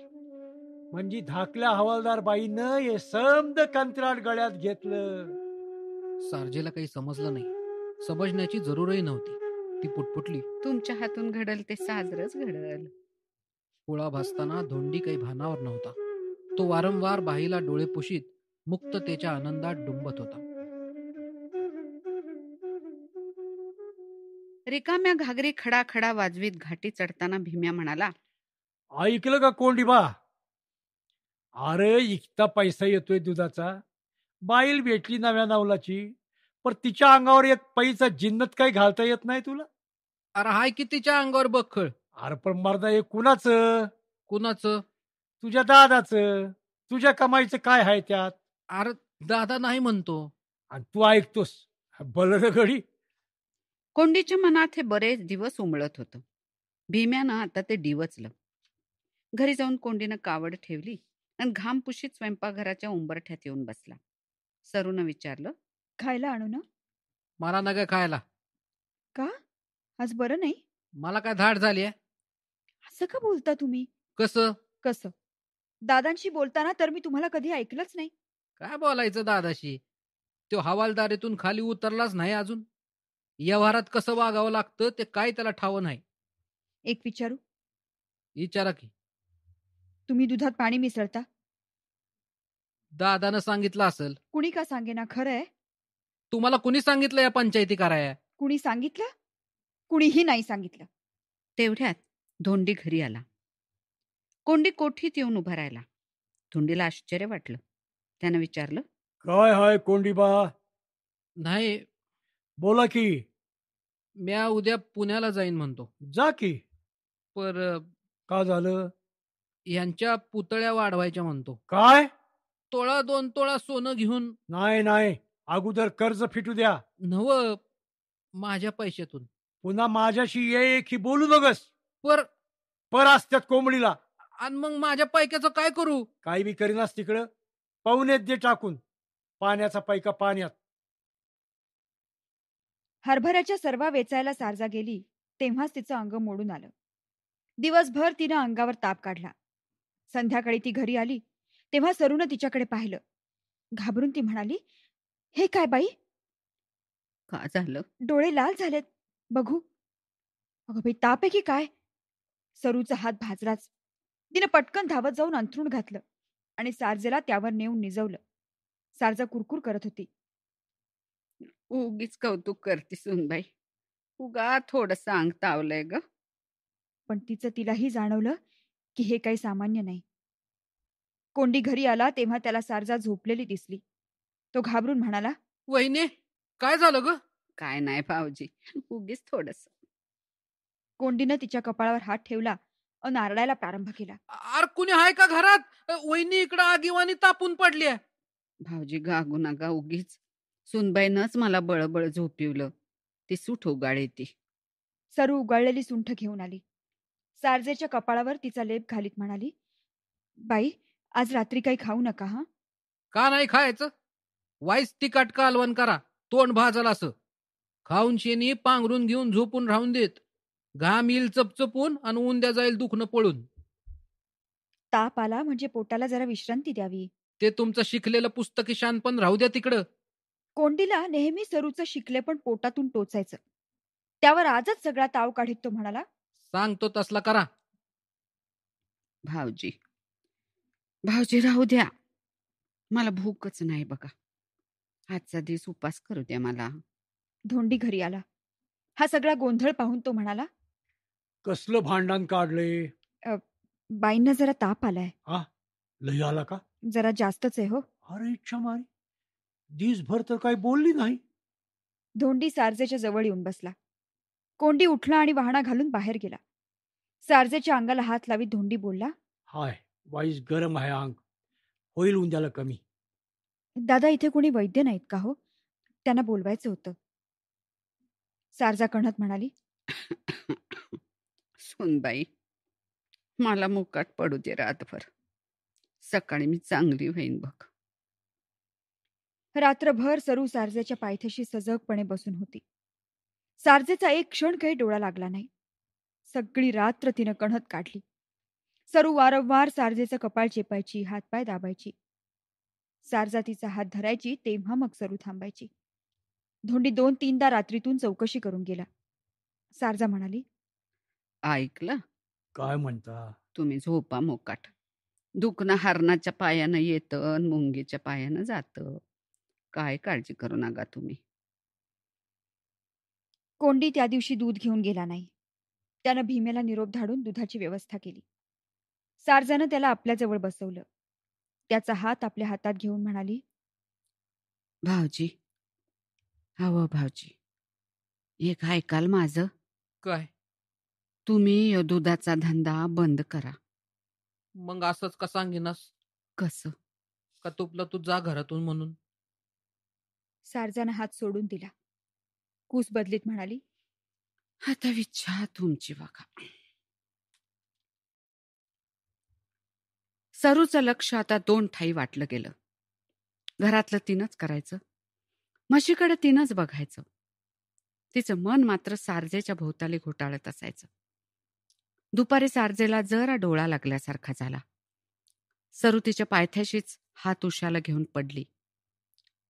म्हणजे धाकल्या हवालदार बाईनं हे समद कंत्राट गळ्यात घेतलं सारजेला काही समजलं नाही समजण्याची जरूरही नव्हती ती पुटपुटली तुमच्या हातून घडल ते साजरच घडल पोळा भासताना धोंडी काही भानावर नव्हता तो वारंवार बाईला डोळे पुशीत मुक्ततेच्या आनंदात डुंबत होता रिकाम्या घागरी खडा खडा वाजवीत घाटी चढताना भीम्या म्हणाला ऐकलं का कोंडी बा अरे इतका पैसा येतोय दुधाचा बाईल भेटली नव्या नावलाची पण तिच्या अंगावर एक पैसा जिन्नत काही घालता येत नाही तुला अरे हाय की तिच्या अंगावर बखळ अरे पण मर्दा हे कुणाच कुणाच तुझ्या दादाचं तुझ्या कमाईचं काय आहे त्यात अरे दादा नाही म्हणतो तू ऐकतोस बलर कोंडीच्या मनात हे बरेच दिवस उमळत होतं भीम्यानं आता ते डिवचलं घरी जाऊन कोंडीनं कावड ठेवली आणि घामपुशीत स्वयंपाकघराच्या उंबरठ्यात येऊन बसला सरून विचारलं खायला आणू ना मला नग खायला का आज बरं नाही मला काय धाड झाली असं का बोलता तुम्ही कसं कसं दादांशी बोलताना तर मी तुम्हाला कधी ऐकलंच नाही काय बोलायचं दादाशी तो हवालदारीतून खाली उतरलाच नाही अजून व्यवहारात कसं वागावं लागतं ते काय त्याला ठाव नाही एक विचारू विचारा की तुम्ही दुधात पाणी मिसळता दादानं सांगितलं असेल कुणी का सांगेना खरंय तुम्हाला कुणी सांगितलं या पंचायती कराया कुणी सांगितलं कुणीही नाही सांगितलं तेवढ्यात धोंडी घरी आला कोंडी कोठीत येऊन उभा राहिला धोंडीला आश्चर्य वाटलं त्यानं विचारलं काय हाय कोंडीबा नाही बोला की म्या उद्या पुण्याला जाईन म्हणतो जा की पर का झालं यांच्या पुतळ्या वाढवायच्या म्हणतो काय तोळा दोन तोळा सोनं घेऊन नाही नाही अगोदर कर्ज फिटू द्या नव माझ्या पैशातून पुन्हा माझ्याशी ये की बोलू बघस पर पर असत्यात कोंबडीला आणि मग माझ्या पैक्याचं काय करू काय मी करीनास तिकडं पवनेद्य टाकून पाण्याचा पैका पाण्यात हरभऱ्याच्या सर्वा वेचायला सारजा गेली तेव्हाच तिचं अंग मोडून आलं दिवसभर तिनं अंगावर ताप काढला संध्याकाळी ती घरी आली तेव्हा सरूनं तिच्याकडे पाहिलं घाबरून ती म्हणाली हे काय बाई का झालं डोळे लाल झालेत बघू अगं बाई ताप आहे की काय सरूचा हात भाजलाच तिनं पटकन धावत जाऊन अंथरूण घातलं आणि सारजेला त्यावर नेऊन निजवलं सारजा कुरकुर करत होती उगीच कौतुक करते सुनबाई उगा थोडस अंग तावलंय ग पण तिचं तिलाही जाणवलं की हे काही सामान्य नाही कोंडी घरी आला तेव्हा त्याला सारजा झोपलेली दिसली तो घाबरून म्हणाला वहिने काय झालं ग काय नाही भाऊजी उगीच थोडस कोंडीनं तिच्या कपाळावर हात ठेवला नारडायला प्रारंभ केला अर कुणी आहे का घरात वहिनी इकडं आगीवानी तापून पडली भाऊजी गागू नागा उगीच सुनबाईनंच मला बळबळ झोपिवलं ती सुठ उगाळे ती सरू उगाळलेली सुंठ घेऊन आली सारजेच्या कपाळावर तिचा लेप घालीत म्हणाली बाई आज रात्री काही खाऊ नका हा का नाही खायचं वाईस का अलवण करा तोंड भाजला असं खाऊन शेनी पांघरून घेऊन झोपून राहून देत घाम येईल चपचपून आणि उंद्या जाईल दुखणं पळून ताप आला म्हणजे पोटाला जरा विश्रांती द्यावी ते तुमचं शिकलेलं पुस्तक शान पण राहू द्या तिकडं कोंडीला नेहमी सरूचं शिकले पण पोटातून टोचायचं त्यावर आजच सगळा ताव काढीत तो म्हणाला सांगतो तसला करा भाऊजी भाऊजी राहू द्या मला भूकच नाही बघा आजचा दिवस उपास करू द्या मला धोंडी घरी आला हा सगळा गोंधळ पाहून तो म्हणाला कसलं भांडण काढले बाईंना जरा ताप आलाय हा लय आला का जरा जास्तच आहे हो अरे इच्छा मारी दिसभर तर काही बोलली नाही धोंडी सारजेच्या जवळ येऊन बसला कोंडी उठला आणि वाहना घालून बाहेर गेला सारजेच्या अंगाला हात लावी धोंडी बोलला हाय वाईस गरम आहे अंग होईल उंद्याला कमी दादा इथे कोणी वैद्य नाहीत का हो त्यांना बोलवायचं होतं सारजा कणत म्हणाली सुनबाई मला मोकाट पडू दे रातभर सकाळी मी चांगली होईन बघ रात्रभर सरू सारजेच्या पायथ्याशी सजगपणे बसून होती सारजेचा एक क्षण काही डोळा लागला नाही सगळी रात्र तिनं कणहत काढली सरू वारंवार सारजेचं कपाळ चेपायची हातपाय दाबायची सारजा तिचा हात धरायची तेव्हा मग सरू थांबायची धोंडी दोन तीनदा रात्रीतून चौकशी करून गेला सारजा म्हणाली ऐकलं काय म्हणता तुम्ही झोपा मोकाट दुखणं हरणाच्या पायानं येतं आणि मुंगीच्या पायानं जातं काय काळजी करू नका तुम्ही कोंडी त्या दिवशी दूध घेऊन गेला नाही त्यानं भीमेला निरोप धाडून दुधाची व्यवस्था केली सारजानं त्याला आपल्याजवळ बसवलं त्याचा हात आपल्या हातात घेऊन म्हणाली भाऊजी हवं भाऊजी एक ऐकाल माझं काय तुम्ही दुधाचा धंदा बंद करा मग असंच का सांगेनास कसं का तुपला तू जा घरातून म्हणून सारजानं हात सोडून दिला कूस बदलीत म्हणाली आता विच्छा तुमची बघा सरूचं लक्ष आता दोन ठाई वाटलं गेलं घरातलं तिनंच करायचं म्हशीकडे तिनंच बघायचं तिचं मन मात्र सारजेच्या भोवताली घोटाळत असायचं दुपारी सारजेला जरा डोळा लागल्यासारखा झाला सरू तिच्या पायथ्याशीच हात उशाला घेऊन पडली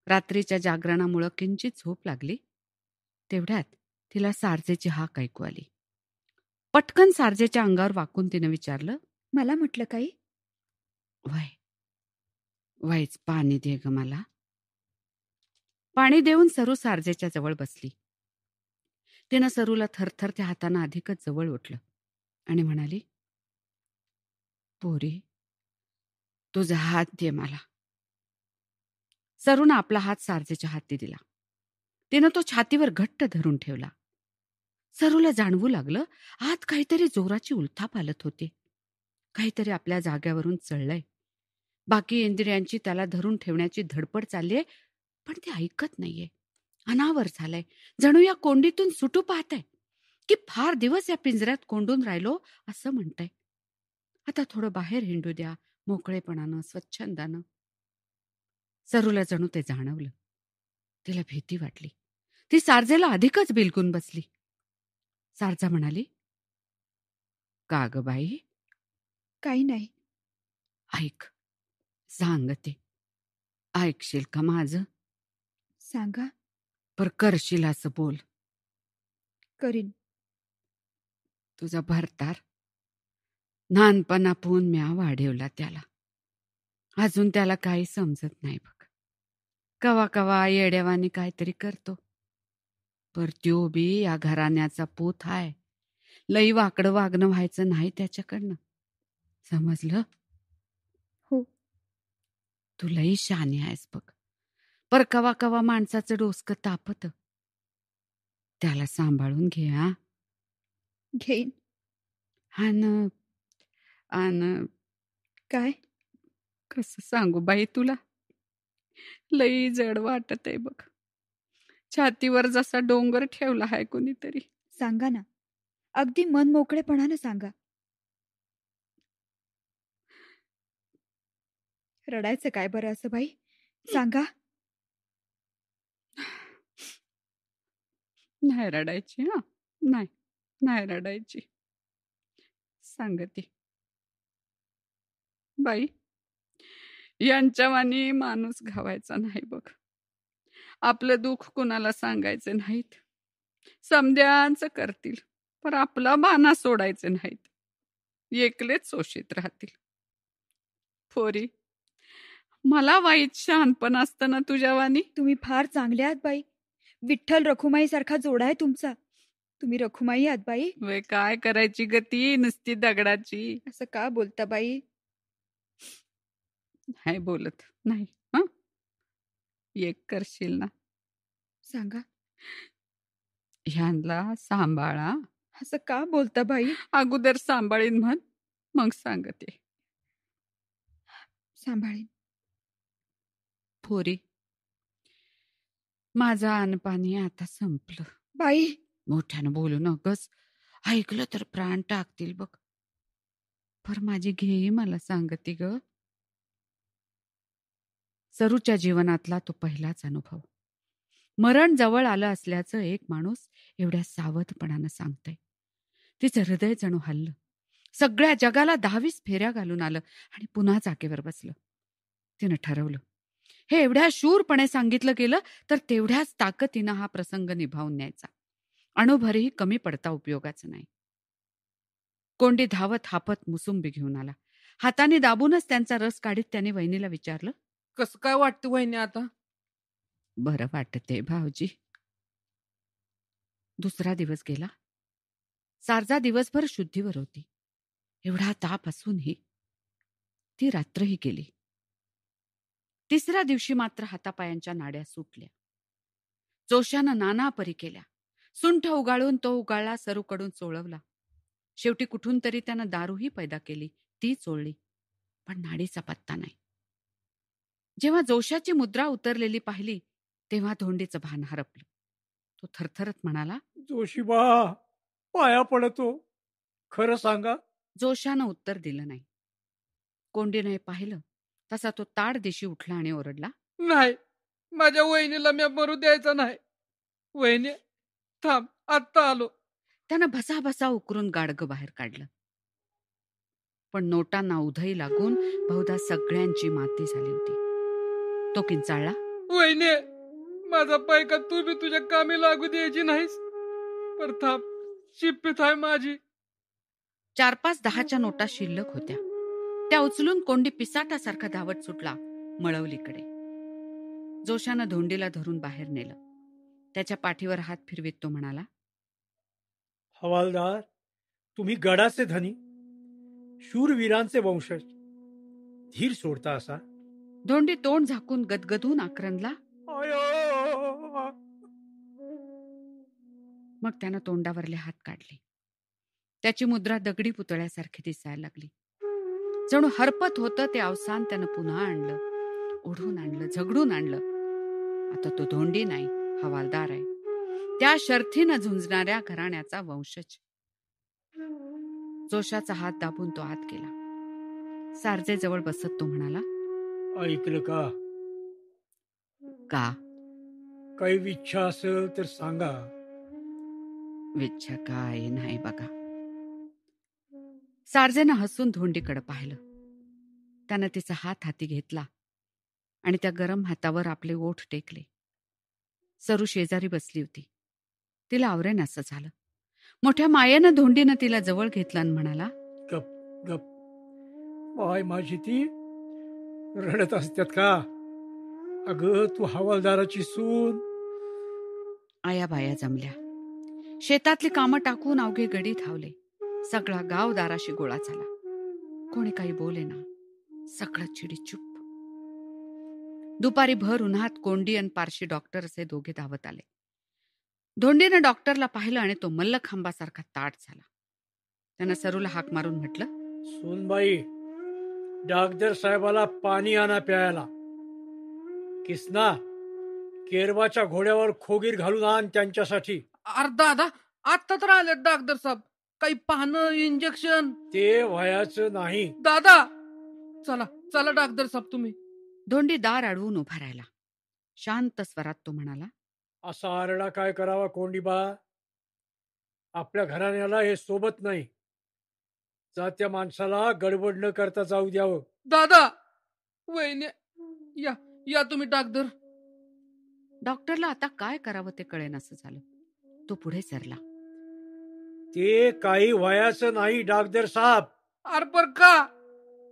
रात्रीच्या जागरणामुळं किंचित झोप लागली तेवढ्यात तिला सारजेची हाक ऐकू आली पटकन सारजेच्या अंगावर वाकून तिनं विचारलं मला म्हटलं काही वय वयच पाणी दे ग मला पाणी देऊन सरू सारजेच्या जवळ बसली तिनं सरूला थरथरत्या हातानं अधिकच जवळ उठलं आणि म्हणाली पोरी तुझा हात दे मला सरून आपला हात सारजेच्या हाती दिला तिनं तो छातीवर घट्ट धरून ठेवला सरूला जाणवू लागलं आत काहीतरी जोराची उलथा पालत होती काहीतरी आपल्या जाग्यावरून चढलंय बाकी इंद्रियांची त्याला धरून ठेवण्याची धडपड चाललीय पण ते ऐकत नाहीये अनावर झालंय जणू या कोंडीतून सुटू पाहत की फार दिवस या पिंजऱ्यात कोंडून राहिलो असं म्हणतय आता थोडं बाहेर हिंडू द्या मोकळेपणानं स्वच्छंदानं सरूला जणू ते जाणवलं तिला भीती वाटली ती सारजेला अधिकच बिलकून बसली सारजा म्हणाली का ग बाई काही नाही ऐक सांग ते ऐकशील का माझ सांगा पर करशील असं बोल करीन तुझा भरतार लहानपणापून म्या वाढवला त्याला अजून त्याला काही समजत नाही बघ कवा कवा येड्यावानी काहीतरी करतो पर त्यो बी या घराण्याचा पोत हाय लई वाकडं वागणं व्हायचं नाही त्याच्याकडनं समजलं हो तू लई शानी आहेस बघ पर कवा कवा माणसाचं डोसकं तापत त्याला सांभाळून घे हा घेईन आणि आन, काय कस सांगू बाई तुला लई जड वाटत आहे बघ छातीवर जसा डोंगर ठेवला आहे कोणीतरी सांगा ना अगदी मन मोकळेपणानं सांगा रडायचं काय बरं असं बाई सांगा नाही रडायची हा नाही नाही रडायची सांगती बाई यांच्यावानी माणूस घावायचा नाही बघ आपलं दुःख कुणाला सांगायचे नाहीत समध्यांच करतील पण आपला बाना सोडायचे नाहीत एकलेच शोषित राहतील फोरी मला वाईट शहाणपण असताना तुझ्या वाणी तुम्ही फार चांगल्या आहात बाई विठ्ठल रखुमाई सारखा जोडा आहे तुमचा तुम्ही रखुमाई आहात बाई काय करायची गती नुसती दगडाची असं का बोलता बाई नाही बोलत नाही एक करशील ना सांगा ह्यांना सांभाळा असं का बोलता बाई अगोदर सांभाळीन म्हण मग सांगते सांभाळीन पोरी माझं अन्नपाणी आता संपलं बाई मोठ्यानं बोलू गस ऐकलं तर प्राण टाकतील बघ पर माझी घे मला सांगती ग सरूच्या जीवनातला तो पहिलाच अनुभव मरण जवळ आलं असल्याचं एक माणूस एवढ्या सावधपणानं सांगतंय तिचं हृदय जणू हल्लं सगळ्या जगाला दहावीस फेऱ्या घालून आलं आणि पुन्हा जागेवर बसलं तिनं ठरवलं हे एवढ्या शूरपणे सांगितलं गेलं तर तेवढ्याच ताकदीनं हा प्रसंग निभावून न्यायचा अणुभरही कमी पडता उपयोगाच नाही कोंडी धावत हापत मुसुंबी घेऊन आला हाताने दाबूनच त्यांचा रस काढीत त्याने वहिनीला विचारलं कस काय वाटतं वहिनी आता बरं वाटते भाऊजी दुसरा दिवस गेला सारजा दिवसभर शुद्धीवर होती एवढा ताप असूनही ती रात्रही गेली तिसऱ्या दिवशी मात्र हातापायांच्या नाड्या सुटल्या जोशानं नाना परी केल्या सुंठ उगाळून तो उगाळला सरूकडून चोळवला शेवटी कुठून तरी त्यानं दारूही पैदा केली ती चोळली पण नाडीचा पत्ता नाही जेव्हा जोशाची मुद्रा उतरलेली पाहिली तेव्हा धोंडीचं भान हरपलं तो थरथरत म्हणाला जोशीबा पाया पडतो खरं सांगा जोशानं उत्तर दिलं नाही कोंडीने पाहिलं तसा तो ताड दिशी उठला आणि ओरडला नाही माझ्या वहिनीला मी मरू द्यायचा नाही वहिनी थांब आत्ता आलो त्यानं भसा भसा उकरून गाडगं बाहेर काढलं पण नोटांना उधई लागून बहुधा सगळ्यांची माती झाली होती तो किंचाळला वहिने माझा पाय का तू बी तुझ्या कामी लागू द्यायची नाहीस पर थांब शिप्पीत आहे माझी चार पाच दहाच्या नोटा शिल्लक होत्या त्या उचलून कोंडी पिसाटासारखा धावत सुटला मळवलीकडे जोशानं धोंडीला धरून बाहेर नेलं त्याच्या पाठीवर हात फिरवीत तो म्हणाला हवालदार तुम्ही गडाचे धनी शूरवीरांचे वंशज धीर सोडता असा धोंडी तोंड झाकून गदगदून आक्रंदला मग त्यानं तोंडावरले हात काढले त्याची मुद्रा दगडी पुतळ्यासारखी दिसायला लागली जणू हरपत होतं ते अवसान त्यानं पुन्हा आणलं ओढून आणलं झगडून आणलं आता तो धोंडी नाही हवालदार आहे त्या शर्थीनं झुंजणाऱ्या घराण्याचा वंशज जोशाचा हात दाबून तो आत गेला सारजे जवळ बसत तो म्हणाला ऐकलं का का काही विच्छा असेल तर सांगा विच्छा काय नाही बघा सारजेनं हसून धोंडीकडे पाहिलं त्यानं तिचा हात हाती घेतला आणि त्या गरम हातावर आपले ओठ टेकले सरू शेजारी बसली होती तिला आवरेन असं झालं मोठ्या मायेनं धोंडीनं तिला जवळ घेतला आणि म्हणाला गप गप माय माझी ती रडत असतात का अग तू हवालदाराची सून आया बाया जमल्या शेतातली कामं टाकून अवघे गडी धावले सगळा गाव दाराशी गोळा झाला कोणी काही बोले ना सगळं चुप दुपारी भर उन्हात कोंडी आणि पारशी डॉक्टर असे दोघे धावत आले धोंडीनं डॉक्टरला पाहिलं आणि तो मल्ल खांबासारखा ताट झाला त्यानं सरूला हाक मारून म्हटलं सुनबाई डॉक्टर साहेबाला पाणी आणा प्यायला किसना केरवाच्या घोड्यावर खोगीर घालून आण त्यांच्यासाठी अर्धा दादा आता तर आले डॉक्टर साहेब काही पाहणं इंजेक्शन ते व्हायचं नाही दादा चला चला डॉक्टर साहेब तुम्ही धोंडी दार अडवून उभा राहिला शांत स्वरात तो म्हणाला असा आरडा काय करावा कोंडीबा आपल्या घराण्याला हे सोबत नाही जात्या माणसाला गडबड न करता जाऊ द्यावं दादा वहिने या या तुम्ही डॉक्टर डॉक्टरला आता काय करावं ते असं झालं तो पुढे सरला ते काही वयाचं नाही डॉक्टर साहेब अरपर का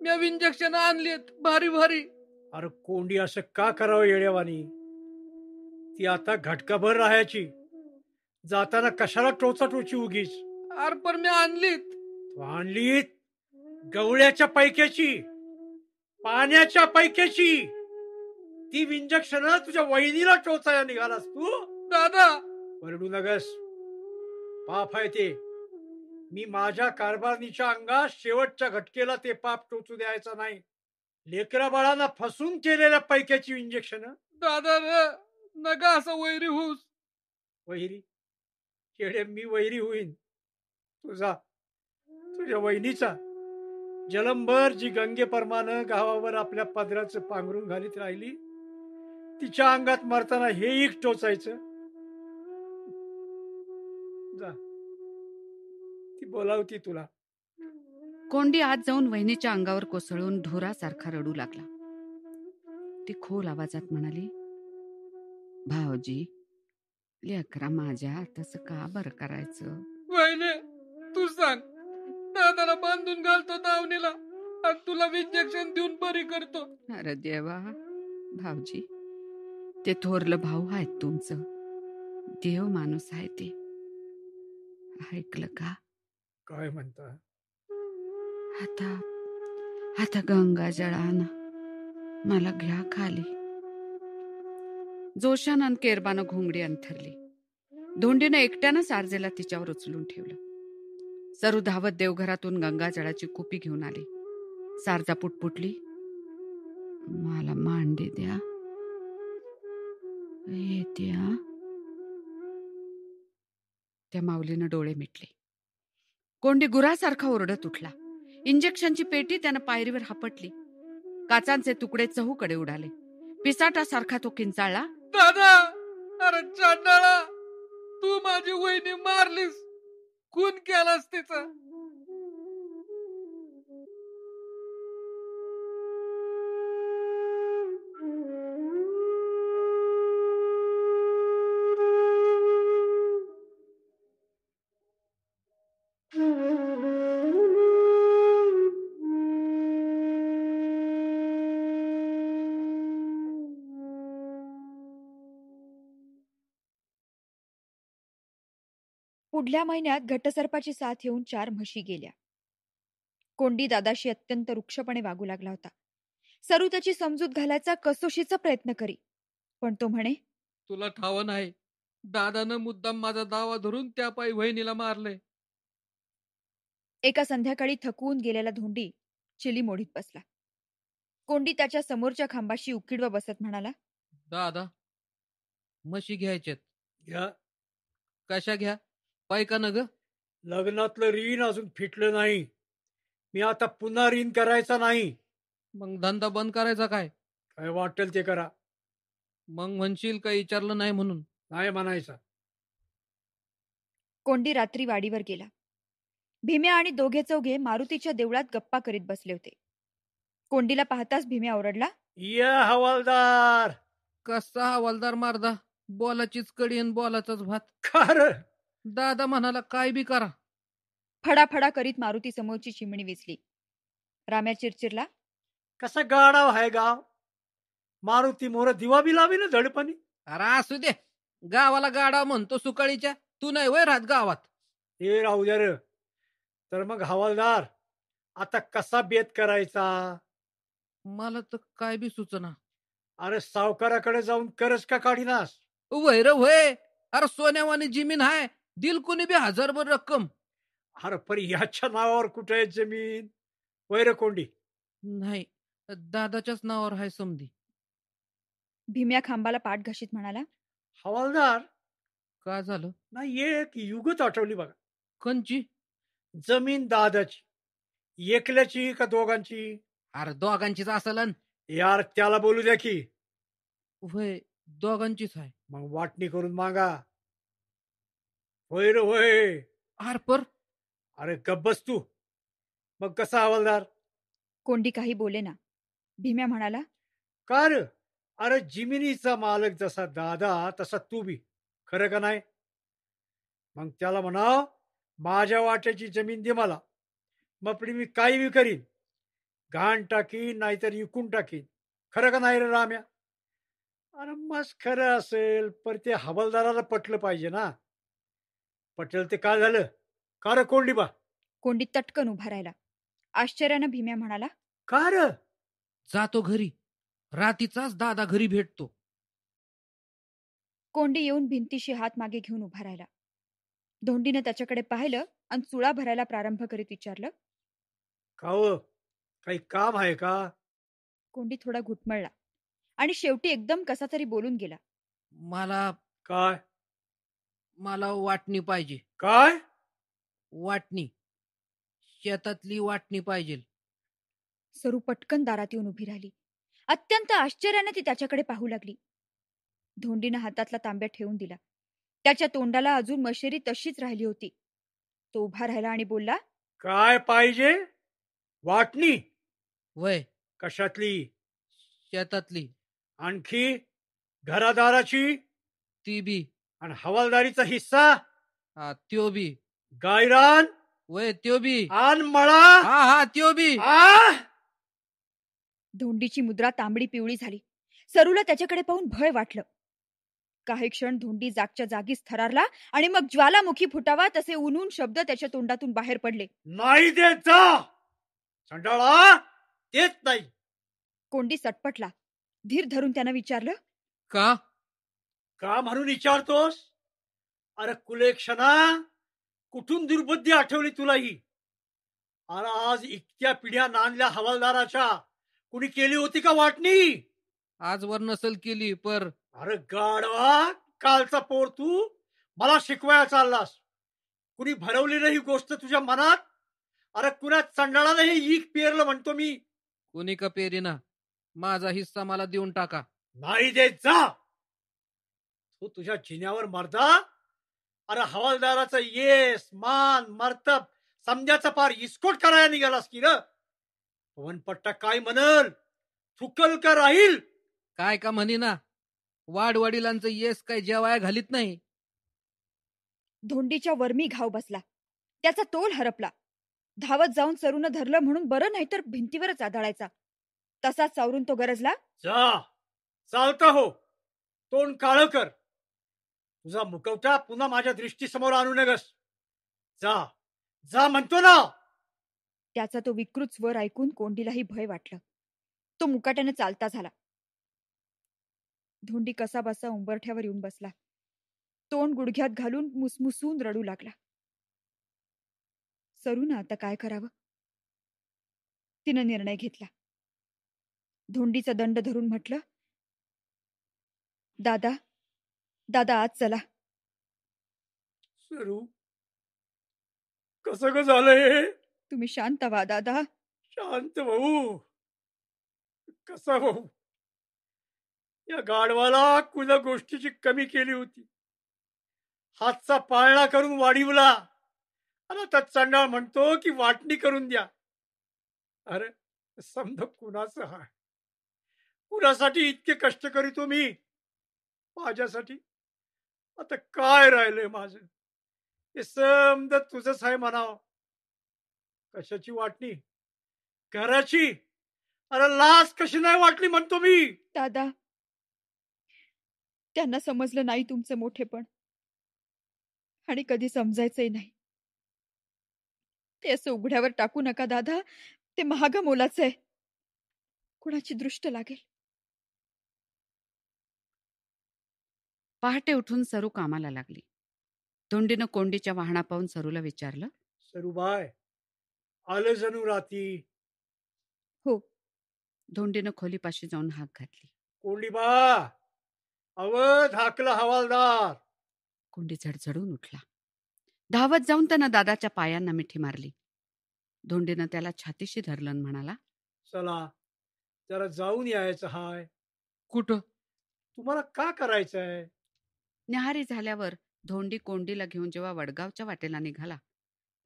मी इंजेक्शन आणलेत भारी भारी अरे कोंडी असं का करावं येडेवानी ती आता घटकाभर राहायची जाताना कशाला टोचा टोची उगीच अरे पण मी आणलीत आणलीत गवळ्याच्या पैक्याची पाण्याच्या पैक्याची ती इंजेक्शन तुझ्या वहिनीला टोचायला निघालास तू दादा वरडू नगस पाप आहे ते मी माझ्या कारभारणीच्या अंगात शेवटच्या घटकेला ते पाप टोचू द्यायचा नाही लेकरा बाळांना फसून केलेल्या पैक्याची इंजेक्शन दादा नका असं वैरी होऊस वैरी केडे मी वैरी होईन तुझा तुझ्या वहिनीचा जलंबर जी गंगे परमान गावावर आपल्या पदराचं पांघरून घालीत राहिली तिच्या अंगात मरताना हे एक टोचायचं जा ती बोलावती तुला कोंडी आत जाऊन वहिनीच्या अंगावर कोसळून ढोरासारखा रडू लागला ती खोल आवाजात म्हणाली भाऊजी लेकरा माझ्या तस का बर करायचं वहिने तू सांग दादाला बांधून घालतो दावणीला आणि तुला इंजेक्शन देऊन बरी करतो अरे देवा भाऊजी ते थोरलं भाऊ आहेत तुमचं देव माणूस आहे ते ऐकलं का काय म्हणता आता आता गंगा जळाना मला घ्या खाली जोशान केरबानं घोंगडी अंथरली धोंडीनं एकट्यानं सारजेला तिच्यावर उचलून ठेवलं सरू धावत देवघरातून गंगाजळाची कुपी घेऊन आली सारजा पुटपुटली मला मांडी द्या त्या माऊलीनं डोळे मिटले कोंडी गुरासारखा ओरडत उठला इंजेक्शनची पेटी त्यानं पायरीवर हापटली काचांचे तुकडे चहूकडे उडाले पिसाटासारखा तो किंचाळला दादा अरे चांडाळा तू माझी वहिनी मारलीस खून केलास तिचा पुढल्या महिन्यात घटसर्पाची साथ येऊन चार म्हशी गेल्या कोंडी दादाशी अत्यंत रुक्षपणे वागू लागला होता सरू त्याची समजूत घालायचा कसोशीचा प्रयत्न करी पण तो म्हणे तुला ठाव नाही दादानं मुद्दाम माझा दावा धरून त्या पायी वहिनीला मारले एका संध्याकाळी थकवून गेलेला धोंडी चिली मोडीत बसला कोंडी त्याच्या समोरच्या खांबाशी उकिडवा बसत म्हणाला दादा म्हशी घ्यायच्यात घ्या कशा घ्या उपाय का न ग लग्नातलं ऋण अजून फिटलं नाही मी आता पुन्हा ऋण करायचा नाही मग धंदा बंद करायचा काय काय वाटेल ते करा मग म्हणशील काही विचारलं नाही म्हणून नाही म्हणायचं कोंडी रात्री वाडीवर गेला भीम्या आणि दोघे चौघे मारुतीच्या देवळात गप्पा करीत बसले होते कोंडीला पाहताच भीम्या ओरडला या हवालदार कसा हवालदार मारदा बॉलाचीच कडी आणि बॉलाचाच भात कारण दादा म्हणाला काय बी करा फडाफडा करीत मारुती समोरची चिमणी विचली राम्या चिरचिरला कसा गाडाव हाय गाव मारुती मोर दिवा बी लावी ना झडपणी अरे असू दे गावाला गाडाव म्हणतो सुकाळीच्या तू नाही वय राहत गावात हे राहू दे तर मग हवालदार आता कसा बेत करायचा मला तर काय बी सुचना अरे सावकाराकडे जाऊन करस का काढीनास होय वय अरे सोन्यावानी जिमीन हाय दिल कोणी बी हजारभर रक्कम अरे पर याच्या नावावर कुठे आहे जमीन वैरकोंडी नाही दादाच्याच नावावर आहे समधी भीम्या खांबाला पाठ घाशीत म्हणाला हवालदार का झालं नाही एक युगच आठवली बघा कंची जमीन दादाची एकल्याची का दोघांची अरे दोघांचीच असल यार त्याला बोलू द्या की वय दोघांचीच आहे मग वाटणी करून मागा होय रे होय हार्पर अरे गब्बस तू मग कसा हवालदार कोंडी काही बोले ना भीम्या म्हणाला कार अरे जिमिनीचा मालक जसा दादा तसा तू बी खरं का नाही मग त्याला म्हणा माझ्या वाट्याची जमीन दे मला मग मी काही बी करीन घाण टाकीन नाहीतर विकून टाकीन खरं का नाही रे राम्या अरे मस्त खरं असेल पर ते हवालदाराला पटलं पाहिजे ना पटेल ते काय झालं कार कोंडी बा कोंडी तटकन उभा राहिला आश्चर्यानं भीम्या म्हणाला का र जातो घरी रातीचाच दादा घरी भेटतो कोंडी येऊन भिंतीशी हात मागे घेऊन उभा राहिला धोंडीनं त्याच्याकडे पाहिलं आणि चुळा भरायला प्रारंभ करीत विचारलं का हो? काही काम आहे का कोंडी थोडा घुटमळला आणि शेवटी एकदम कसा तरी बोलून गेला मला काय मला वाटणी पाहिजे काय वाटणी शेतातली वाटणी पाहिजे सरू पटकन दारात येऊन उभी राहिली अत्यंत आश्चर्याने ती त्याच्याकडे पाहू लागली धोंडीनं हातातला तांब्या ठेवून दिला त्याच्या तोंडाला अजून मशेरी तशीच राहिली होती तो उभा राहिला आणि बोलला काय पाहिजे वाटणी वय कशातली शेतातली आणखी घरादाराची ती बी आणि हवालदारीचा हिस्सा त्यो बी गायरान वय त्यो बी आन मळा हा हा त्यो बी धोंडीची मुद्रा तांबडी पिवळी झाली सरूला त्याच्याकडे पाहून भय वाटलं काही क्षण धोंडी जागच्या जागीच थरारला आणि मग ज्वालामुखी फुटावा तसे उनून शब्द त्याच्या तोंडातून बाहेर पडले नाही तेच नाही कोंडी सटपटला धीर धरून त्यानं विचारलं का का म्हणून विचारतोस अरे कुलेक्षणा कुठून दुर्बुद्धी आठवली तुला ही अरे आज इतक्या पिढ्या नांदल्या हवालदाराच्या कुणी केली होती का वाटणी आजवर नसल केली पर अरे गाडवा कालचा पोर तू मला शिकवायला चाललास कुणी भरवली नाही गोष्ट तुझ्या मनात अरे कुणा चंडाळाला हे ईक पेरलं म्हणतो मी कोणी का ना माझा हिस्सा मला देऊन टाका नाही दे जा तू तुझ्या जिन्यावर मरदा अरे हवालदाराचं येस मान मरतब समजाचा पार इस्कोट करायला निघालास की र पट्टा काय म्हणल चुकल का राहील काय का म्हणीना वाड वडिलांचं येस काय जेवाया घालीत नाही धोंडीच्या वर्मी घाव बसला त्याचा तोल हरपला धावत जाऊन सरून धरलं म्हणून बरं नाही तर भिंतीवरच आदळायचा तसाच सावरून तो गरजला जा चालता हो तोंड काळ कर तुझा मुकवटा पुन्हा माझ्या दृष्टीसमोर आणू नगस जा जा म्हणतो ना त्याचा तो विकृत स्वर ऐकून कोंडीलाही भय वाटलं तो मुकाट्यानं चालता झाला धोंडी कसा बसा उंबरठ्यावर येऊन बसला तोंड गुडघ्यात घालून मुसमुसून रडू लागला सरू ना आता काय करावं तिनं निर्णय घेतला धोंडीचा दंड धरून म्हटलं दादा दादा आज चला सरू कस ग झालंय तुम्ही शांत व्हा दादा शांत भाऊ कसा भाऊ या गाडवाला कुणा गोष्टीची कमी केली होती हातचा पाळणा करून वाढीवला आणि आता चांडाळ म्हणतो की वाटणी करून द्या अरे समज कुणाच हा कुणासाठी इतके कष्ट करीतो मी माझ्यासाठी आता काय राहिलंय माझ हे समद तुझंच आहे म्हणाव कशाची वाटणी घराची अरे लास्ट कशी नाही वाटली म्हणतो मी दादा त्यांना समजलं नाही तुमचं मोठेपण आणि कधी समजायचंही नाही ते असं उघड्यावर टाकू नका दादा ते महाग मोलाच आहे कुणाची दृष्ट लागेल पहाटे उठून सरू कामाला लागली धोंडीनं कोंडीच्या वाहना पाहून सरूला विचारलं सरू बाय आलं जणू राती हो धोंडीनं खोलीपाशी जाऊन हाक घातली कोंडी बा अवध हाकला हवालदार कोंडी झडझडून उठला धावत जाऊन त्यानं दादाच्या पायांना मिठी मारली धोंडीनं त्याला छातीशी धरलं म्हणाला चला जरा जाऊन यायचं हाय कुठं तुम्हाला का करायचंय न्याहारी झाल्यावर धोंडी कोंडीला घेऊन जेव्हा वडगावच्या वाटेला निघाला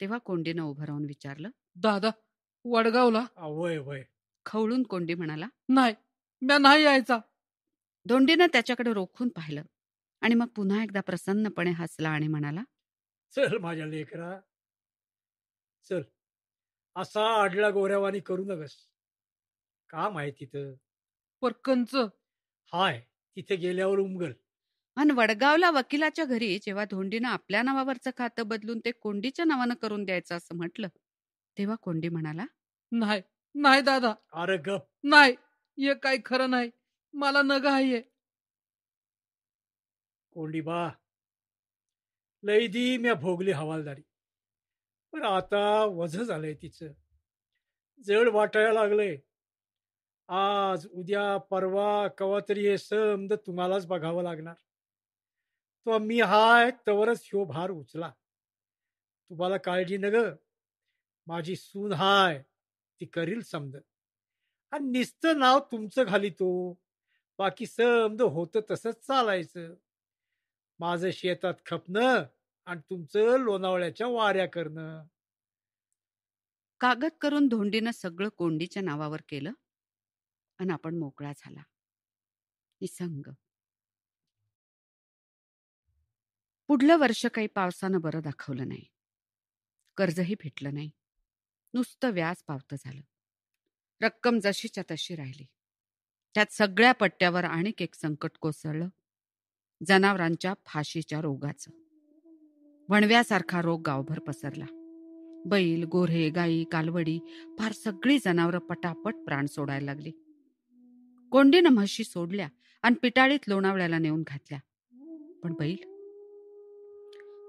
तेव्हा कोंडीनं उभं राहून विचारलं दादा वडगावला वय वय खवळून कोंडी म्हणाला नाही मी नाही यायचा धोंडीनं त्याच्याकडे रोखून पाहिलं आणि मग पुन्हा एकदा प्रसन्नपणे हसला आणि म्हणाला चल माझ्या लेकरा चल असा आडला गोऱ्यावानी करू नकस काम आहे तिथं परकंच हाय तिथे गेल्यावर उमगल आणि वडगावला वकिलाच्या घरी जेव्हा धोंडीनं आपल्या नावावरचं खातं बदलून ते कोंडीच्या नावानं करून द्यायचं असं म्हटलं तेव्हा कोंडी म्हणाला नाही नाही दादा अरे ग नाही हे काय खरं नाही मला न गाये कोंडी बा लई दी म्या भोगली हवालदारी पण आता वझ झालंय तिचं जड वाटायला लागलंय आज उद्या परवा कवा तरी हे समज तुम्हालाच बघावं लागणार तो मी हाय तवरच ह्यो भार उचला तुम्हाला काळजी न ग माझी सून हाय ती करील समज आणि निस्तं नाव तुमचं घाली तो बाकी समज होतं तसंच चालायचं माझं शेतात खपणं आणि तुमचं लोणावळ्याच्या वाऱ्या करणं कागद करून धोंडीनं सगळं कोंडीच्या नावावर केलं आणि आपण मोकळा झाला निसंग पुढलं वर्ष काही पावसानं बरं दाखवलं नाही कर्जही भेटलं नाही नुसतं व्याज पावतं झालं रक्कम जशीच्या तशी राहिली त्यात सगळ्या पट्ट्यावर आणखी एक संकट कोसळलं जनावरांच्या फाशीच्या रोगाचं वणव्यासारखा रोग गावभर पसरला बैल गोरे गाई कालवडी फार सगळी जनावरं पटापट प्राण सोडायला लागली कोंडीनं म्हशी सोडल्या आणि पिटाळीत लोणावळ्याला नेऊन घातल्या पण बैल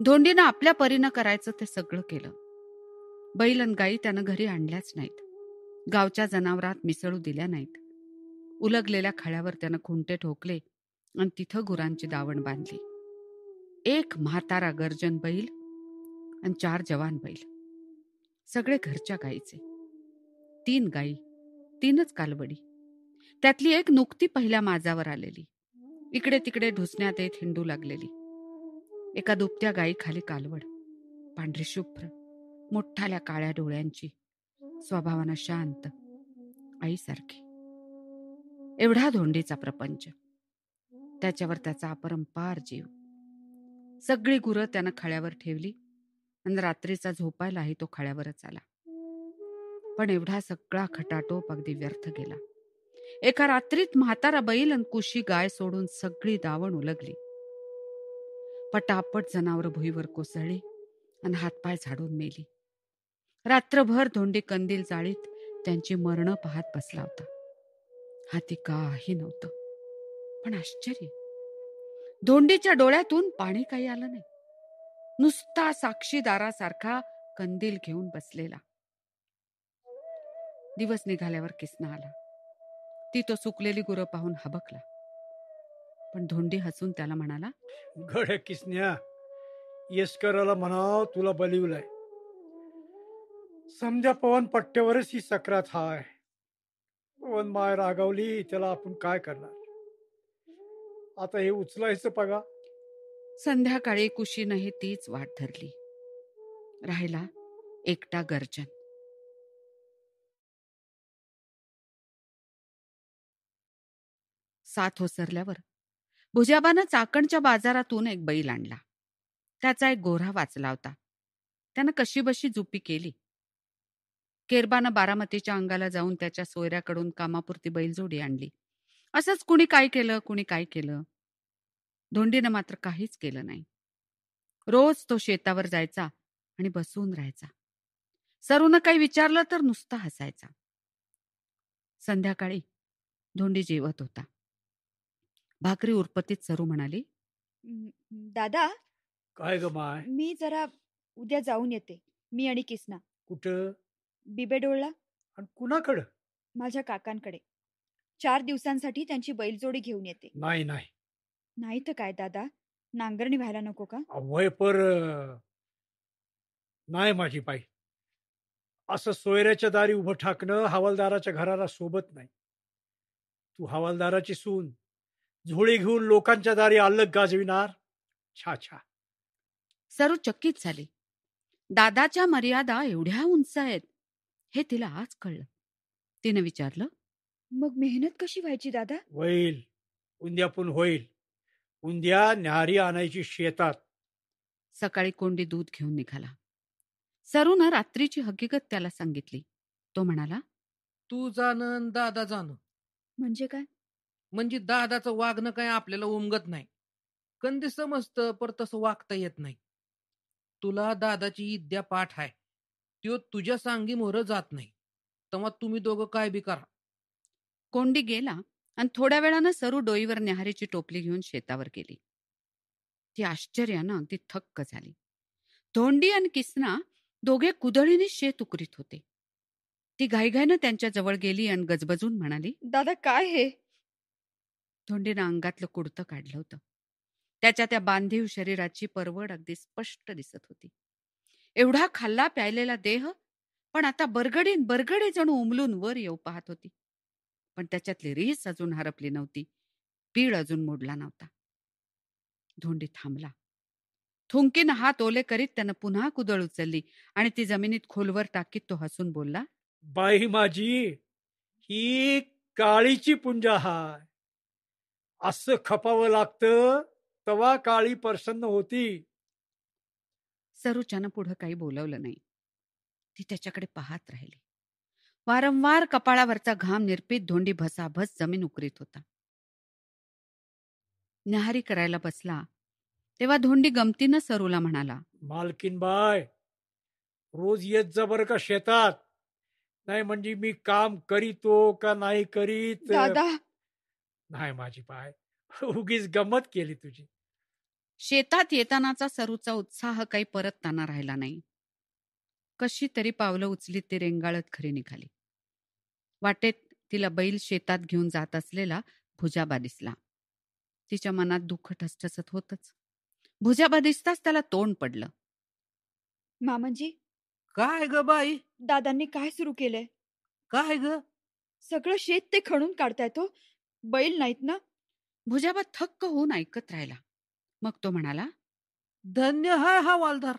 धोंडीनं आपल्या परीनं करायचं ते सगळं केलं बैल आणि गाई त्यानं घरी आणल्याच नाहीत गावच्या जनावरात मिसळू दिल्या नाहीत उलगलेल्या खळ्यावर त्यानं खुंटे ठोकले आणि तिथं गुरांची दावण बांधली एक म्हातारा गर्जन बैल आणि चार जवान बैल सगळे घरच्या गाईचे तीन गाई तीनच कालवडी त्यातली एक नुकती पहिल्या माजावर आलेली इकडे तिकडे ढुसण्यात येत हिंडू लागलेली एका दुपत्या गायीखाली कालवड पांढरी शुभ्र मोठाल्या काळ्या डोळ्यांची स्वभावानं शांत आईसारखी एवढा धोंडीचा प्रपंच त्याच्यावर त्याचा अपरंपार जीव सगळी गुरं त्यानं खळ्यावर ठेवली आणि रात्रीचा झोपायलाही तो खळ्यावरच आला पण एवढा सगळा खटाटोप अगदी व्यर्थ गेला एका रात्रीत म्हातारा बैल आणि कुशी गाय सोडून सगळी दावण उलगली पटापट जनावर भुईवर कोसळली आणि हातपाय झाडून मेली रात्रभर धोंडी कंदील जाळीत त्यांची मरणं पाहत बसला होता हाती काही नव्हतं पण आश्चर्य धोंडीच्या डोळ्यातून पाणी काही आलं नाही नुसता साक्षीदारासारखा कंदील घेऊन बसलेला दिवस निघाल्यावर किसना आला ती तो सुकलेली गुरं पाहून हबकला पण धोंडी हसून त्याला म्हणाला गड किसन्या यशकराला म्हणा तुला बलिवलाय समजा पवन पट्ट्यावरच ही सक्रात हाय पवन माय रागावली त्याला आपण काय करणार आता हे उचलायचं बघा संध्याकाळी नाही तीच वाट धरली राहिला एकटा गर्जन सात ओसरल्यावर भुजाबानं चाकणच्या बाजारातून एक बैल आणला त्याचा एक गोरा वाचला होता त्यानं कशीबशी जुपी केली केरबानं बारामतीच्या अंगाला जाऊन त्याच्या सोयऱ्याकडून कामापुरती बैलजोडी आणली असंच कुणी काय केलं कुणी काय केलं धोंडीनं मात्र काहीच केलं नाही रोज तो शेतावर जायचा आणि बसून राहायचा सरून काही विचारलं तर नुसता हसायचा संध्याकाळी धोंडी जेवत होता भाकरी उरपतीत सरू म्हणाली दादा काय ग माय मी जरा उद्या जाऊन येते मी आणि किसना कुठं बिबेडोळला आणि कुणाकडं माझ्या काकांकडे चार दिवसांसाठी त्यांची बैलजोडी घेऊन येते नाही नाही नाही तर काय दादा नांगरणी व्हायला नको का वय पर नाही माझी बाई असं सोयऱ्याच्या दारी उभं ठाकणं हवालदाराच्या घराला सोबत नाही तू हवालदाराची सून झुळी घेऊन लोकांच्या दारी अलग गाजविणार छा छा सरू चकित झाली दादाच्या मर्यादा एवढ्या उंच आहेत हे तिला आज कळलं तिने विचारलं मग मेहनत कशी व्हायची दादा होईल उंद्यापून होईल उंद्या न्याहारी आणायची शेतात सकाळी कोंडी दूध घेऊन निघाला सरून रात्रीची हकीकत त्याला सांगितली तो म्हणाला तू जाण दादा जाण म्हणजे काय म्हणजे दादाचं वागणं काय आपल्याला उमगत नाही कंदी समजतं पर तसं वागता येत नाही तुला दादाची इद्या पाठ आहे त्यो तुझ्या सांगी मोर जात नाही तेव्हा तुम्ही दोघं काय बी करा कोंडी गेला आणि थोड्या वेळानं सरू डोईवर न्याहारीची टोपली घेऊन शेतावर गेली ती आश्चर्यानं अगदी थक्क झाली धोंडी आणि किसना दोघे कुदळीने शेत उकरीत होते ती घाईघाईनं त्यांच्या जवळ गेली आणि गजबजून म्हणाली दादा काय हे धोंडीनं अंगातलं कुडतं काढलं होतं त्याच्या त्या बांधीव शरीराची परवड अगदी स्पष्ट दिसत होती एवढा खाल्ला प्यायलेला देह पण आता बरगडीन बरगडी जणू उमलून वर येऊ पाहत होती पण त्याच्यातली रीस अजून हरपली नव्हती पीळ अजून मोडला नव्हता धोंडी थांबला थुंकीनं हात ओले करीत त्यानं पुन्हा कुदळ उचलली आणि ती जमिनीत खोलवर टाकीत तो हसून बोलला बाई माझी ही काळीची पुंजा हाय अस खपावं लागत तवा काळी प्रसन्न होती सरुच्यानं पुढं काही बोलवलं नाही ती त्याच्याकडे पाहत राहिली वारंवार कपाळावरचा घाम निर्पित धोंडी भसाभस जमीन उकरीत होता निहारी करायला बसला तेव्हा धोंडी गमतीनं सरूला म्हणाला मालकीन बाय रोज येत जबर का शेतात नाही म्हणजे मी काम करीतो का नाही करीत दादा नाही माझी पाय उगीच गमत केली तुझी शेतात येतानाचा सरूचा उत्साह काही परतताना राहिला नाही कशी तरी पावलं उचलीत ते रेंगाळत खरी निघाली वाटेत तिला बैल शेतात घेऊन जात असलेला भुजाबा दिसला तिच्या मनात दुःख ठसठसत होतच भुजाबा दिसताच त्याला तोंड पडलं मामाजी काय ग बाई दादांनी काय सुरू केलंय काय ग सगळं शेत ते खणून काढताय तो हो. बैल नाहीत ना भुजाबा थक्क होऊन ऐकत राहिला मग तो म्हणाला धन्य हाय हा वालधार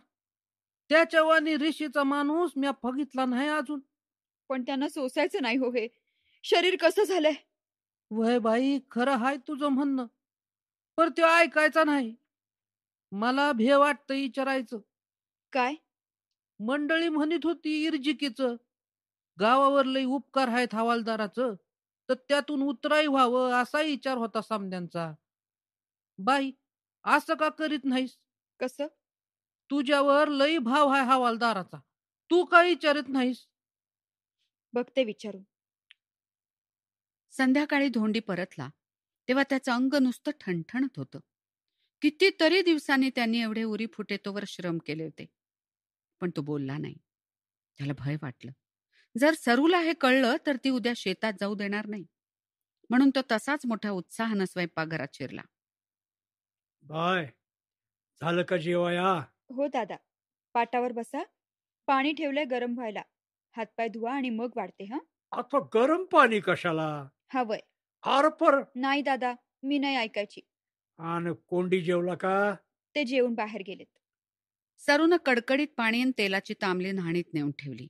त्या चव्हाणी ऋषीचा माणूस मी बघितला नाही अजून पण त्यांना सोसायचं नाही हो हे शरीर कसं झालंय वय बाई खरं हाय तुझं म्हणणं पर ते ऐकायचा नाही मला भे वाटत विचारायचं काय मंडळी म्हणत होती इर्जिकीच गावावर लई उपकार आहेत हवालदाराचं तर त्यातून उतराई व्हावं असा विचार होता सामन्यांचा बाई असं का करीत नाहीस कस तुझ्यावर लई भाव आहे हवालदाराचा तू का विचारत नाहीस बघते विचारू संध्याकाळी धोंडी परतला तेव्हा त्याचं अंग नुसतं ठणठणत होतं कितीतरी दिवसांनी त्यांनी एवढे उरी फुटेतोवर श्रम केले होते पण तो बोलला नाही त्याला भय वाटलं जर सरूला हे कळलं तर ती उद्या शेतात जाऊ देणार नाही म्हणून तो तसाच मोठ्या उत्साहानं स्वयंपाकघरात शिरला बाय झालं का जेवाया हो दादा पाटावर बसा पाणी ठेवलंय गरम व्हायला हातपाय धुवा आणि मग वाढते हा आता गरम पाणी कशाला हवंय आरपर नाही दादा मी नाही ऐकायची आणि कोंडी जेवला का ते जेवून बाहेर गेलेत सरून कडकडीत पाणी आणि तेलाची तांबली न्हाणीत नेऊन ठेवली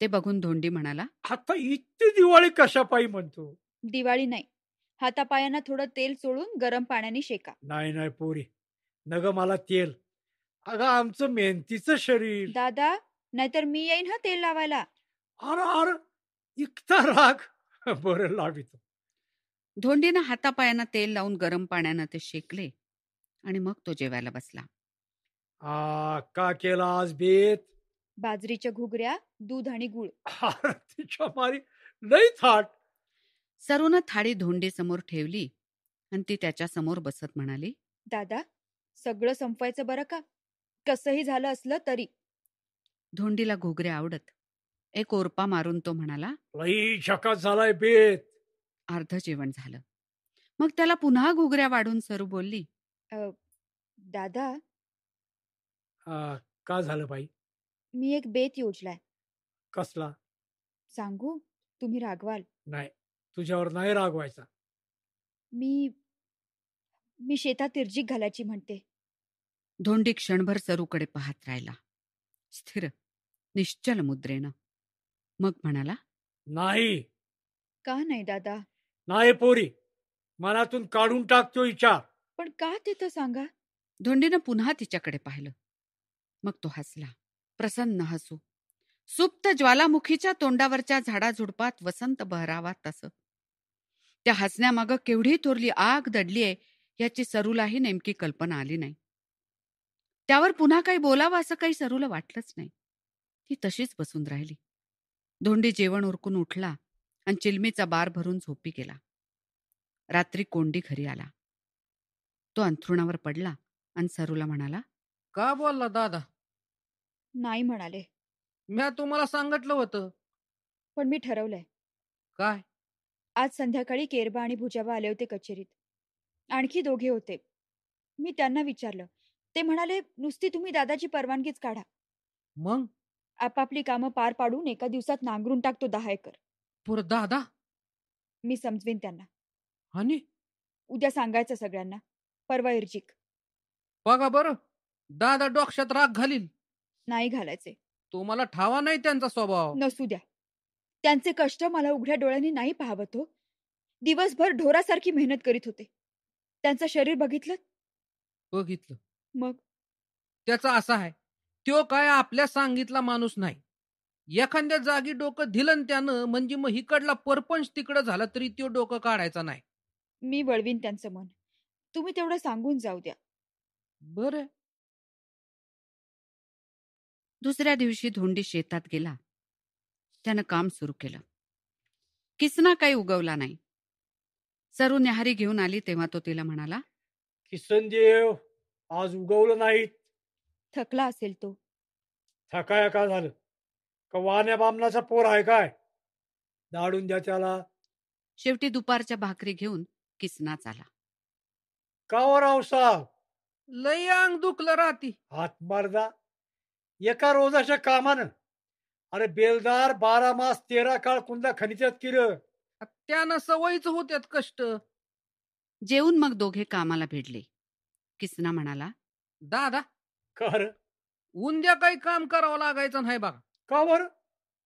ते बघून धोंडी म्हणाला आता इतकी दिवाळी कशा पायी म्हणतो दिवाळी नाही हातापायांना थोडं तेल चोळून गरम पाण्याने शेका नाही नाही पोरी नग मला तेल अगं आमचं मेहनतीचं शरीर दादा नाहीतर मी येईन हा तेल लावायला अर अरे इतका राग बर लावितो धोंडीनं हातापायांना तेल लावून गरम पाण्यानं ते शेकले आणि मग तो जेवायला बसला आ का केला आज बेत बाजरीच्या घुगऱ्या दूध आणि गुळ तिच्या मारी लई थाट सरोनं थाळी धोंडे समोर ठेवली आणि ती त्याच्या समोर बसत म्हणाली दादा सगळं संपवायचं बरं का कसंही झालं असलं तरी धोंडीला घोगरे आवडत एक ओरपा मारून तो म्हणाला लई झालाय बेत अर्ध जेवण झालं मग त्याला पुन्हा घोगऱ्या वाढून सरू बोलली दादा आ, का झालं बाई मी एक बेत योजलाय कसला सांगू तुम्ही रागवाल नाही तुझ्यावर नाही रागवायचा मी मी शेतात तिरजीक घालायची म्हणते धोंडी क्षणभर सरूकडे पाहत राहिला स्थिर निश्चल मुद्रेनं मग म्हणाला नाही का नाही दादा नाही पोरी मनातून काढून टाकतो विचार पण का तिथं सांगा धोंडीनं पुन्हा तिच्याकडे पाहिलं मग तो हसला प्रसन्न हसू सुप्त ज्वालामुखीच्या तोंडावरच्या झाडाझुडपात वसंत बहरावा तसं त्या हसण्यामाग केवढी थोरली आग दडलीये याची सरूलाही नेमकी कल्पना आली नाही त्यावर पुन्हा काही बोलावं असं काही सरूला वाटलंच नाही ती तशीच बसून राहिली धोंडी जेवण उरकून उठला आणि चिलमीचा बार भरून झोपी गेला रात्री कोंडी घरी आला तो अंथरुणावर पडला आणि सरूला म्हणाला का बोलला दादा नाही म्हणाले मी तुम्हाला सांगितलं होतं पण मी ठरवलंय काय आज संध्याकाळी केरबा आणि भुजाबा आले होते कचेरीत आणखी दोघे होते मी त्यांना विचारलं ते म्हणाले नुसती तुम्ही दादाची परवानगीच काढा मग आपापली कामं पार पाडून एका दिवसात नांगरून टाकतो दहा एकर पुर दादा मी समजवेन त्यांना आणि उद्या सांगायचं सगळ्यांना परवा इर्जिक बघा बरं दादा डोक्षात राग घालील नाही घालायचे तुम्हाला ठावा नाही त्यांचा स्वभाव नसू द्या त्यांचे कष्ट मला उघड्या डोळ्यांनी नाही पाहत हो दिवसभर ढोरासारखी मेहनत करीत होते त्यांचं शरीर बघितलं बघितलं मग त्याचा असा आहे तो काय आपल्या सांगितला माणूस नाही एखाद्या जागी डोकं दिलं त्यानं म्हणजे मग हिकडला परपंच तिकडं झाला तरी तो डोकं काढायचा नाही मी वळवीन त्यांचं मन तुम्ही तेवढं सांगून जाऊ द्या बरं दुसऱ्या दिवशी धोंडी शेतात गेला त्यानं काम सुरू केलं किसना काही उगवला नाही सरू न्याहारी घेऊन आली तेव्हा तो तिला म्हणाला किसन देव आज उगवलं नाही थकला असेल तो थकाय का झालं का वाण्या पोर आहे काय दाडून द्या त्याला शेवटी दुपारच्या भाकरी घेऊन किसनाच आला का वर हो रावसाहेब लय अंग दुखलं राहती हात मारदा एका रोजाच्या कामानं अरे बेलदार बारा मास तेरा काळ कुंदा खनिजात किर त्यानं सवयीच होत्यात कष्ट जेवून मग दोघे कामाला भिडले किसना म्हणाला दादा कर उंद्या काही काम करावं लागायचं नाही बघा का बर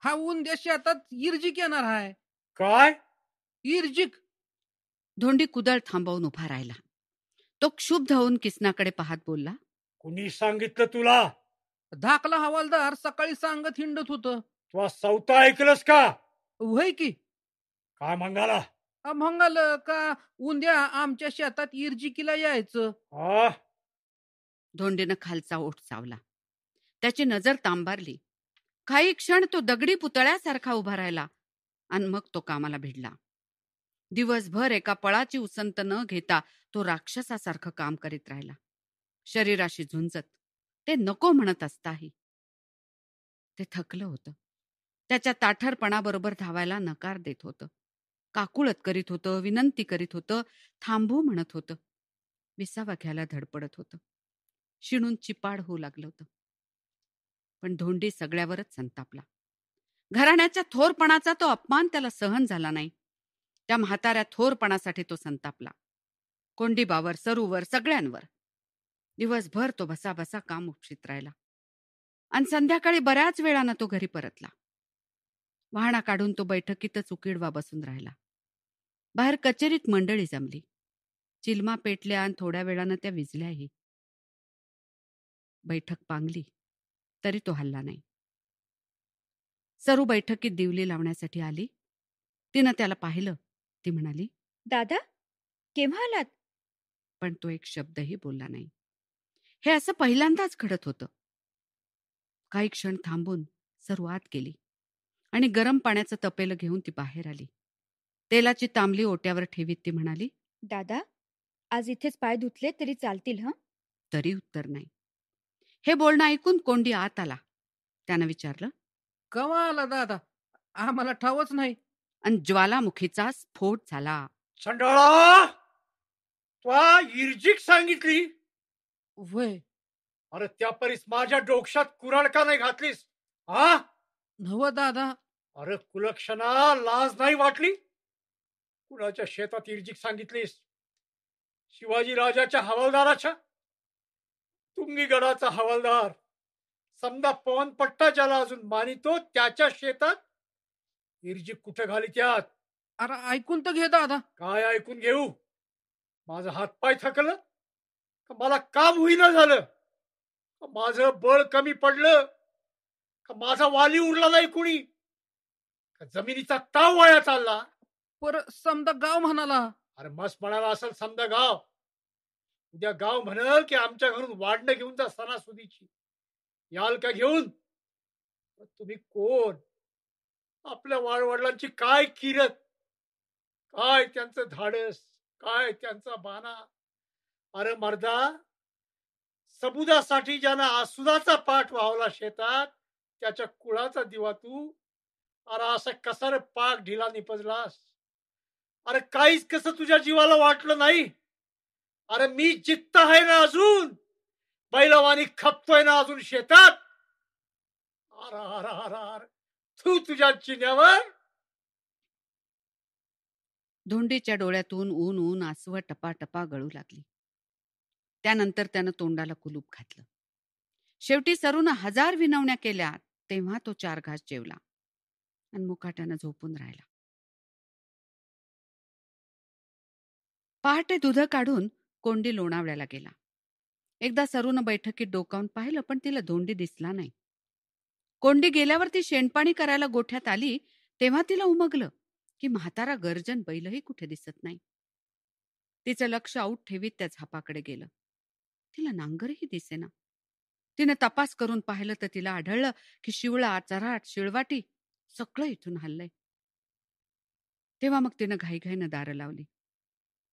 हा उंद्या शेतात इर्जिक येणार आहे काय इर्जिक धोंडी कुदळ थांबवून उभा राहिला तो क्षुब्ध होऊन किसनाकडे पाहत बोलला कुणी सांगितलं तुला धाकला हवालदार सकाळी सांगत हिंडत होत तुला सौता ऐकलंस का वय की काय मंगाला मंगल का उद्या आमच्या शेतात किला यायचं धोंडेनं खालचा ओठ चावला त्याची नजर तांबारली काही क्षण तो दगडी पुतळ्यासारखा उभा राहिला आणि मग तो कामाला भिडला दिवसभर एका पळाची उसंत न घेता तो राक्षसासारखं काम करीत राहिला शरीराशी झुंजत ते नको म्हणत असताही ते थकलं होतं त्याच्या ताठरपणाबरोबर धावायला नकार देत होतं काकुळत करीत होतं विनंती करीत होतं थांबू म्हणत होतं विसावा घ्यायला धडपडत होतं शिणून चिपाड होऊ लागलं होतं पण धोंडी सगळ्यावरच संतापला घराण्याच्या थोरपणाचा तो अपमान त्याला सहन झाला नाही त्या म्हाताऱ्या थोरपणासाठी तो संतापला कोंडीबावर सरूवर सगळ्यांवर दिवसभर तो बसा बसा काम उपशीत राहिला आणि संध्याकाळी बऱ्याच वेळानं तो घरी परतला वाहना काढून तो बैठकीतच उकिडवा बसून राहिला बाहेर कचेरीत मंडळी जमली चिलमा पेटल्या आणि थोड्या वेळानं त्या विजल्याही बैठक पांगली तरी तो हल्ला नाही सरू बैठकीत दिवली लावण्यासाठी आली तिनं त्याला पाहिलं ती म्हणाली दादा केव्हा आलात पण तो एक शब्दही बोलला नाही हे असं पहिल्यांदाच घडत होतं काही क्षण थांबून सुरुवात केली आणि गरम पाण्याचं तपेल घेऊन ती बाहेर आली तेलाची तांबली ओट्यावर ठेवीत ती म्हणाली दादा आज इथेच पाय धुतले तरी चालतील ह तरी उत्तर नाही हे बोलणं ऐकून कोंडी आत आला त्यानं विचारलं कवा आला दादा आम्हाला ठावच नाही आणि ज्वालामुखीचा स्फोट झाला सांगितली वय अरे त्या परीस माझ्या डोक्यात कुराड का नाही घातलीस हा नव दादा अरे कुलक्षणा लाज नाही वाटली कुणाच्या शेतात इर्जिक सांगितलीस शिवाजी राजाच्या हवालदाराच्या तुंगी गडाचा हवालदार समजा पवन पट्टा ज्याला अजून मानितो त्याच्या शेतात इर्जिक कुठे घाली त्यात अरे ऐकून तर घे दादा काय ऐकून घेऊ माझा पाय थकल मला काम होईना झालं माझं बळ कमी पडलं का माझा वाली उरला नाही कुणी का जमिनीचा ताव वाया चालला पर समजा गाव म्हणाला अरे मस्त म्हणाला असेल समजा गाव उद्या गाव म्हणल की आमच्या घरून वाढणं घेऊन जा सणासुदीची याल का घेऊन तुम्ही कोण आपल्या वाडवडिलांची काय किरत काय त्यांचं धाडस काय त्यांचा बाना अरे मर्दा समुदासाठी ज्यांना आसुदाचा पाठ वाहवला शेतात त्याच्या कुळाचा दिवा तू अरे असं कसा रे पाक ढिला निपजलास अरे काहीच कस तुझ्या जीवाला वाटलं नाही अरे मी जित्त आहे ना अजून बैलवानी खपतोय ना अजून शेतात अरे अरे तू तुझ्या चिन्यावर धुंडीच्या डोळ्यातून ऊन ऊन आसवा टपा टपा गळू लागली त्यानंतर त्यानं तोंडाला कुलूप घातलं शेवटी सरूनं हजार विनवण्या केल्या तेव्हा तो चार घास जेवला आणि मुकाट्यानं झोपून राहिला पहाटे दुध काढून कोंडी लोणावळ्याला गेला एकदा सरून बैठकीत डोकावून पाहिलं पण तिला धोंडी दिसला नाही कोंडी गेल्यावर ती शेणपाणी करायला गोठ्यात आली तेव्हा तिला उमगलं की म्हातारा गर्जन बैलही कुठे दिसत नाही तिचं लक्ष आऊट ठेवीत त्या झापाकडे गेलं तिला नांगरही दिसेना तिनं तपास करून पाहिलं तर तिला आढळलं की शिवळा चराट शिळवाटी सगळं इथून हल्लंय तेव्हा मग तिनं घाईघाईनं दार लावली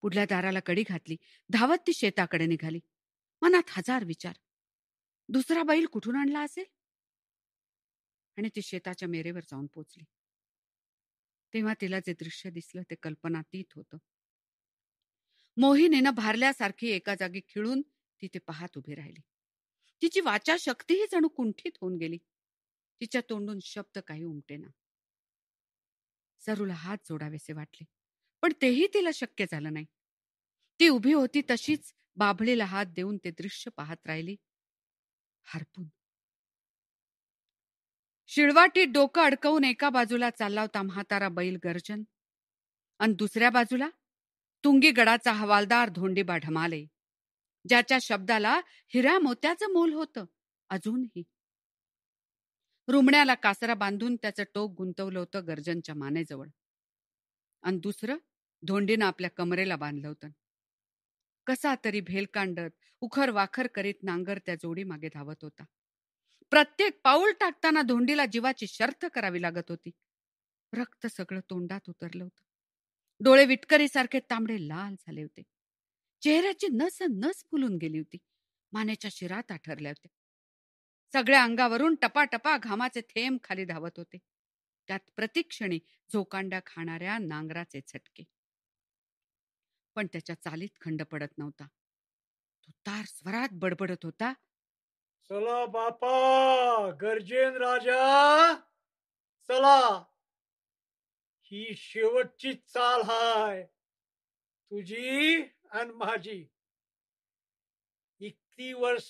पुढल्या दाराला कडी घातली धावत ती शेताकडे निघाली मनात हजार विचार दुसरा बैल कुठून आणला असेल आणि ती शेताच्या मेरेवर जाऊन पोचली तेव्हा तिला जे दृश्य दिसलं ते कल्पनातीत होतं मोहिनीनं भारल्यासारखी एका जागी खिळून तिथे पाहत उभी राहिली तिची वाचा शक्तीही जणू कुंठित होऊन गेली तिच्या तोंडून शब्द काही उमटेना सरूला हात जोडावेसे वाटले पण तेही तिला शक्य झालं नाही ती उभी होती तशीच बाभळीला हात देऊन ते दृश्य पाहत राहिली हरपून शिळवाटीत डोकं अडकवून एका बाजूला चालला होता म्हातारा बैल गर्जन आणि दुसऱ्या बाजूला तुंगी गडाचा हवालदार धोंडीबा ढमाले ज्याच्या शब्दाला हिरा मोत्याचं मोल होतं अजूनही रुमण्याला कासरा बांधून त्याचं टोक गुंतवलं होतं गर्जनच्या मानेजवळ आणि दुसरं धोंडीनं आपल्या कमरेला बांधलं होतं कसा तरी भेलकांडत उखर वाखर करीत नांगर त्या जोडी मागे धावत होता प्रत्येक पाऊल टाकताना धोंडीला जीवाची शर्थ करावी लागत होती रक्त सगळं तोंडात उतरलं होतं डोळे विटकरीसारखे तांबडे लाल झाले होते चेहऱ्याची नस नस फुलून गेली होती मानेच्या शिरात आठरल्या होत्या सगळ्या अंगावरून टपाटपा घामाचे थेंब खाली धावत होते त्यात प्रतिक्षणी झोकांड्या खाणाऱ्या नांगराचे झटके पण त्याच्या चालीत खंड पडत नव्हता तो तार स्वरात बडबडत होता चला बापा गर्जेन राजा चला ही शेवटची चाल हाय तुझी आणि महाजी, इतकी वर्ष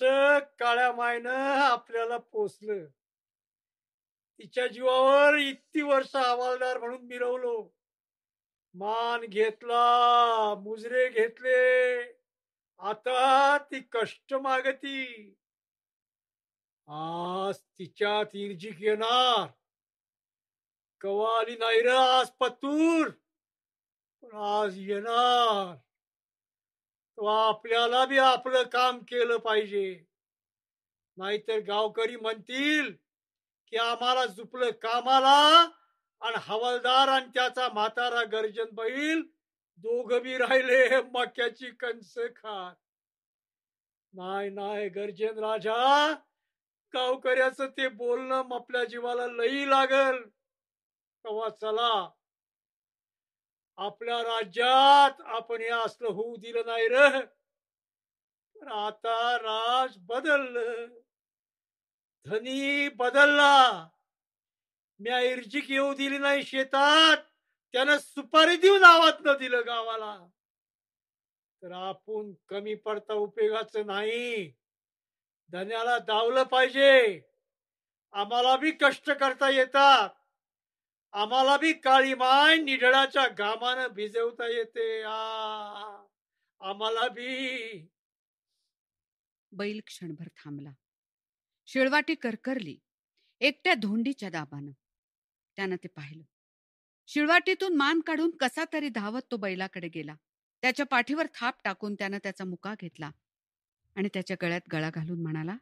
काळ्या मायन आपल्याला पोचलं तिच्या जीवावर इतकी वर्ष हवालदार म्हणून मिरवलो मान घेतला मुजरे घेतले आता ती कष्ट मागती आज तिच्या तिर्जिक येणार कवाली नाही र आज पतूर पण आज येणार आपल्याला बी आपलं काम केलं पाहिजे नाहीतर गावकरी म्हणतील की आम्हाला जुपलं कामाला आणि हवालदार आणि त्याचा म्हातारा गर्जन बैल दोघ बी राहिले मक्याची कंस खात नाही नाही गर्जन राजा गावकऱ्याच ते बोलणं आपल्या जीवाला लई लागल तेव्हा चला आपल्या राज्यात आपण हे असलं होऊ दिलं नाही र आता राज बदल धनी बदलला म्या इर्जिक येऊ दिली नाही शेतात त्यानं सुपारी देऊन न दिलं गावाला तर आपण कमी पडता उपयोगाचं नाही धन्याला दावलं पाहिजे आम्हाला बी कष्ट करता येतात आम्हाला बी काळी माय निढळाच्या गामानं भिजवता येते आम्हाला बी बैल क्षणभर थांबला शिळवाटी करकरली एकट्या धोंडीच्या दाबानं त्यानं ते पाहिलं शिळवाटीतून मान काढून कसा तरी धावत तो बैलाकडे गेला त्याच्या पाठीवर थाप टाकून त्यानं त्याचा मुका घेतला आणि त्याच्या गळ्यात गळा घालून म्हणाला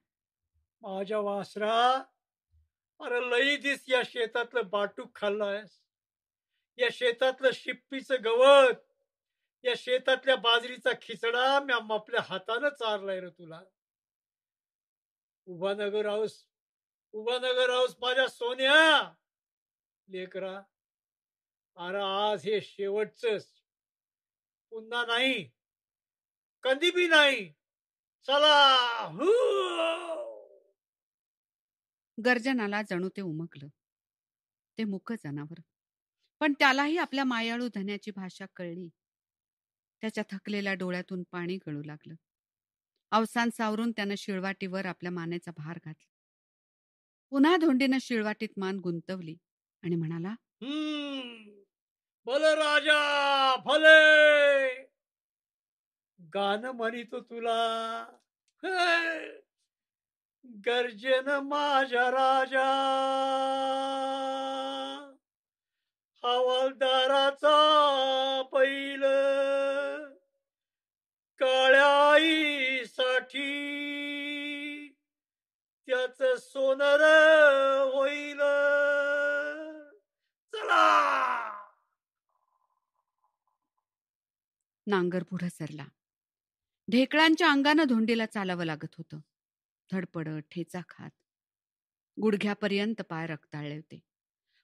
माझ्या वासरा अरे लई दिस या शेतातलं बाटूक खाल्लायस या शेतातलं शिप्पीचं गवत या शेतातल्या बाजरीचा खिचडा मी आपल्या हातानं चारलाय रे तुला उभानगर हाऊस उभानगर हाऊस माझ्या सोन्या लेकरा अरे आज हे शेवटच पुन्हा नाही कधी बी नाही चला हु गर्जनाला जणू ते उमकलं ते मुक जनावर पण त्यालाही आपल्या मायाळू धन्याची भाषा कळली त्याच्या थकलेल्या डोळ्यातून पाणी गळू लागलं अवसान सावरून त्यानं शिळवाटीवर आपल्या मानेचा भार घातला पुन्हा धोंडीनं शिळवाटीत मान गुंतवली आणि म्हणाला भले राजा भले गाणं म्हणितो तुला गर्जन माझ्या राजा हवालदाराचा पैल काळ्याईसाठी त्याच सोनर होईल चला नांगर सरला ढेकळांच्या अंगानं धोंडीला चालावं लागत होतं धडपडत ठेचा खात गुडघ्यापर्यंत पाय रक्ताळले होते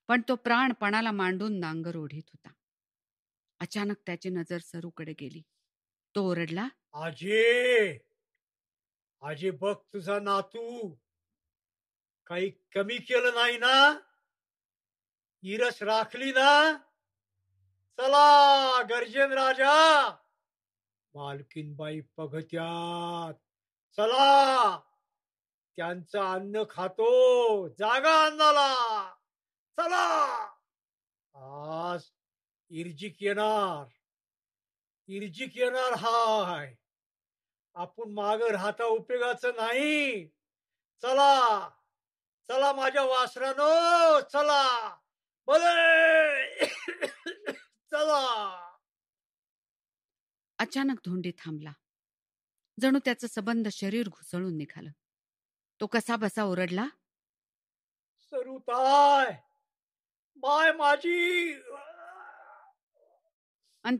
पण तो प्राण पणाला मांडून नांगर ओढीत होता अचानक त्याची नजर सरूकडे गेली तो ओरडला आजे आजे बघ तुझा नातू काही कमी केलं नाही ना इरस राखली ना चला गर्जन राजा मालकीनबाई पगत्यात चला त्यांचं अन्न खातो जागा अन्नाला चला आज इर्जिक येणार इर्जिक येणार हाय आपण माग राहता उपयोगाचं नाही चला चला माझ्या वासरानो चला बोले चला अचानक धोंडे थांबला जणू त्याचं सबंध शरीर घुसळून निघालं तो कसा बसा ओरडला सरुताय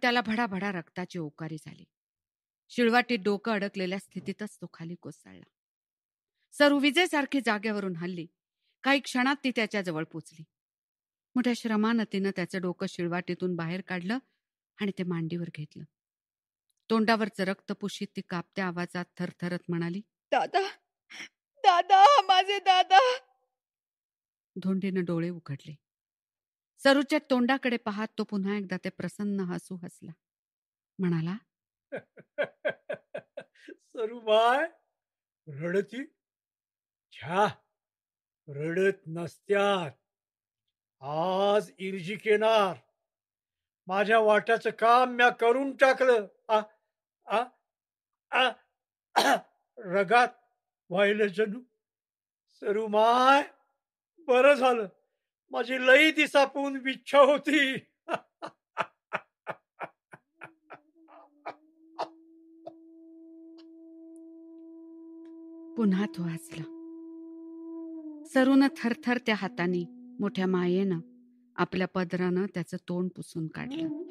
त्याला भडाभडा रक्ताची ओकारी झाली शिळवाटीत डोकं अडकलेल्या स्थितीतच तो खाली कोसळला सरू विजेसारखी जागेवरून हल्ली काही क्षणात ती त्याच्या जवळ पोचली मोठ्या श्रमानं तिनं त्याचं डोकं शिळवाटीतून बाहेर काढलं आणि ते मांडीवर घेतलं तोंडावरचं रक्त पुशीत ती कापत्या आवाजात थरथरत म्हणाली दादा दादा माझे दादा धोंडीनं डोळे उघडले सरूच्या तोंडाकडे पाहत तो पुन्हा एकदा ते प्रसन्न हसू हसला म्हणाला सरू बाय रडती छा रडत नसत्यात आज इर्जी केनार. माझ्या वाट्याचं काम म्या करून टाकलं आ, आ, आ, रगात व्हायला जनू सरू माय बरं झालं माझी लई दिसापून विच्छा होती पुन्हा तो वाचला सरून थरथर त्या हाताने मोठ्या मायेनं आपल्या पदरानं त्याचं तोंड पुसून काढलं